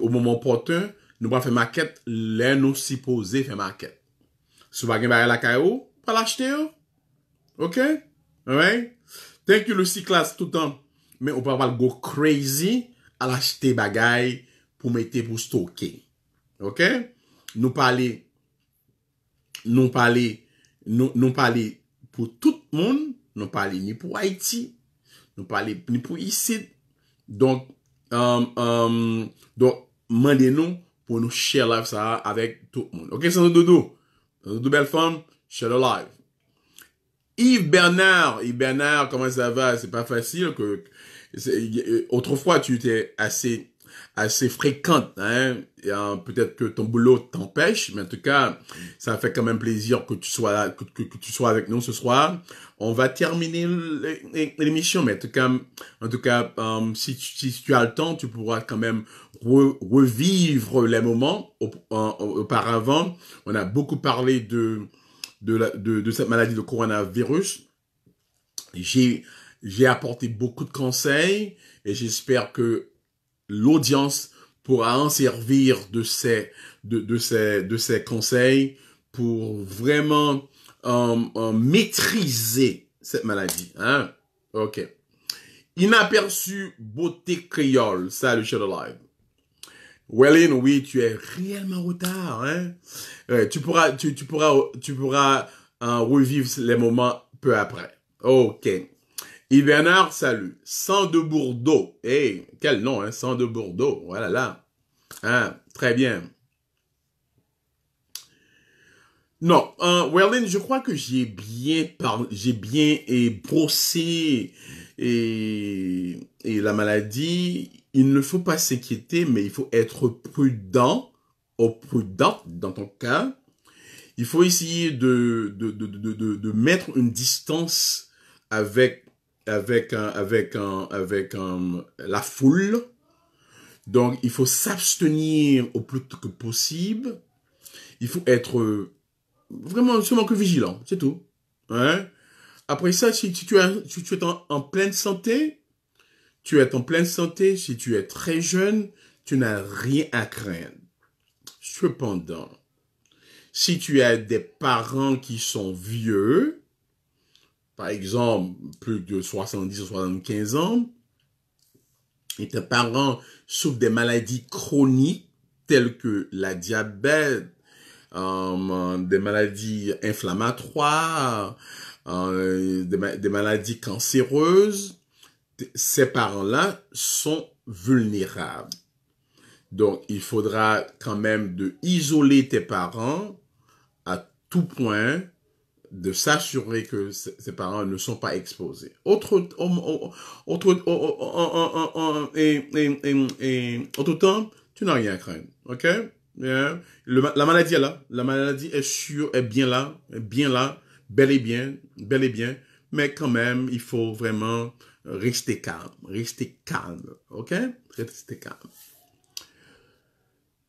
au moment opportun nous pas faire maquette les nous supposé faire maquette sous bagage la caillou pas l'acheter OK ouais thank you le cycliste tout le temps mais on pas aller go crazy à l'acheter bagaille pour mettre pour stocker OK nous parler nous parler, parler pour tout le monde, nous parler ni pour Haïti, nous parler ni pour ici. Donc, euh, euh nous pour nous share live ça avec tout le monde. Ok, c'est Doudou. Doudou belle femme, share live. Yves Bernard, Yves Bernard, comment ça va? C'est pas facile que, autrefois tu étais assez assez fréquente. Hein? Euh, peut-être que ton boulot t'empêche, mais en tout cas, ça fait quand même plaisir que tu sois là, que, tu sois avec nous ce soir. On va terminer l'émission, mais en tout cas, en tout cas, euh, si, tu, si, tu, as le temps, tu pourras quand même revivre les moments. Euh, auparavant, on a beaucoup parlé de de, de, de cette maladie de coronavirus. j'ai apporté beaucoup de conseils et j'espère que l'audience pourra en servir de ses, de, de, ses, de ses conseils pour vraiment euh, euh, maîtriser cette maladie. Hein? OK. Inaperçu, beauté créole. Salut, Shadow Live. Wellin, oui, tu es réellement au tard. Hein? tu pourras, tu, tu pourras, tu pourras euh, revivre les moments peu après. OK. Bernard, salut. Sang de Bordeaux. Hey, quel nom, hein? Sang de Bordeaux. Voilà là. Hein? Très bien. Non, euh, je crois que j'ai bien parlé, j'ai bien et eh, brossé et, eh, eh, la maladie. Il ne faut pas s'inquiéter, mais il faut être prudent Au prudent, dans ton cas. Il faut essayer de, de, de mettre une distance avec avec, avec, avec, euh, la foule. Donc, il faut s'abstenir au plus que possible. Il faut être euh, vraiment seulement que vigilant, c'est tout. Hein. Après ça, si, tu, tu es en, pleine santé, tu es en pleine santé, si tu es très jeune, tu n'as rien à craindre. Cependant, si tu as des parents qui sont vieux, par exemple, plus de 70 ou 75 ans, et tes parents souffrent des maladies chroniques telles que la diabète, euh, des maladies inflammatoires, euh, des, maladies cancéreuses, ces parents-là sont vulnérables. Donc, il faudra quand même de isoler tes parents à tout point de s'assurer que ses parents ne sont pas exposés. Autre, autre, temps, tu n'as rien à craindre. OK? la maladie est là. La maladie est sûre, est bien là, est bien là, bel et bien, bel et bien. Mais quand même, il faut vraiment rester calme, rester calme. OK? Rester calme.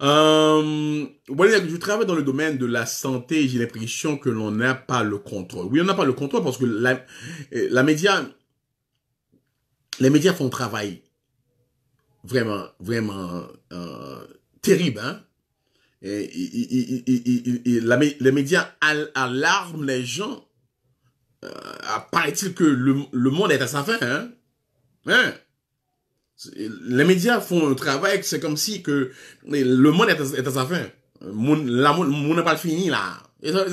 Euh, je travaille dans le domaine de la santé et j'ai l'impression que l'on n'a pas le contrôle. Oui, on n'a pas le contrôle parce que la, euh, la média, les médias font un travail vraiment, vraiment euh, terrible. Hein? Et, et, et, les médias alarment les gens. Euh, Paraît-il que le, le, monde est à sa fin. Hein? hein? les médias font un travail c'est comme si que le monde est, à sa fin Le monde n'est pas fini là et ça, veut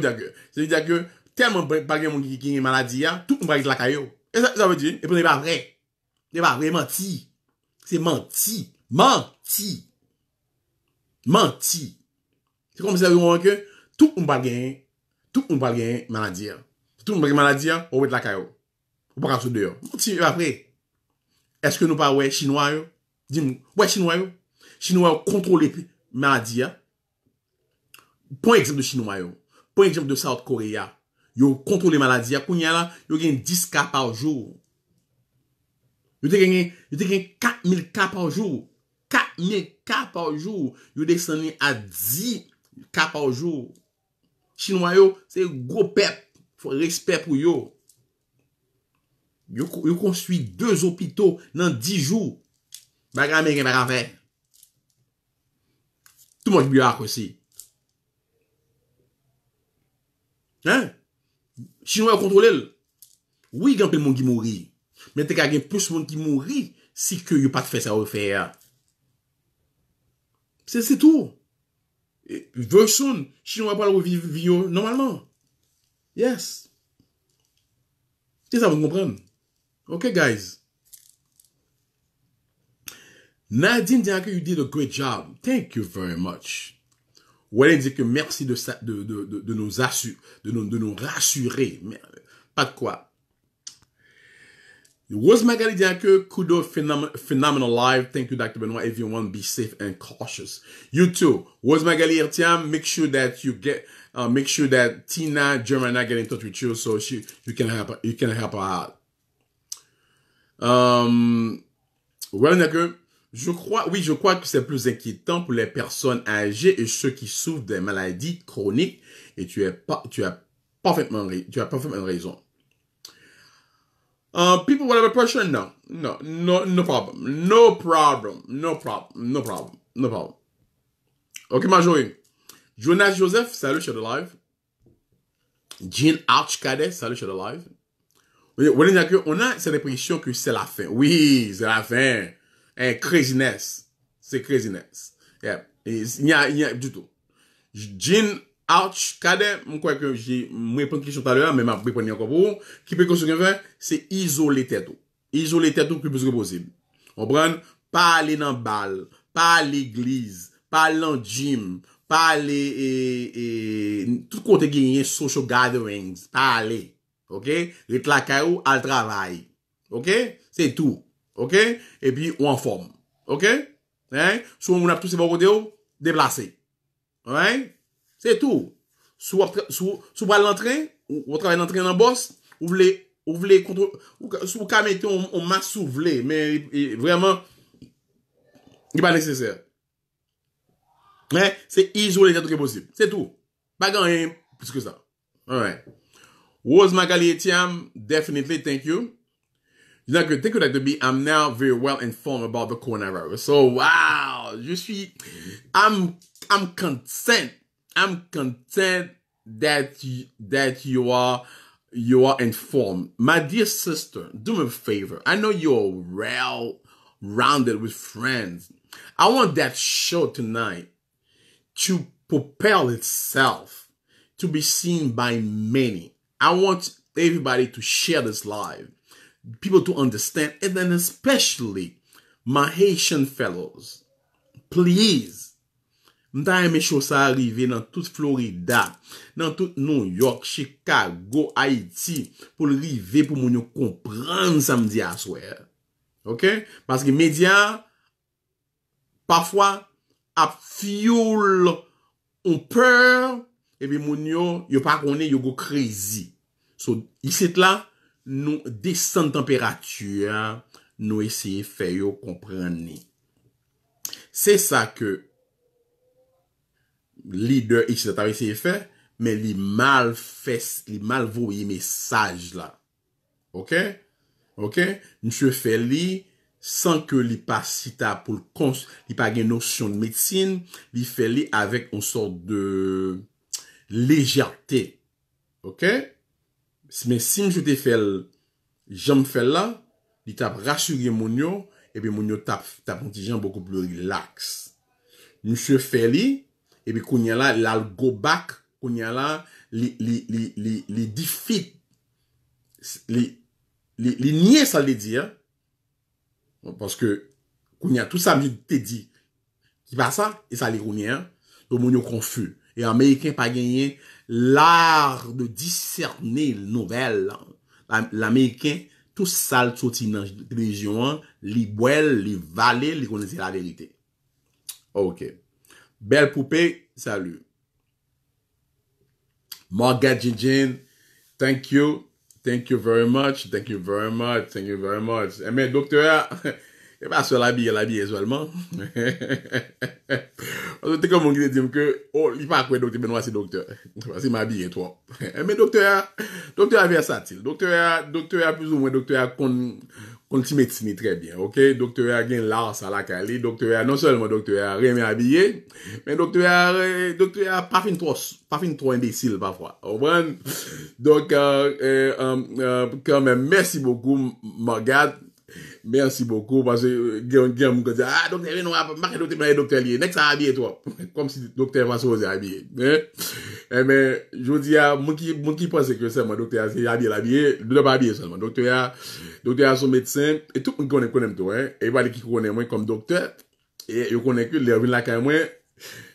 dire que ça veut que tellement pas de monde qui a une maladie tout le monde va la caillou et ça, veut dire et c'est pas vrai c'est pas vrai menti c'est menti menti menti c'est comme si ça que tout le monde va gagner tout le monde va gagner maladie tout le monde va maladie on va être la caillou on va pas dehors menti après est-ce que nous que ouais chinois yo? moi ouais, chinois Chinois yo maladie. les ya. de chinois yo. l'exemple de South Korea. Yo contrôlent maladie ya. Kounya la, yo 10 cas par jour. Yo te 4 yo te 4000 par jour. 4000 cas par jour. Yo descendu à 10 cas par jour. Chinois c'est un gros peuple. Il faut respect pour eux yo construit deux hôpitaux dans dix jours. Bagamé, rien à Tout le monde est aussi. Hein? Chinois va contrôler. Oui, il y a un peu de monde qui mourit. Mais il y a plus de monde qui mourit si que n'y pas de fait ça refaire. Hein. C'est tout. Version, Chinois ne pas le vivre normalement. Yes. C'est ça, vous comprenez? Okay, guys. Nadine Diaco, you did a great job. Thank you very much. Wallen dit que merci de, sa, de, de, de, de, nous assur, de, nous, de nous rassurer. Pas de quoi. Rose Magali Diaco, kudo phenomenal live. Thank you, Dr. Benoit. Everyone be safe and cautious. You too. Rose Magali Ertiam, make sure that you get, uh, make sure that Tina Germana get in touch with you so she, you can help, you can help her out. Euh, Renegger, je crois, oui, je crois que c'est plus inquiétant pour les personnes âgées et ceux qui souffrent des maladies chroniques. Et tu, es pas, tu, as, parfaitement, tu as parfaitement raison. Um, people with a depression, no, no, no, problem, no problem, no problem, no problem, no problem. Ok, Marjorie. Jonas Joseph, salut sur le live. Jean Archcadet, salut sur le live on a cette impression que c'est la fin. Oui, c'est la fin. Hein, craziness. C'est craziness. Yep. Il n'y a, du tout. Jean Ouch, Kader, je crois que j'ai répondu à question tout à l'heure, mais je vais répondre encore pour vous. Qui peut construire un c'est isoler tête. Isoler tête le plus possible. On prend, pas aller dans balle, pas l'église, pas dans le gym, pas aller, et, et, tout côté social gatherings, pas aller. OK? Rete la caillou al travail. OK? C'est tout. OK? Et puis on en forme. OK? Hein? Soit on a tous ces bons côtés déplacer. Hein? Ouais, C'est tout. Soit sou sou pas l'entrée, ou on travaille dans dans boss, ou voulez ou voulez contre ou vous mettre on, on m'a mais vraiment il pas nécessaire. Mais hein? c'est isoler le que possible. C'est tout. Pas rien plus que ça. Ouais. Rose Magalitiam, definitely thank you. You're not good. Thank you, Dr. B. I'm now very well informed about the coronavirus. So wow, you see, I'm I'm content. I'm content that you, that you are you are informed. My dear sister, do me a favor. I know you're well rounded with friends. I want that show tonight to propel itself to be seen by many. I want everybody to share this live. People to understand. And then especially my Haitian fellows. Please. Mta yon me chosa arive nan tout Florida. Nan tout New York, Chicago, Haiti. Po li vive pou moun yo kompran samdi aswe. Ok. Paske media. Pafwa ap fioul. Un per. Ebe moun yo. Yo pa konen yo go krezi. ici, là, nous descendons température, nous essayons de faire comprendre. C'est ça que leader ici, a essayé de faire, mais les mal fait, les mal voyé message là. Ok? Ok? Monsieur fait sans que li pas pour le pas une notion de médecine, il fait avec une sorte de légèreté. Ok? Mais si je te fais, j'en fais là, il t'a rassuré mon et puis mon yo t'a, t'a un petit beaucoup plus relax. Monsieur Feli, et puis qu'on y a là, il a back, qu'on y a là, les les les il, defeat, les il, il nie ça, le dire. Parce que, qu'on y a tout ça, il t'a dit, qui va ça, et ça, les y a, hein. donc mon confus. Et Américain pas gagné, L'art de discerner l'nouvelle. L'Amèkè, tout ça, tout ce qui n'est pas du genre, les bouelles, les vallées, les connaissances de la vérité. Ok. Belle poupée, salut. Moga Djidjen, thank you. Thank you very much. Thank you very much. Thank you very much. Eh men, doktora. et pa sou la biye, la biye seulement. Anso te comme on dit, oh, quoi, docteur pas docteur. ma docteur. toi. Eh, mais docteur, docteur Docteur, docteur Docteur, plus ou moins, docteur, qu'on ok? Docteur a l'art, ça l'a calé. Docteur, non seulement, docteur, ya docteur mais habillé, mais docteur, docteur, pas docteur fin trop fin Donc, euh, euh, euh, Merci beaucoup, parce que euh, quelqu'un m'a dit, ah, docteur, non, marquez le témoin, docteur, lié, nest ça pas habillé, toi? Comme si docteur va se poser habillé, hein? Eh, mais, je vous dis, à, ah, moi qui, qui pense que c'est moi, docteur, a habillé, habiller, je ne pas habiller seulement. Docteur, docteur, son médecin, et tout le monde connaît, connaît, toi, hein? Et voilà qui connaît, moi, comme docteur, et je connaît que les revenus là, quand même,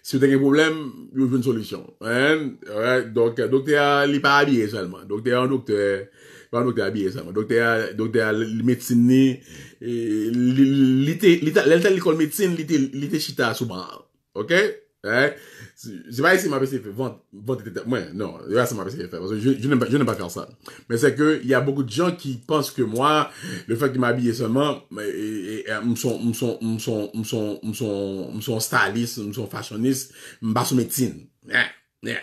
si vous avez un problème, il y une solution, hein? Ouais, donc, docteur, il pas habillé seulement. Docteur, un docteur, pas un docteur habillé ça mais docteur docteur médecine ni l'été l'été l'école médecine l'été l'été chita sous bras ok hein? c'est pas ici ma personne fait vente vente tête moi non c'est pas ça ma personne fait parce que je je n'aime pas je n'aime pas faire ça mais c'est que il y a beaucoup de gens qui pensent que moi le fait qu'ils m'habillent seulement mais ils sont ils sont ils sont ils sont ils sont ils sont stylistes ils sont fashionistes ils sont médecine yeah hein? hein? yeah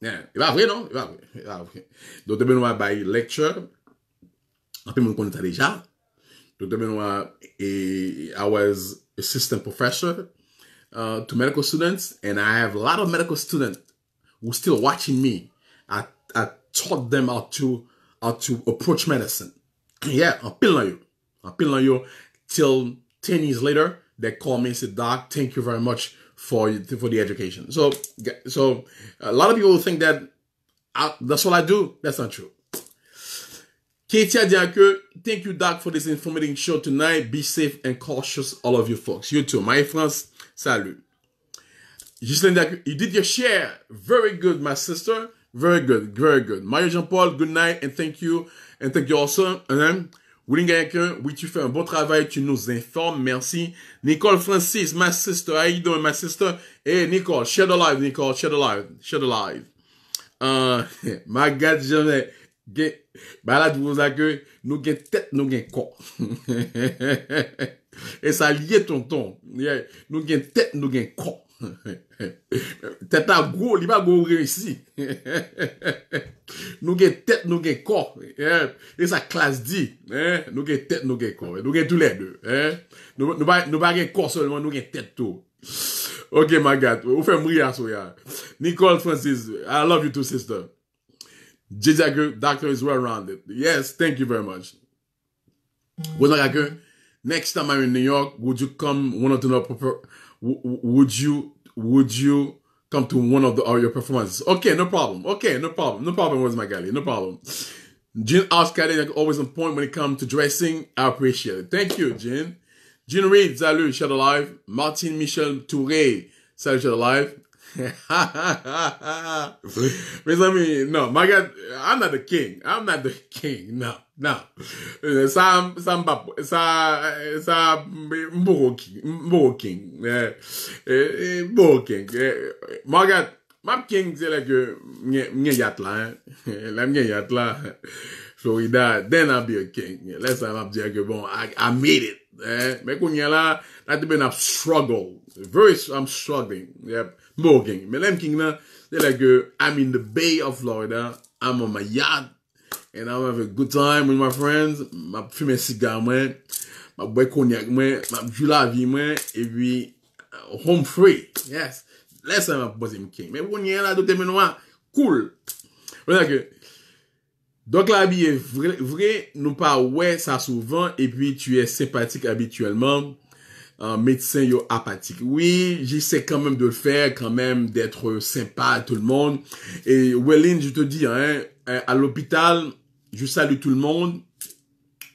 Yeah. E ba vre non? E ba vre. E ba vre. Dokte Benoit bay lecture. Anpe moun konen deja. Dokte Benoit, e, I was assistant professor uh, to medical students. And I have a lot of medical students who still watching me. I, I taught them how to, how to approach medicine. yeah, anpil nan yo. Anpil nan yo. Till 10 years later, they call me and say, Doc, thank you very much for for the education. So so a lot of people think that I, that's what I do. That's not true. Katie Adiake, thank you, Doc, for this informative show tonight. Be safe and cautious, all of you folks. You too. My friends, salut. Justine you did your share. Very good, my sister. Very good, very good. Mario Jean Paul, good night and thank you. And thank you also. And then oui, tu fais un bon travail, tu nous informes, merci. Nicole Francis, ma sister, how et ma my sister? Nicole, share the live, Nicole, share the live, share the live. Euh, ma jamais, balade vous accueille, nous gain tête, nous gain corps. Et ça lié tonton, ton. nous gain tête, nous gain corps. Tèta gro, li ba go rewesi Nou gen tèt, nou gen kor E sa klas di Nou gen tèt, nou gen kor Nou gen tout lè dè Nou ba gen kor solman, nou gen tèt tout Ok, magat, ou fèm ria sou ya Nicole Francis I love you too, sister J.J.G. Doctor is well-rounded Yes, thank you very much Wazakakè Next time I'm in New York, would you come One of the number... would you would you come to one of the or your performances? Okay, no problem. Okay, no problem. No problem, was my galley. No problem. Jean Oscar is always on point when it comes to dressing. I appreciate it. Thank you, Jean. Jean Reed, salut, shout alive. Martin Michel Touré, salut, shout alive. Ha ha ha ha ha Men sa mi, nan, magat I'm not the king, I'm not the king Nan, nan Sa mpa, sa Mbo king euh, euh, euh, Mbo king Magat Mp king se leke Mnyen yat la So he da, then I'll be a king Le sa mp diya ke bon I made it Men kou nye la, la tebe nap struggle I'm struggling Yep Me lem king nan, de la ge, I'm in the bay of Florida, I'm on my yacht, and I'm having a good time with my friends, map fume siga mwen, map bwe konyak mwen, map jw la vi mwen, e bi, uh, home free, yes, lesan map bozim king, me wonyen la do teme noa, cool, re la ge, donk la biye vre, nou pa we sa souvan, e bi tuye sempatik abituellement, un médecin yo apathique. Oui, j'essaie quand même de le faire, quand même d'être sympa à tout le monde. Et Wellin, je te dis, hein, hein à l'hôpital, je salue tout le monde.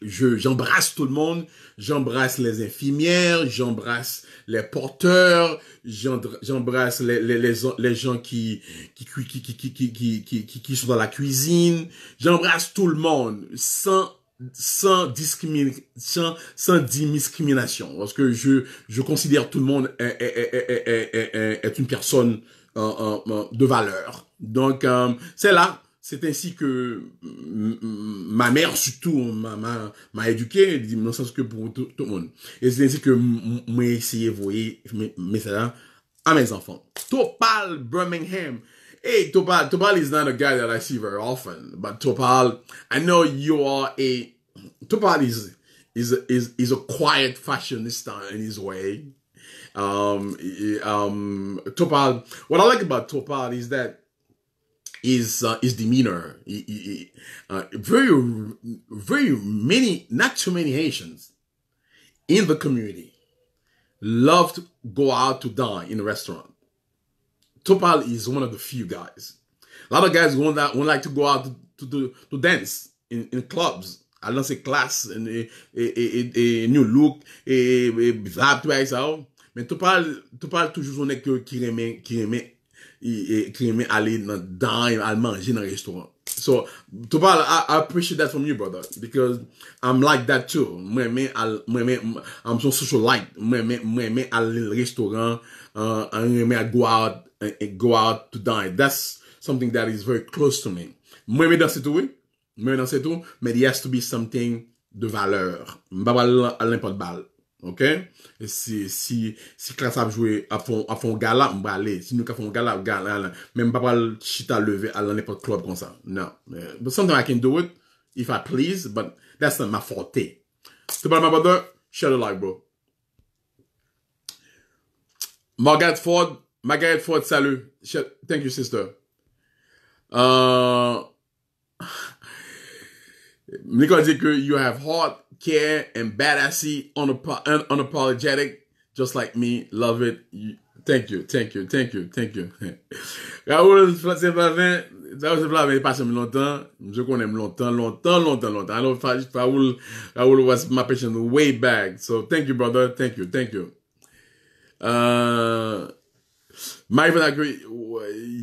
Je j'embrasse tout le monde, j'embrasse les infirmières, j'embrasse les porteurs, j'embrasse les, les, les, gens qui qui qui, qui, qui, qui, qui, qui, qui, sont dans la cuisine, j'embrasse tout le monde sans sans, discrimination sans, discrimination, parce que je, je considère tout le monde est, une personne euh, euh, euh, de valeur. Donc, c'est là, c'est ainsi que ma mère surtout m'a éduqué, dans sens que pour tout, le monde. Et c'est ainsi que j'ai essayé de mais mes à mes enfants. Topal Birmingham, Hey, Topal. Topal is not a guy that I see very often, but Topal, I know you are a Topal is is is is a quiet fashionista in his way. Um, um, Topal. What I like about Topal is that his uh, his demeanor. He, he, uh, very very many, not too many Haitians in the community love to go out to dine in a restaurant. Topal is one of the few guys. A lot of guys won't, that, won't like to go out to, to, to, to dance in, in clubs. I don't say class, and a, a, a, a new look, a vibe, tout ça. Men Topal, Topal toujours toujou son ek ki reme, ki reme, ki eh, reme ale dans dan, ale manje nan restaurant. So, Topal, I, I appreciate that from you, brother. Because I'm like that too. Mwen men, mwen men, I'm son socialite. Mwen men, mwen men ale restoran, mwen men, uh, and may go out and, go out to dine. That's something that is very close to me. Mwen tout, tout, but has to be something de valeur. n'importe balle. OK? si, si, a à fond, à fond gala, même pas à n'importe club comme ça. Non. But sometimes I can do it if I please, but that's not my forte. So, my brother, share the like, bro. Margaret Ford, Margaret Ford, salut. Thank you, sister. Uh, Nicole Dicker, you have heart, care, and badassy, unapologetic, just like me. Love it. You, thank you, thank you, thank you, thank you. Raoul Francis Flavin, Raoul Flavin est passé longtemps. Je connais longtemps, longtemps, longtemps, longtemps. I Raoul, Raoul was my patient way back. So thank you, brother. Thank you, thank you. Uh, might even agree.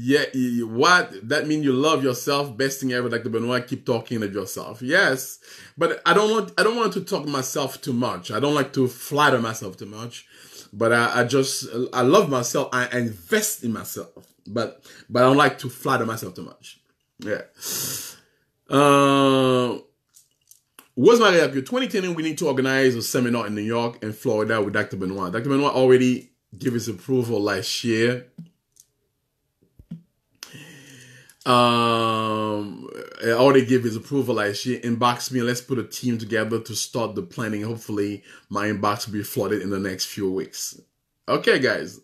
Yeah, what that mean? You love yourself, best thing ever. Like the Benoit, keep talking of yourself. Yes, but I don't want. I don't want to talk myself too much. I don't like to flatter myself too much. But I, I just I love myself. I, invest in myself. But but I don't like to flatter myself too much. Yeah. Um. Uh, What's my real 2010, we need to organize a seminar in New York and Florida with Dr. Benoit. Dr. Benoit already gave his approval last year. Um, already gave his approval last year. Inbox me let's put a team together to start the planning. Hopefully, my inbox will be flooded in the next few weeks. Okay, guys.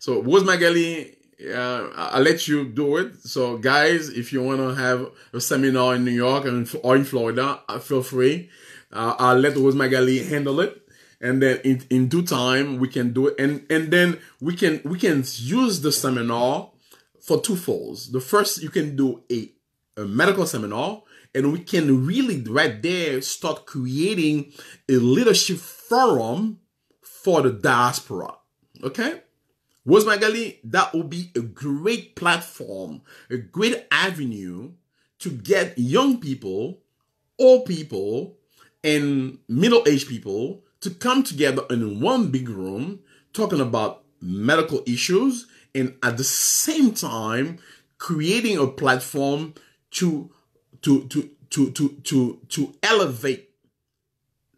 So, what's my galley? uh, I'll let you do it. So, guys, if you want to have a seminar in New York or in Florida, uh, feel free. Uh, I'll let Rose Magali handle it, and then in, in due time we can do it, and and then we can we can use the seminar for two folds. The first, you can do a, a medical seminar, and we can really right there start creating a leadership forum for the diaspora. Okay galley? that would be a great platform, a great avenue to get young people, old people, and middle aged people to come together in one big room talking about medical issues and at the same time creating a platform to to to to to to, to elevate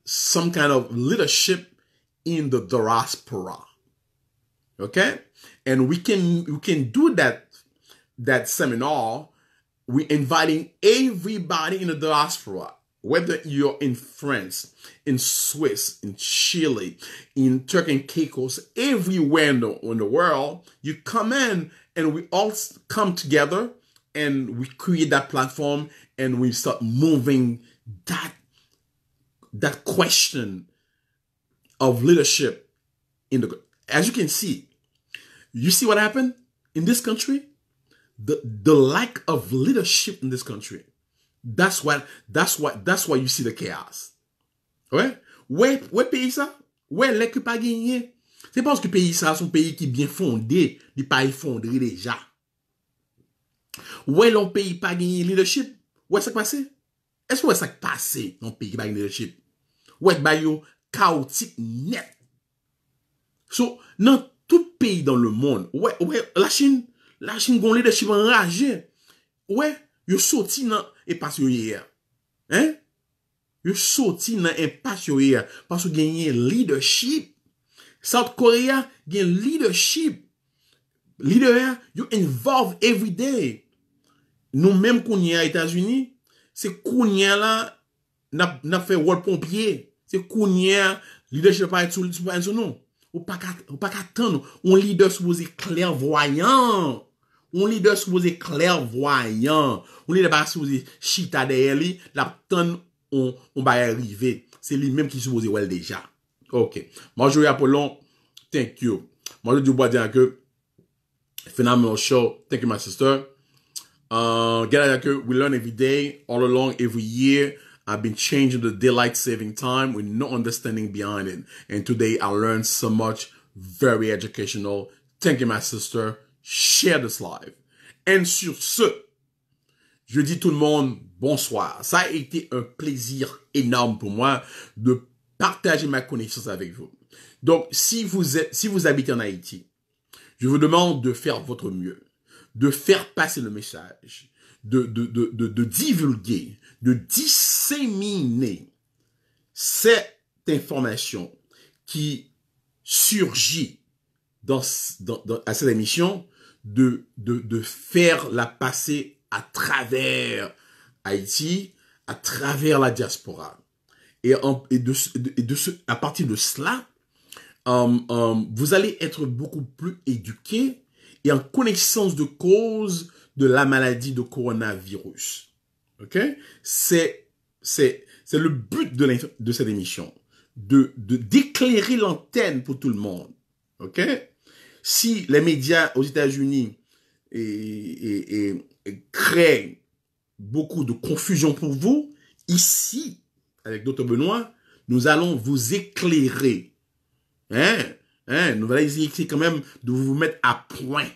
some kind of leadership in the diaspora. Okay? And we can we can do that that seminar. We're inviting everybody in the diaspora, whether you're in France, in Swiss, in Chile, in Turkey and Caicos, everywhere in the, in the world, you come in and we all come together and we create that platform and we start moving that that question of leadership in the as you can see, you see what happened in this country? The the lack of leadership in this country. That's what that's what that's why you see the chaos. Ouais? Ouais, ouais pays ça? Ouais, les qui pas gagné. C'est parce que pays ça son pays qui bien fondé, il pas effondré déjà. Ouais, l'on pays pas gagné leadership. Ouais, ça qui passé? Est-ce que ouais ça qui passé? L'on pays pas gagné leadership. Ouais, bah yo chaotique net. So, dans tout pays dans le monde, ouais, ouais, la Chine, la Chine gon leadership enragé. Ouais, yo sorti dans impasse yo hier. Hein? Yo sorti dans impasse yo hier parce que gagné leadership. South Korea gagne leadership. Leader, you involve every day. Nous même qu'on États-Unis, c'est qu'on là n'a fait rôle pompier. C'est qu'on leadership pas être le pas de sous ou pa pas tan nou. Un leader supposé clairvoyant. Un leader supposé clairvoyant. Un leader ba souboze chita derrière li. La tonne, on va c'est lui Se qui se qui supposé wel déjà? Ok. à Apollon. Thank you. du bois, dire que, Phenomenal show. Thank you my sister. Euh, get que, We learn every day. All along every year. I've been changing the daylight saving time with no understanding behind it. And today I learned so much, very educational. Thank you, my sister. Share this live. And sur ce, je dis tout le monde bonsoir. Ça a été un plaisir énorme pour moi de partager ma connaissance avec vous. Donc, si vous, êtes, si vous habitez en Haïti, je vous demande de faire votre mieux, de faire passer le message, de, de, de, de divulguer de disséminer cette information qui surgit dans, à cette émission, de, de, de faire la passer à travers Haïti, à travers la diaspora. Et, en, de, de à partir de cela, euh, euh, vous allez être beaucoup plus éduqué et en connaissance de cause de la maladie de coronavirus. OK C'est c'est c'est le but de, de cette émission de d'éclairer l'antenne pour tout le monde. OK Si les médias aux États-Unis et, créent beaucoup de confusion pour vous, ici avec Dr Benoît, nous allons vous éclairer. Hein Hein, nous allons essayer quand même de vous mettre à point,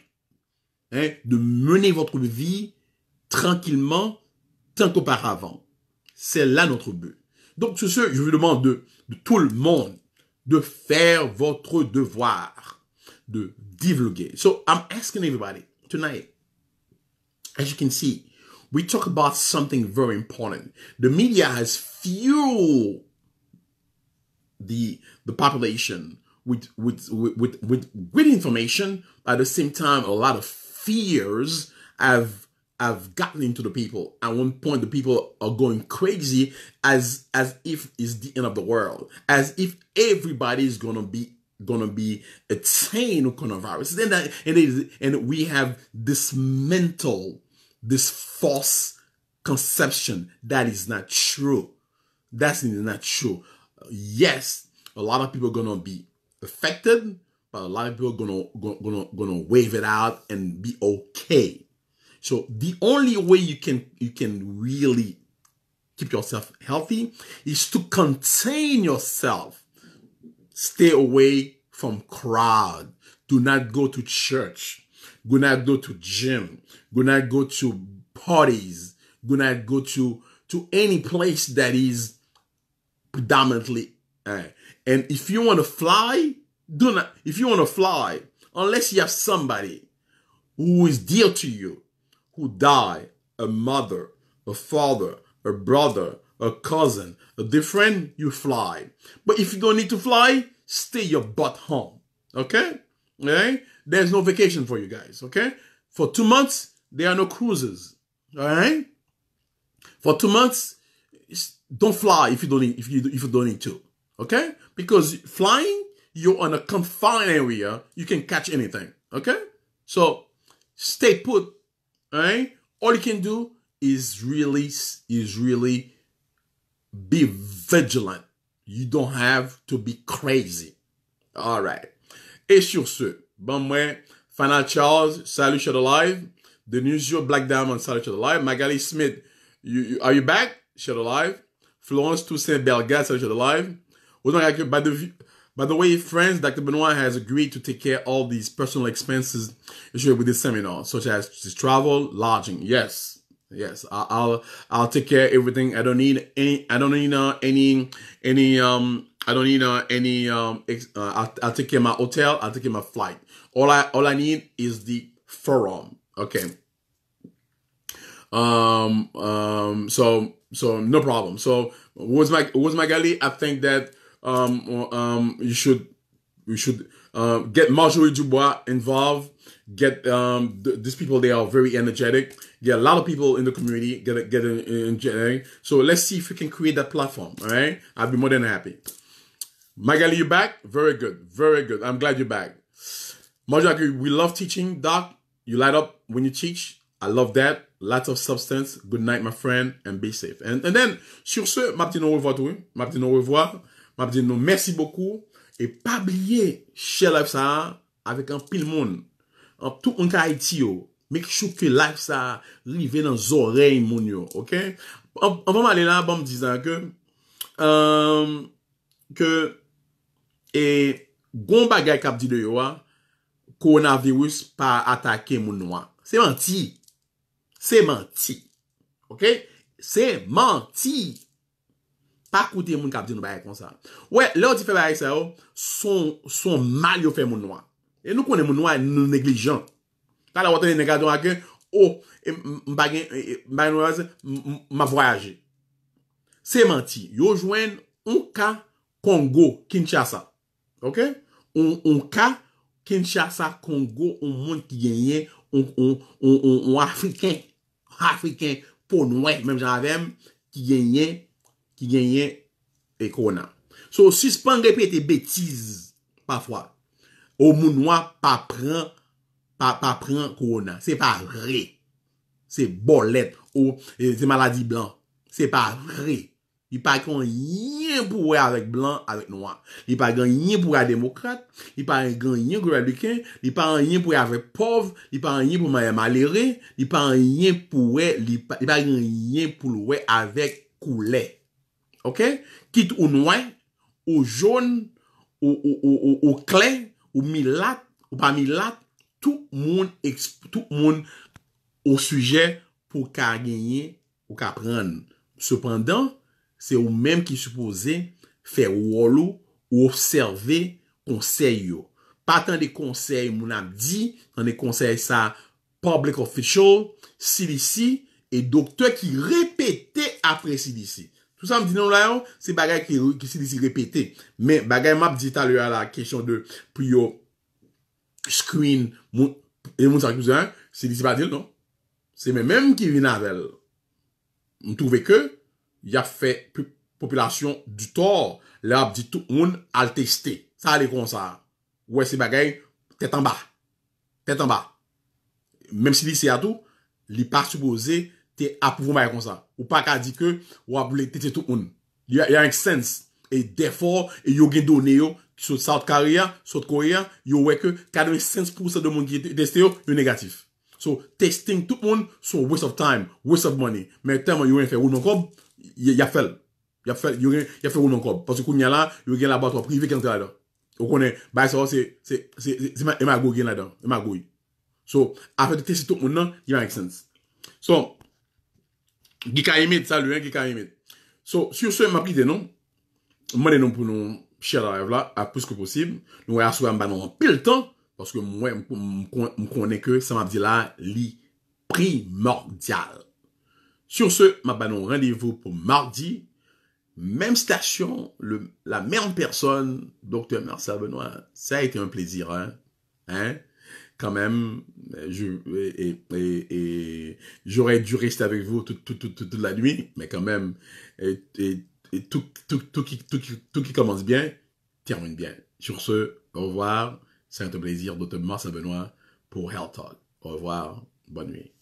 hein, de mener votre vie tranquillement tant qu'auparavant. C'est là notre but. Donc sur ce, je vous demande de, tout le monde de faire votre devoir, de divulguer. So I'm asking everybody tonight, as you can see, we talk about something very important. The media has fueled the the population with with with with, with information. At the same time, a lot of fears have have gotten into the people. At one point, the people are going crazy as as if it's the end of the world, as if everybody is gonna be gonna be a chain of coronavirus. Then that and and we have this mental, this false conception that is not true. That's not true. Yes, a lot of people are gonna be affected, but a lot of people are gonna gonna gonna wave it out and be okay so the only way you can you can really keep yourself healthy is to contain yourself. Stay away from crowd. Do not go to church. Do not go to gym. Do not go to parties. Do not go to to any place that is predominantly. Uh, and if you want to fly, do not. If you want to fly, unless you have somebody who is dear to you, who die a mother, a father, a brother, a cousin, a dear friend, you fly. But if you don't need to fly, stay your butt home. Okay? Okay? There's no vacation for you guys. Okay? For two months, there are no cruises. Alright? For two months, don't fly if you don't need, if you if you don't need to. Okay? Because flying, you're on a confined area, you can catch anything. Okay? So stay put right? Eh? All you can do is really is really be vigilant. You don't have to be crazy. All right. Et sur ce, bon moi, Final Charles, salut Shadow Live. The News Show, Black Diamond, salut Shadow Live. Magali Smith, you, you, are you back? Shadow Live. Florence Toussaint Belga, salut Shadow Live. Autant que pas de by the way, friends, Dr. Benoit has agreed to take care of all these personal expenses with this seminar, such as travel, lodging. Yes, yes, I'll I'll take care of everything. I don't need any. I don't need uh, any any um. I don't need uh, any um. Ex, uh, I'll, I'll take care of my hotel. I'll take care of my flight. All I all I need is the forum. Okay. Um. Um. So so no problem. So was my was my galley? I think that um, um, you should we should uh, get Marjorie Dubois involved. Get um, th- these people; they are very energetic. Get a lot of people in the community. Get get energetic. So let's see if we can create that platform. All right, I'd be more than happy. Magali, you back? Very good, very good. I'm glad you're back. Marjorie, we love teaching, Doc. You light up when you teach. I love that. Lots of substance. Good night, my friend, and be safe. And, and then, sur ce, ma petite au revoir, ma petite au revoir. m'a dit non merci beaucoup et pas oublier chez live ça avec un pile monde en tout en Haïti yo make sure que live ça rive dans oreilles mon yo OK on va aller là bon me disant que euh, que et gon bagay kap di de yo ah, coronavirus pas attaqué mon c'est menti c'est menti OK c'est menti Pa koute moun kapite nou bayan kon sa. Ouè, lè ou ti fè bayan sa yo, son mal yo fè moun noa. E nou konen moun noa neglijan. Kala wote de neglijan akè, ou, oh, m bagen, m bagen wè zè, m avoyaje. Se manti, yo jwen un ka Kongo, Kinshasa. Ok? Un ka Kinshasa, Kongo, un moun ki genyen, un, un, un, un Afriken, Afriken, ponwè, mèm jan avèm, ki genyen, qui gagne et corona. So, suspend répéter bêtises, parfois. Au mounoua, pas prend, pas pa prend corona. C'est pas vrai. C'est bolette, c'est maladie blanc. C'est pas vrai. Il pas qu'on rien pour avec blanc, avec noir. Il pas rien pour démocrate. Il pas rien pour républicain. Il pas rien pour avec pauvre. Il pas rien pour malheureux. Il pas rien pour, il pas rien pour avec coulet ok? Quitte ou noir, au jaune, ou, ou, clair, ou milat, ou pas milat, tout le monde, tout le monde au sujet pour gagner ou qu'il Cependant, c'est ou même qui supposez faire ou observer conseil. Pas tant de conseils, mon dit, tant de conseils, ça, public official, CDC, et docteur qui répétait après CDC. Tout ça, me dit non, là, c'est bagay qui, qui s'est dit répété. Mais, bagay m'a dit à l'heure, la question de, prio screen, et mon s'accuse, hein, c'est dit pas dire non. C'est même même qui vient avec elle. On trouvait que, y a fait population du tort. Là, a dit tout le monde à le tester. Ça allait comme ça. Ouais, c'est bagay, tête en bas. Tête en bas. Même si c'est à tout, il pas supposé, t'es à pouvoir comme ça. Ou pas qu'a dit que, ou à vouloir tester tout le monde. Il y a un sens. Et d'effort, et y'a des donné sur South Korea, sur Korea, y'a que 46% de monde qui est testé, est négatif. So, testing tout le monde, sur waste of time, waste of money. Mais tellement y'a fait non comme, y'a fait. Y'a fait, y'a fait, y'a fait non comme. Parce que, quand y'a là, y'a un laboratoire privé qui là. on connaît bah, ça, c'est, c'est, c'est, c'est, c'est ma goût là-dedans. C'est ma goût. E so, après de tester tout le monde, il y a un sens. So, qui a aimé ça, lui, hein, qui a aimé. So, sur ce, m'a pris des noms. Moi, des noms pour nous, cher la là, à plus que possible. Nous, à un nous en pile temps. Parce que moi, je connais que ça m'a dit là, li primordial. Sur ce, m'a banon rendez-vous pour mardi. Même station, la même personne, docteur Marcel Benoît. Ça a été un plaisir, Hein? hein? quand même, euh, je, et, et, j'aurais dû rester avec vous toute, la nuit, mais quand même, et, tout, tout, qui, commence bien, termine bien. Sur ce, au revoir. C'est un plaisir de te benoît pour Hell Talk. Au revoir. Bonne nuit.